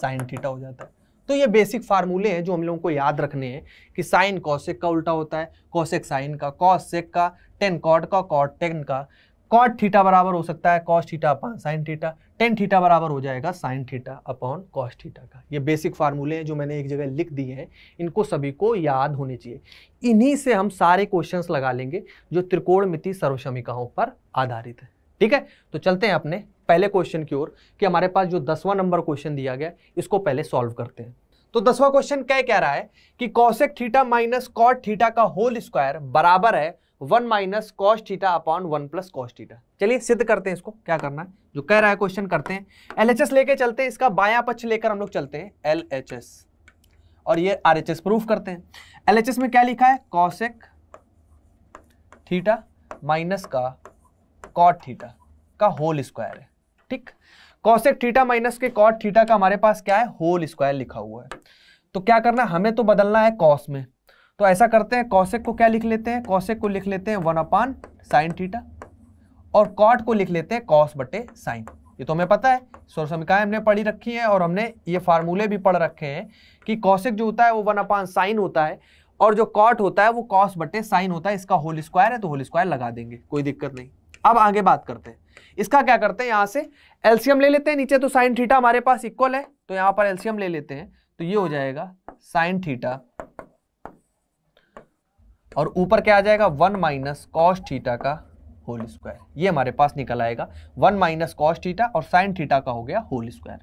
sine theta हो जाता है तो ये बेसिक फार्मूले हैं जो हम लोगों को याद रखने हैं कि साइन कॉसेक का उल्टा होता है कॉसेक साइन का कॉसेक का टेन कॉट का कॉट टेन का कॉट थीटा बराबर हो सकता है cos theta upon sine theta tan theta बराबर हो जाएगा sine theta upon cos theta का ये बेसिक फार्मूले हैं जो मैंने एक जगह लिख दिए हैं इनको सभी को याद होने चाहिए इन्हीं से हम सारे क्वेश्चंस लगा लेंगे जो त्रिकोणमिति सर्वशमिकाओं पर आधारित है ठीक है तो चलते हैं अपने पहले क्वेश्चन की ओर कि हमारे पास जो दसवां नंबर क्वेश्चन दिया गया इसको पहले सॉल्व करते हैं तो दसवा क्वेश्चन क्या कह रहा है कि cosec theta minus cot theta का होल स्क्वायर बराबर है one minus cos theta upon one plus cos theta चलिए सिद्ध करते हैं इसको क्या करना है जो कह रहा है क्वेश्चन करते हैं एल एच एस लेके चलते हैं इसका बाया पक्ष लेकर हम लोग चलते हैं एल एच एस और ये आर एच एस प्रूफ करते हैं एल एच एस में क्या लिखा है कॉसेक थीटा माइनस का कॉट थीटा का होल स्क्वायर है ठीक कॉसेक थीटा माइनस के कॉट थीटा का हमारे पास क्या है होल स्क्वायर लिखा हुआ है तो क्या करना है हमें तो बदलना है कॉस में तो ऐसा करते हैं कौशिक को क्या लिख लेते हैं कौशिक को लिख लेते हैं वन अपान साइन थीटा और कॉट को लिख लेते हैं कॉस बटे साइन ये तो हमें पता है स्वर समिकाएं हमने पढ़ी रखी हैं और हमने ये फार्मूले भी पढ़ रखे हैं कि कौशिक जो होता है वो वन अपान साइन होता है और जो कॉट होता है वो कॉस बटे साइन होता है इसका होल स्क्वायर है तो होल स्क्वायर लगा देंगे कोई दिक्कत नहीं अब आगे बात करते हैं इसका क्या करते हैं यहाँ से एल्सियम ले लेते हैं नीचे तो साइन थीटा हमारे पास इक्वल है तो यहाँ पर एल्सियम ले लेते हैं तो ये हो जाएगा साइन थीटा और ऊपर क्या आ जाएगा वन माइनस कॉस थीटा का होल स्क्वायर ये हमारे पास निकल आएगा वन माइनस कॉस थीटा और साइन थीटा का हो गया होल स्क्वायर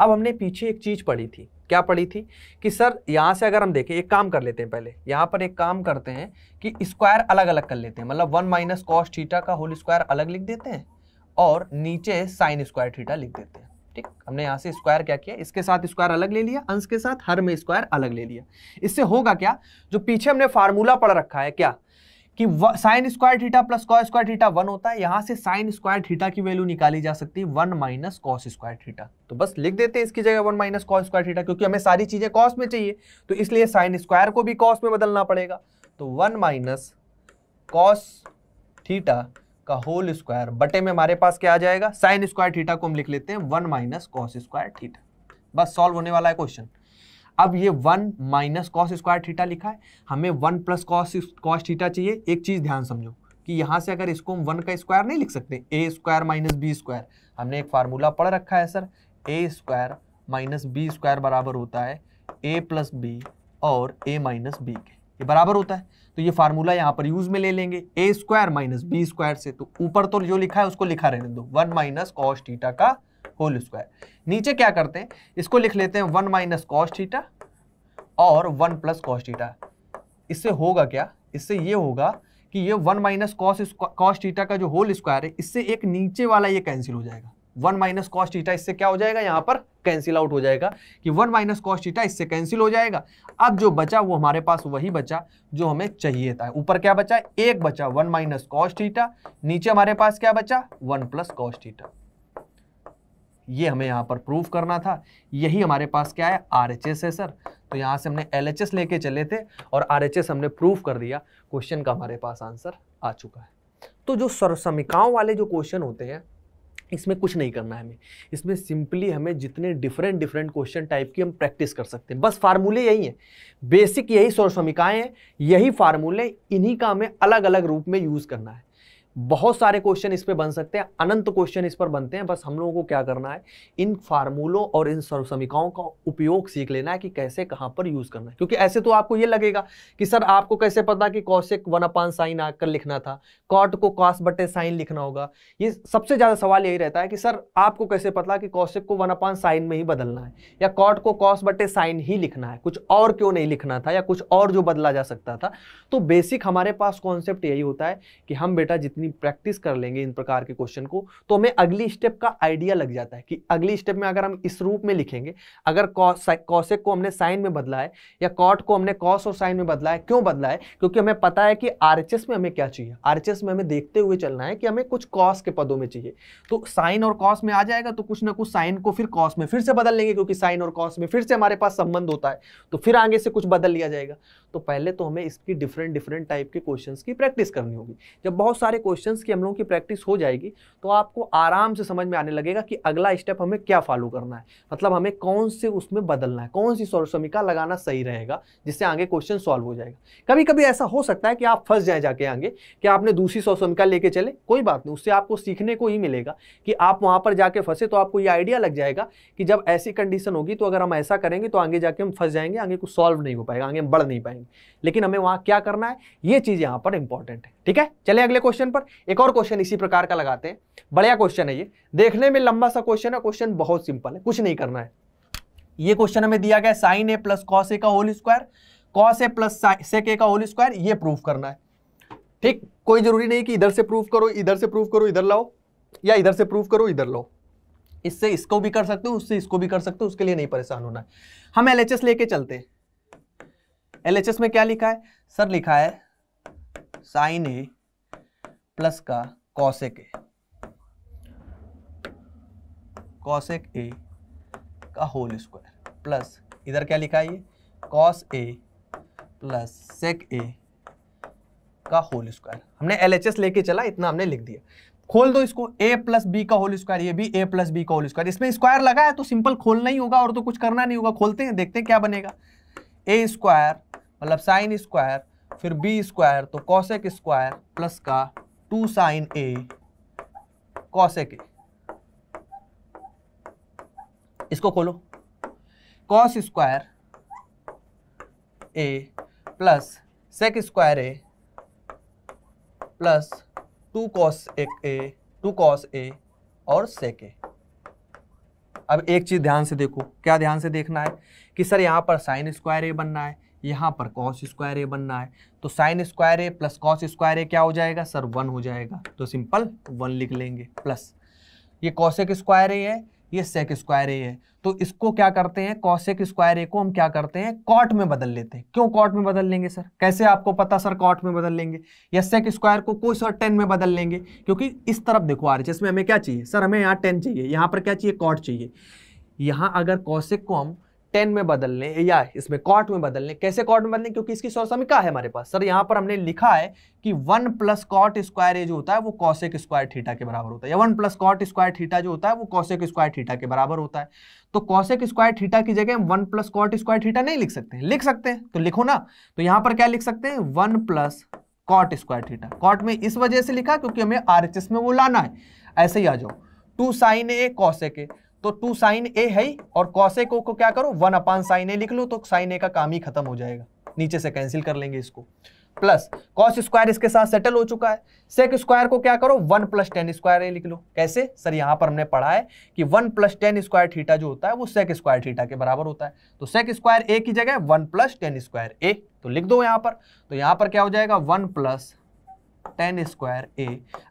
अब हमने पीछे एक चीज़ पढ़ी थी क्या पढ़ी थी कि सर यहाँ से अगर हम देखें एक काम कर लेते हैं पहले यहाँ पर एक काम करते हैं कि स्क्वायर अलग अलग कर लेते हैं मतलब वन माइनस कॉस थीटा का होल स्क्वायर अलग लिख देते हैं और नीचे साइन स्क्वायर थीटा लिख देते हैं ठीक हमने यहाँ से स्क्वायर क्या किया इसके साथ स्क्वायर अलग ले लिया अंश के साथ हर में स्क्वायर अलग ले लिया इससे होगा क्या जो पीछे हमने फार्मूला पढ़ रखा है क्या कि sine square theta plus cos square theta one होता है यहाँ से साइन स्क्वायर थीटा की वैल्यू निकाली जा सकती है one minus cos square theta तो बस लिख देते हैं इसकी जगह one minus cos square theta क्योंकि हमें सारी चीज़ें कॉस में चाहिए तो इसलिए साइन स्क्वायर को भी कॉस में बदलना पड़ेगा तो वन माइनस कॉस थीटा का होल स्क्वायर बटे में हमारे पास क्या आ जाएगा साइन स्क्वायर थीटा को हम लिख लेते हैं one minus cos square theta बस सॉल्व होने वाला है क्वेश्चन अब ये one minus cos square theta लिखा है हमें one plus cos cos theta चाहिए एक चीज़ ध्यान समझो कि यहाँ से अगर इसको हम वन का स्क्वायर नहीं लिख सकते A square minus B square हमने एक फार्मूला पढ़ रखा है sir A square minus B square बराबर होता है ए प्लस बी और ए माइनस बी के ये बराबर होता है तो ये फार्मूला यहाँ पर यूज में ले लेंगे A square minus B square से तो ऊपर तो जो लिखा है उसको लिखा रहने दो वन माइनस कॉस टीटा का होल स्क्वायर नीचे क्या करते हैं इसको लिख लेते हैं वन माइनस कॉस टीटा और वन प्लस कॉस टीटा इससे होगा क्या इससे ये होगा कि ये one minus cos cos theta का जो होल स्क्वायर है इससे एक नीचे वाला ये कैंसिल हो जाएगा वन माइनस कॉस्ट ईटा इससे क्या हो जाएगा यहाँ पर कैंसिल आउट हो जाएगा कि वन माइनस कॉस्ट ईटा इससे कैंसिल हो जाएगा अब जो बचा वो हमारे पास वही बचा जो हमें चाहिए था ऊपर क्या बचा एक बचा वन माइनस कॉस्ट ईटा नीचे हमारे पास क्या बचा वन प्लस कॉस्ट ईटा ये हमें यहाँ पर प्रूफ करना था यही हमारे पास क्या है आर एच एस है सर तो यहाँ से हमने एल एच एस लेके चले थे और आर एच एस हमने प्रूफ कर दिया क्वेश्चन का हमारे पास आंसर आ चुका है तो जो सर वाले जो क्वेश्चन होते हैं इसमें कुछ नहीं करना है हमें इसमें सिंपली हमें जितने डिफरेंट डिफरेंट क्वेश्चन टाइप की हम प्रैक्टिस कर सकते हैं बस फार्मूले यही हैं बेसिक यही सर्व समिकाएँ हैं यही फार्मूले इन्हीं का हमें अलग अलग रूप में यूज़ करना है बहुत सारे क्वेश्चन इस पर बन सकते हैं अनंत क्वेश्चन इस पर बनते हैं बस हम लोगों को क्या करना है इन फार्मूलों और इन सर्वसमिकाओं का उपयोग सीख लेना है कि कैसे कहाँ पर यूज़ करना है क्योंकि ऐसे तो आपको ये लगेगा कि सर आपको कैसे पता कि कौशिक वन अपान साइन आकर लिखना था कॉट को कॉस बटे साइन लिखना होगा ये सबसे ज़्यादा सवाल यही रहता है कि सर आपको कैसे पता कि कौशिक को वन अपान साइन में ही बदलना है या कॉट को कॉस बटे साइन ही लिखना है कुछ और क्यों नहीं लिखना था या कुछ और जो बदला जा सकता था तो बेसिक हमारे पास कॉन्सेप्ट यही होता है कि हम बेटा जितनी अपनी प्रैक्टिस कर लेंगे इन प्रकार के क्वेश्चन को तो हमें अगली स्टेप का आइडिया लग जाता है कि अगली स्टेप में अगर हम इस रूप में लिखेंगे अगर कौशिक को हमने साइन में बदला है या कॉट को हमने कॉस और साइन में बदला है क्यों बदला है क्योंकि हमें पता है कि आर में हमें क्या चाहिए आर में हमें देखते हुए चलना है कि हमें कुछ कॉस के पदों में चाहिए तो साइन और कॉस में आ जाएगा तो कुछ ना कुछ साइन को फिर कॉस में फिर से बदल लेंगे क्योंकि साइन और कॉस में फिर से हमारे पास संबंध होता है तो फिर आगे से कुछ बदल लिया जाएगा तो पहले तो हमें इसकी डिफरेंट डिफरेंट टाइप के क्वेश्चन की प्रैक्टिस करनी होगी जब बहुत सारे क्वेश्चन की हम लोगों की प्रैक्टिस हो जाएगी तो आपको आराम से समझ में आने लगेगा कि अगला स्टेप हमें क्या फॉलो करना है मतलब हमें कौन से उसमें बदलना है कौन सी समीका लगाना सही रहेगा जिससे आगे क्वेश्चन सॉल्व हो जाएगा कभी कभी ऐसा हो सकता है कि आप फंस जाए जाके आगे कि आपने दूसरी समीका लेके चले कोई बात नहीं उससे आपको सीखने को ही मिलेगा कि आप वहाँ पर जाके फंसे तो आपको ये आइडिया लग जाएगा कि जब ऐसी कंडीशन होगी तो अगर हम ऐसा करेंगे तो आगे जाके हम फंस जाएंगे आगे कुछ सॉल्व नहीं हो पाएगा आगे हम बढ़ नहीं पाएंगे लेकिन हमें वहाँ क्या करना है ये चीज़ यहाँ पर इंपॉर्टेंट है ठीक है चले अगले क्वेश्चन पर एक और क्वेश्चन इसी प्रकार का लगाते हैं बढ़िया क्वेश्चन है ये देखने में लंबा सा क्वेश्चन है क्वेश्चन बहुत सिंपल है कुछ नहीं करना है ये क्वेश्चन हमें दिया गया sine A plus cos A का whole square cos A plus sec A का होल स्क्वायर ये प्रूफ करना है ठीक कोई जरूरी नहीं कि इधर से प्रूफ करो इधर से प्रूफ करो इधर लाओ या इधर से प्रूफ करो इधर लाओ इससे इसको भी कर सकते हो उससे इसको भी कर सकते हो उसके लिए नहीं परेशान होना है हम एल लेके चलते हैं एलएचएस में क्या लिखा है सर लिखा है साइन ए प्लस का कौशिक ए कौशिक ए का होल स्क्वायर प्लस इधर क्या लिखा है ये cos A plus sec A का होल स्क्वायर हमने एल लेके चला इतना हमने लिख दिया खोल दो इसको a प्लस बी का होल स्क्वायर ये भी a प्लस बी का होल स्क्वायर इसमें स्क्वायर लगा है तो सिंपल खोलना ही होगा और तो कुछ करना नहीं होगा खोलते हैं देखते हैं क्या बनेगा ए स्क्वायर मतलब साइन स्क्वायर फिर बी स्क्वायर तो कॉसेक स्क्वायर प्लस का टू साइन ए कॉसेक इसको खोलो cos square A plus sec square A plus two cos एक ए टू कॉस ए और सेक ए अब एक चीज़ ध्यान से देखो क्या ध्यान से देखना है कि सर यहां पर साइन स्क्वायर ए बनना है यहाँ पर कॉस स्क्वायर ए बनना है तो sine square A plus cos square A क्या हो जाएगा सर वन हो जाएगा तो सिंपल वन लिख लेंगे प्लस ये कौशिक स्क्वायर ए है ये सेक स्क्वायर ए है तो इसको क्या करते हैं कौशिक स्क्वायर ए को हम क्या करते हैं कॉट में बदल लेते हैं क्यों कॉट में बदल लेंगे सर कैसे आपको पता सर कॉट में बदल लेंगे या सेक स्क्वायर को कोई सर टेन में बदल लेंगे क्योंकि इस तरफ देखो रही है इसमें हमें क्या चाहिए सर हमें यहाँ टेन चाहिए यहाँ पर क्या चाहिए कॉट चाहिए यहाँ अगर कौशिक को हम टेन में बदल लें या इसमें कॉट में बदल लें कैसे कॉट में बदलें क्योंकि इसकी सौसमिका है हमारे पास सर यहाँ पर हमने लिखा है कि one plus cot square A जो होता है वो कॉसेक स्क्वायर थीटा के बराबर होता है या one plus cot square theta जो होता है वो कॉसेक स्क्वायर थीटा के बराबर होता है तो कॉसेक स्क्वायर थीटा की जगह हम one plus cot square theta नहीं लिख सकते लिख सकते हैं तो लिखो ना तो यहाँ पर क्या लिख सकते हैं one plus cot square theta cot में इस वजह से लिखा क्योंकि हमें आर में वो लाना है ऐसे ही आ जाओ two sine A cosec A तो टू साइन ए है ही और कॉस ए को, को क्या करो वन अपान साइन ए लिख लो तो साइन ए का काम ही खत्म हो जाएगा नीचे से कैंसिल कर लेंगे इसको प्लस कॉस स्क्वायर इसके साथ सेटल हो चुका है सेक स्क्वायर को क्या करो one plus tan square A लिख लो कैसे सर यहां पर हमने पढ़ा है कि one plus tan square theta जो होता है वो सेक स्क्वायर थीटा के बराबर होता है तो सेक स्क्वायर ए की जगह one plus tan square A तो लिख दो यहां पर तो यहां पर क्या हो जाएगा one plus tan square A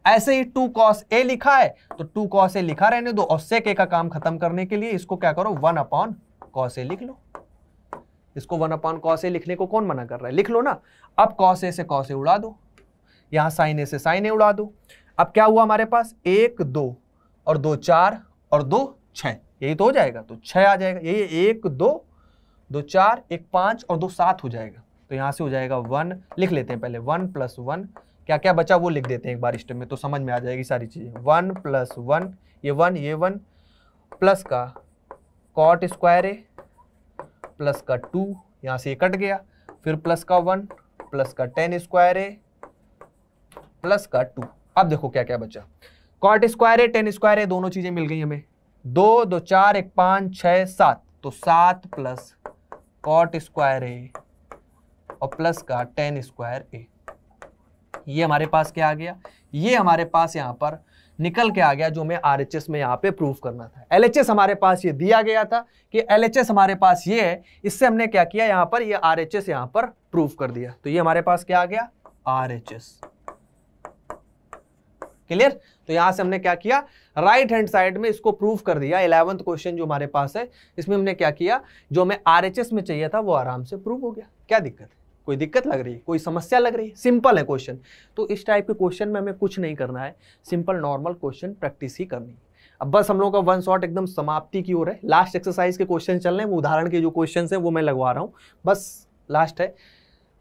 ऐसे ही टू कॉस ए लिखा है तो टू कॉस ए लिखा रहने दो और सेक ए का काम खत्म करने के लिए इसको क्या करो वन अपॉन कॉस ए लिख लो इसको वन अपॉन कॉस ए लिखने को कौन मना कर रहा है लिख लो ना अब कॉस ए से कॉस ए उड़ा दो यहां साइन ए से साइन ए उड़ा दो अब क्या हुआ हमारे पास एक दो और दो चार और दो छः यही तो हो जाएगा तो छः आ जाएगा यही एक दो दो चार एक पांच और दो सात हो जाएगा तो यहां से हो जाएगा वन लिख लेते हैं पहले वन प्लस वन क्या क्या बचा वो लिख देते हैं एक बार स्टेप में तो समझ में आ जाएगी सारी चीज़ें वन प्लस वन ये वन ये वन प्लस का कॉट स्क्वायर ए प्लस का टू यहाँ से ये कट गया फिर प्लस का वन प्लस का टेन स्क्वायर ए प्लस का टू अब देखो क्या क्या बचा cot square A tan square A दोनों चीजें मिल गई हमें दो दो चार एक पाँच छः सात तो सात प्लस कॉट स्क्वायर ए और प्लस का टेन स्क्वायर ए ये हमारे पास क्या आ गया ये हमारे पास यहाँ पर निकल के आ गया जो हमें आर में यहाँ पे प्रूफ करना था एल हमारे पास ये दिया गया था कि एल हमारे पास ये है इससे हमने क्या किया यहाँ पर ये आर एच यहाँ पर प्रूफ कर दिया तो ये हमारे पास क्या आ गया आर एच एस क्लियर तो यहां से हमने क्या किया राइट हैंड साइड में इसको प्रूफ कर दिया इलेवंथ क्वेश्चन जो हमारे पास है इसमें हमने क्या किया जो हमें आर में चाहिए था वो आराम से प्रूफ हो गया क्या दिक्कत है कोई दिक्कत लग रही है कोई समस्या लग रही है सिंपल है क्वेश्चन तो इस टाइप के क्वेश्चन में हमें कुछ नहीं करना है सिंपल नॉर्मल क्वेश्चन प्रैक्टिस ही करनी है अब बस हम लोग का वन शॉट एकदम समाप्ति की ओर है लास्ट एक्सरसाइज के क्वेश्चन चल रहे हैं वो उदाहरण के जो क्वेश्चन हैं वो मैं लगवा रहा हूँ बस लास्ट है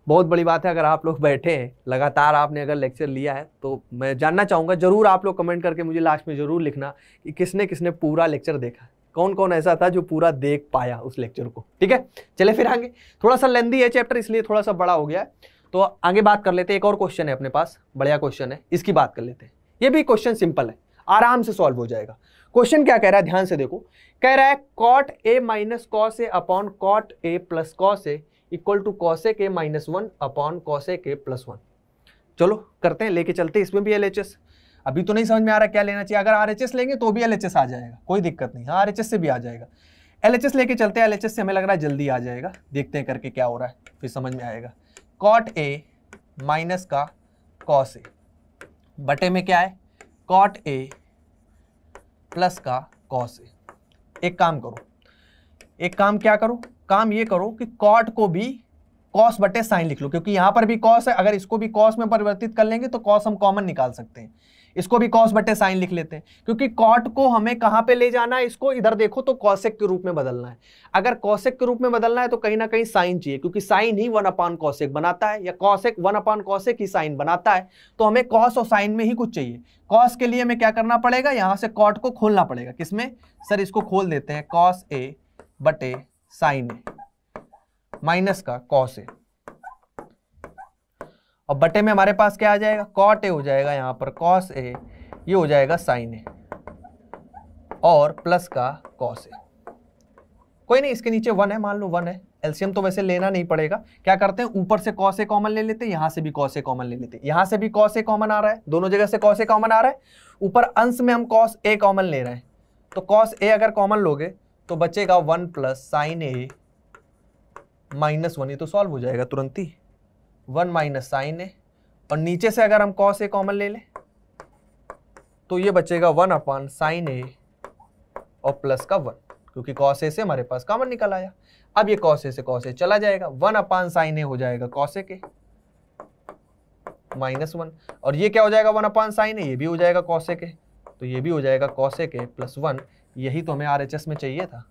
बहुत बड़ी बात है अगर आप लोग बैठे हैं लगातार आपने अगर लेक्चर लिया है तो मैं जानना चाहूँगा ज़रूर आप लोग कमेंट करके मुझे लास्ट में ज़रूर लिखना कि किसने किसने पूरा लेक्चर देखा कौन कौन ऐसा था जो पूरा देख पाया उस लेक्चर को ठीक है चले फिर आगे थोड़ा सा लेंदी है चैप्टर इसलिए थोड़ा सा बड़ा हो गया है तो आगे बात कर लेते हैं एक और क्वेश्चन है अपने पास बढ़िया क्वेश्चन है इसकी बात कर लेते हैं ये भी क्वेश्चन सिंपल है आराम से सॉल्व हो जाएगा क्वेश्चन क्या कह रहा है ध्यान से देखो कह रहा है cot A minus cos A upon cot A plus cos A equal to cos A के minus one upon cos A के प्लस वन चलो करते हैं लेके चलते हैं इसमें भी एल अभी तो नहीं समझ में आ रहा क्या लेना चाहिए अगर आर लेंगे तो भी एल आ जाएगा कोई दिक्कत नहीं हाँ आर से भी आ जाएगा एल लेके चलते हैं एल से हमें लग रहा है जल्दी आ जाएगा देखते हैं करके क्या हो रहा है फिर समझ में आएगा कॉट ए माइनस का कॉस ए बटे में क्या है कॉट ए प्लस का कॉस ए एक काम करो एक काम क्या करो काम ये करो कि कॉट को भी कॉस बटे साइन लिख लो क्योंकि यहाँ पर भी कॉस है अगर इसको भी कॉस में परिवर्तित कर लेंगे तो कॉस हम कॉमन निकाल सकते हैं इसको भी कॉस बटे साइन लिख लेते हैं क्योंकि कॉट को हमें कहाँ पे ले जाना है इसको इधर देखो तो कौशिक के रूप में बदलना है अगर कौशिक के रूप में बदलना है तो कहीं ना कहीं साइन चाहिए क्योंकि साइन ही वन अपॉन कौशिक बनाता है या कौशिक वन अपॉन कौशिक ही साइन बनाता है तो हमें कॉस और साइन में ही कुछ चाहिए कॉस के लिए हमें क्या करना पड़ेगा यहाँ से कॉट को खोलना पड़ेगा किसमें सर इसको खोल देते हैं कॉस ए बटे साइन ए माइनस का कॉस ए और बटे में हमारे पास क्या आ जाएगा कॉट ए हो जाएगा यहाँ पर कॉस ए ये हो जाएगा साइन ए और प्लस का कॉस ए कोई नहीं इसके नीचे वन है मान लो वन है एल्सियम तो वैसे लेना नहीं पड़ेगा क्या करते हैं ऊपर से कॉस ए कॉमन ले लेते हैं यहाँ से भी कॉस ए कॉमन ले लेते हैं यहाँ से भी कॉस ए कॉमन आ रहा है दोनों जगह से कॉस ए कॉमन आ रहा है ऊपर अंश में हम कॉस ए कॉमन ले रहे हैं तो कॉस ए अगर कॉमन लोगे तो बचेगा one plus sine A minus one ये तो सॉल्व हो जाएगा तुरंत ही वन माइनस साइन ए और नीचे से अगर हम कॉस ए कॉमन ले लें तो ये बचेगा वन अपॉन साइन ए और प्लस का वन क्योंकि कॉस ए से हमारे पास कॉमन निकल आया अब ये कॉस ए से कॉस ए चला जाएगा वन अपान साइन ए हो जाएगा कॉस ए के माइनस वन और ये क्या हो जाएगा वन अपान साइन ए ये भी हो जाएगा कॉस ए के तो ये भी हो जाएगा कॉस ए के प्लस वन यही तो हमें आर में चाहिए था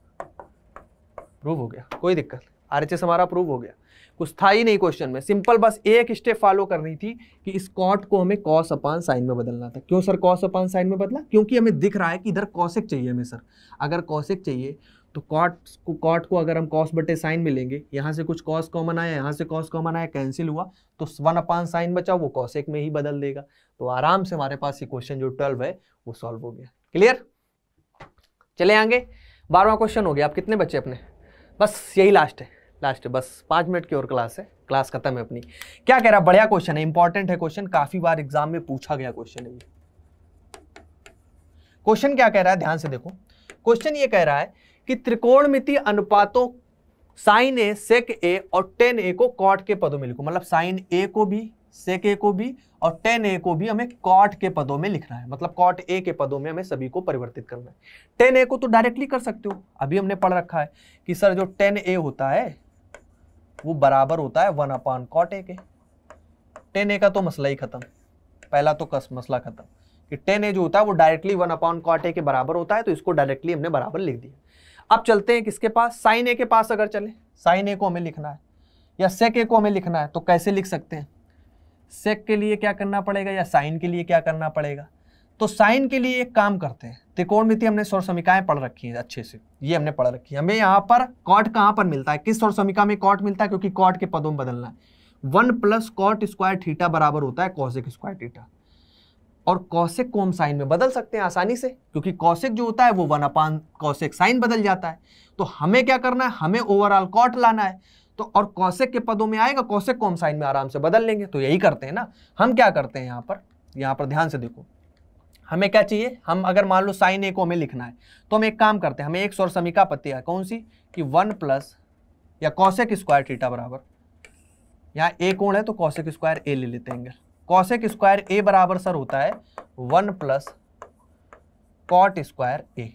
प्रूव हो गया कोई दिक्कत आर हमारा प्रूव हो गया कुछ था ही नहीं क्वेश्चन में सिंपल बस एक स्टेप फॉलो करनी थी कि इस कॉट को हमें कॉस अपान साइन में बदलना था क्यों सर कॉस अपान साइन में बदला क्योंकि हमें दिख रहा है कि इधर कॉसेक चाहिए हमें सर अगर कॉसेक चाहिए तो कॉट को कॉट को अगर हम कॉस बटे साइन मिलेंगे यहाँ से कुछ कॉस कॉमन आया यहाँ से कॉस कॉमन आया कैंसिल हुआ तो वन अपान साइन बचा वो कॉसेक में ही बदल देगा तो आराम से हमारे पास ये क्वेश्चन जो ट्वेल्व है वो सॉल्व हो गया क्लियर चले आगे बारहवा क्वेश्चन हो गया आप कितने बच्चे अपने बस यही लास्ट है लास्ट बस पाँच मिनट की और क्लास है क्लास खत्म है अपनी क्या कह रहा बढ़िया क्वेश्चन है इंपॉर्टेंट है क्वेश्चन काफी बार एग्जाम में पूछा गया क्वेश्चन है क्वेश्चन क्या कह रहा है ध्यान से देखो क्वेश्चन ये कह रहा है कि त्रिकोणमिति अनुपातों साइन ए सेक ए और टेन ए को कॉट के पदों में लिखो मतलब साइन ए को भी सेक ए को भी और टेन ए को भी हमें कॉट के पदों में लिखना है मतलब कॉट ए के पदों में हमें सभी को परिवर्तित करना है टेन ए को तो डायरेक्टली कर सकते हो अभी हमने पढ़ रखा है कि सर जो टेन ए होता है वो बराबर होता है वन अपान कॉट ए के टेन ए का तो मसला ही खत्म पहला तो कस मसला खत्म कि टेन ए जो होता है वो directly one upon cot A के बराबर होता है तो इसको डायरेक्टली हमने बराबर लिख दिया अब चलते हैं किसके पास साइन ए के पास अगर चले साइन ए को हमें लिखना है या सेक ए को हमें लिखना है तो कैसे लिख सकते हैं सेक के लिए क्या करना पड़ेगा या साइन के लिए क्या करना पड़ेगा तो साइन के लिए एक काम करते हैं मिति हमने सौर समिकाएं पढ़ रखी है अच्छे से ये हमने पढ़ रखी है हमें यहाँ पर कॉट कहाँ पर मिलता है किस सौर समिका में कॉट मिलता है क्योंकि कॉट के पदों में बदलना है one plus cot square theta बराबर होता है कौशिक स्क्वायर थीटा और कौशिक को हम साइन में बदल सकते हैं आसानी से क्योंकि कौशिक जो होता है वो वन अपान कौशिक साइन बदल जाता है तो हमें क्या करना है हमें ओवरऑल कॉट लाना है तो और कौशिक के पदों में आएगा कौशिक को हम साइन में आराम से बदल लेंगे तो यही करते हैं ना हम क्या करते हैं यहाँ पर यहाँ पर ध्यान से देखो हमें क्या चाहिए हम अगर मान लो साइन ए को हमें लिखना है तो हम एक काम करते हैं हमें एक स्वर समीका पत्ती है कौन सी कि वन प्लस या कौशिक स्क्वायर टीटा बराबर यहाँ ए कोण है तो कौशिक स्क्वायर ए ले लेते हैं कौशिक स्क्वायर ए बराबर सर होता है one plus cot square A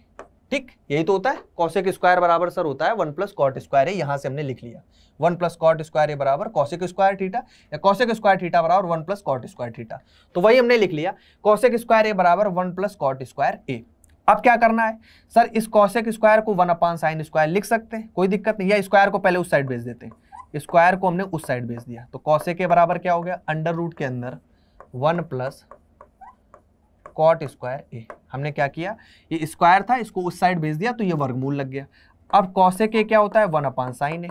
ठीक यही तो होता है कौशिक स्क्वायर बराबर सर होता है वन प्लस कॉट स्क्वायर है यहां से हमने लिख लिया one plus cot square A बराबर कौशिक स्क्वायर थीटा या कौशिक स्क्वायर थीटा बराबर one plus cot square theta तो वही हमने लिख लिया कौशिक स्क्वायर ए बराबर one plus cot square A अब क्या करना है सर इस कौशिक स्क्वायर को वन अपान साइन स्क्वायर लिख सकते हैं कोई दिक्कत नहीं या स्क्वायर को पहले उस साइड भेज देते हैं स्क्वायर को हमने उस साइड भेज दिया तो कॉसेक के बराबर क्या हो गया अंडर रूट के अंदर one plus cot square A हमने क्या किया ये स्क्वायर था इसको उस साइड भेज दिया तो ये वर्गमूल लग गया अब कौशेक के क्या होता है वन अपान साइन ए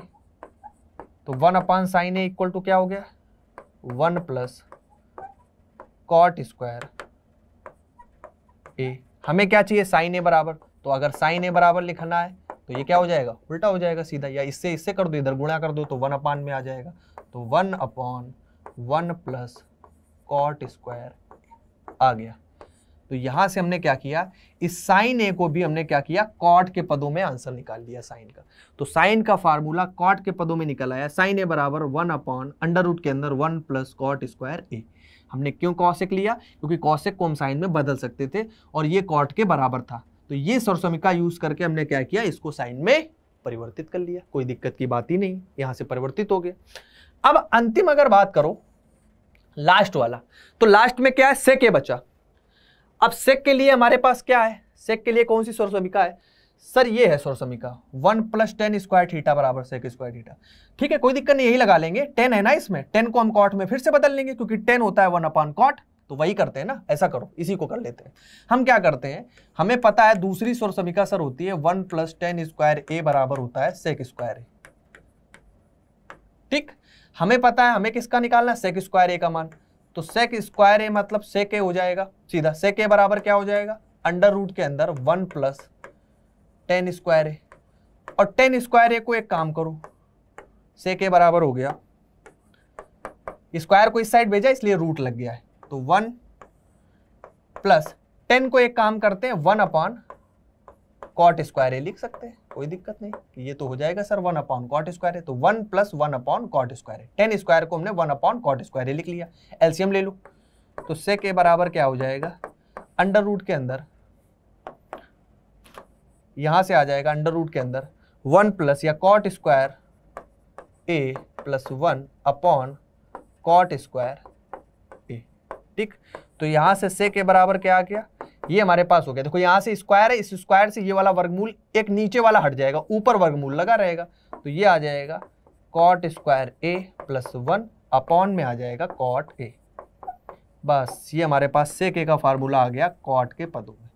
तो one upon sine A equal to क्या हो गया one plus cot square A हमें क्या चाहिए साइन ए बराबर तो अगर साइन ए बराबर लिखना है तो ये क्या हो जाएगा उल्टा हो जाएगा सीधा या इससे इससे कर दो इधर गुणा कर दो तो वन अपान में आ जाएगा तो one upon one plus cot square आ गया तो यहां से हमने क्या किया इस साइन ए को भी हमने क्या किया कॉट के पदों में आंसर निकाल दिया साइन का तो साइन का फार्मूला कॉट के पदों में निकल आया साइन ए बराबर वन अपॉन अंडर रूट के अंदर one plus cot square A हमने क्यों कौशिक लिया क्योंकि कौशिक को हम साइन में बदल सकते थे और ये कॉट के बराबर था तो ये सरसमिका यूज करके हमने क्या किया इसको साइन में परिवर्तित कर लिया कोई दिक्कत की बात ही नहीं यहां से परिवर्तित हो गया अब अंतिम अगर बात करो लास्ट वाला तो लास्ट में क्या है से के बचा अब सेक के लिए हमारे पास क्या है सेक के लिए कौन सी सोर है सर ये है सोर समीका one plus tan square theta बराबर सेक स्क्वायर थीटा ठीक है कोई दिक्कत नहीं यही लगा लेंगे टेन है ना इसमें टेन को हम कॉट में फिर से बदल लेंगे क्योंकि टेन होता है वन अपॉन कॉट तो वही करते हैं ना ऐसा करो इसी को कर लेते हैं हम क्या करते हैं हमें पता है दूसरी स्वर समीका सर होती है one plus tan square A बराबर होता है सेक स्क्वायर ए ठीक हमें पता है हमें किसका निकालना है सेक स्क्वायर ए का मान तो सेक स्क्वायर ए मतलब सेक ए हो जाएगा सीधा सेक ए बराबर क्या हो जाएगा अंडर रूट के अंदर one plus tan square A और टेन स्क्वायर ए को एक काम करो सेक ए बराबर हो गया स्क्वायर को इस साइड भेजा इसलिए रूट लग गया है तो वन प्लस टेन को एक काम करते हैं one upon cot square A लिख सकते हैं कोई दिक्कत नहीं ये तो हो जाएगा sir one upon cot square है तो one plus one upon cot square है टेन स्क्वायर को हमने वन अपॉन कॉट स्क्वायर लिख लिया एल्सियम ले लो तो से के बराबर क्या हो जाएगा अंडर रूट के अंदर यहां से आ जाएगा अंडर रूट के अंदर वन प्लस या cot square A plus one upon cot square A ठीक तो यहां से से के बराबर क्या आ गया ये हमारे पास हो गया देखो यहाँ से स्क्वायर है इस स्क्वायर से ये वाला वर्गमूल एक नीचे वाला हट जाएगा ऊपर वर्गमूल लगा रहेगा तो ये आ जाएगा cot square A plus one upon में आ जाएगा कॉट ए बस ये हमारे पास सेक ए का फार्मूला आ गया कॉट के पदों में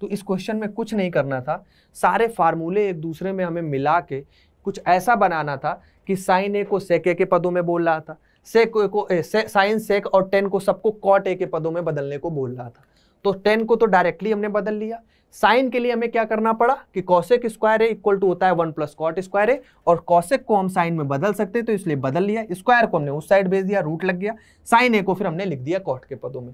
तो इस क्वेश्चन में कुछ नहीं करना था सारे फार्मूले एक दूसरे में हमें मिला के कुछ ऐसा बनाना था कि साइन ए को सेक ए के पदों में बोल रहा था सेक ए, को साइन सेक और टेन को सबको कॉट ए के पदों में बदलने को बोल रहा था तो टेन को तो डायरेक्टली हमने बदल लिया साइन के लिए हमें क्या करना पड़ा कि कौशिक स्क्वायर है इक्वल टू होता है वन प्लस कॉट स्क्वायर है और कौशिक को हम साइन में बदल सकते हैं तो इसलिए बदल लिया स्क्वायर को हमने उस साइड भेज दिया रूट लग गया साइन ए को फिर हमने लिख दिया कॉट के पदों में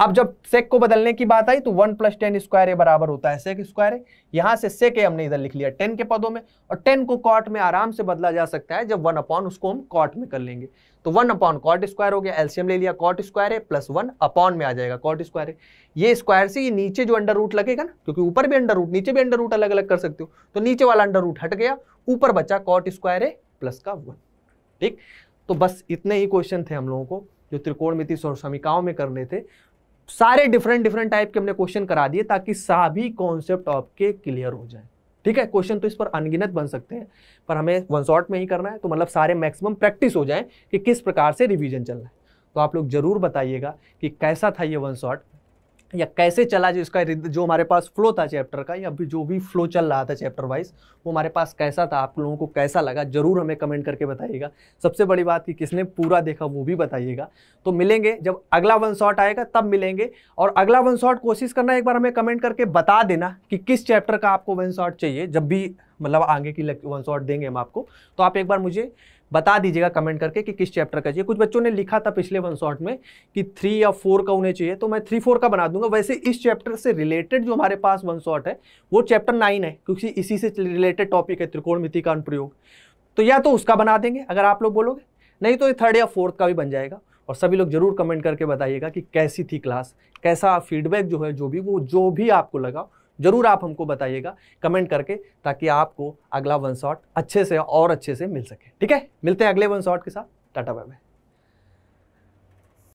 अब जब सेक को बदलने की बात आई तो वन प्लस टेन स्क्वायर बराबर होता है सेक स्क्वायर यहां से सेक ए हमने इधर लिख लिया टेन के पदों में और टेन को कॉट में आराम से बदला जा सकता है जब वन अपॉन उसको हम कॉट में कर लेंगे तो वन अपॉन कॉट स्क्वायर हो गया एल्सियम ले लिया कॉट स्क्वायर है प्लस वन अपॉन में आ जाएगा कॉट स्क्वायर ये स्क्वायर से ये नीचे जो अंडर रूट लगेगा ना क्योंकि ऊपर भी अंडर रूट नीचे भी अंडर रूट अलग अलग कर सकते हो तो नीचे वाला अंडर रूट हट गया ऊपर बचा कॉट स्क्वायर है प्लस का वन ठीक तो बस इतने ही क्वेश्चन थे हम लोगों को जो त्रिकोणमिति और समीकाओं में करने थे सारे डिफरेंट डिफरेंट टाइप के हमने क्वेश्चन करा दिए ताकि सभी कॉन्सेप्ट आपके क्लियर हो जाए ठीक है क्वेश्चन तो इस पर अनगिनत बन सकते हैं पर हमें वन शॉट में ही करना है तो मतलब सारे मैक्सिमम प्रैक्टिस हो जाए कि किस प्रकार से रिवीजन चल रहा है तो आप लोग जरूर बताइएगा कि कैसा था ये वन शॉट या कैसे चला जो इसका जो हमारे पास फ्लो था चैप्टर का या जो भी फ्लो चल रहा था चैप्टर वाइज वो हमारे पास कैसा था आप लोगों को कैसा लगा ज़रूर हमें कमेंट करके बताइएगा सबसे बड़ी बात कि किसने पूरा देखा वो भी बताइएगा तो मिलेंगे जब अगला वन शॉट आएगा तब मिलेंगे और अगला वन शॉट कोशिश करना एक बार हमें कमेंट करके बता देना कि किस चैप्टर का आपको वन शॉट चाहिए जब भी मतलब आगे की वन शॉट देंगे हम आपको तो आप एक बार मुझे बता दीजिएगा कमेंट करके कि किस चैप्टर का चाहिए कुछ बच्चों ने लिखा था पिछले वन शॉट में कि थ्री या फोर का उन्हें चाहिए तो मैं थ्री फोर का बना दूंगा वैसे इस चैप्टर से रिलेटेड जो हमारे पास वन शॉट है वो चैप्टर नाइन है क्योंकि इसी से रिलेटेड टॉपिक है त्रिकोण का अनुप्रयोग तो या तो उसका बना देंगे अगर आप लोग बोलोगे नहीं तो ये थर्ड या फोर्थ का भी बन जाएगा और सभी लोग जरूर कमेंट करके बताइएगा कि कैसी थी क्लास कैसा फीडबैक जो है जो भी वो जो भी आपको लगा ज़रूर आप हमको बताइएगा कमेंट करके ताकि आपको अगला वन शॉट अच्छे से और अच्छे से मिल सके ठीक है मिलते हैं अगले वन शॉट के साथ टाटा बाय बाय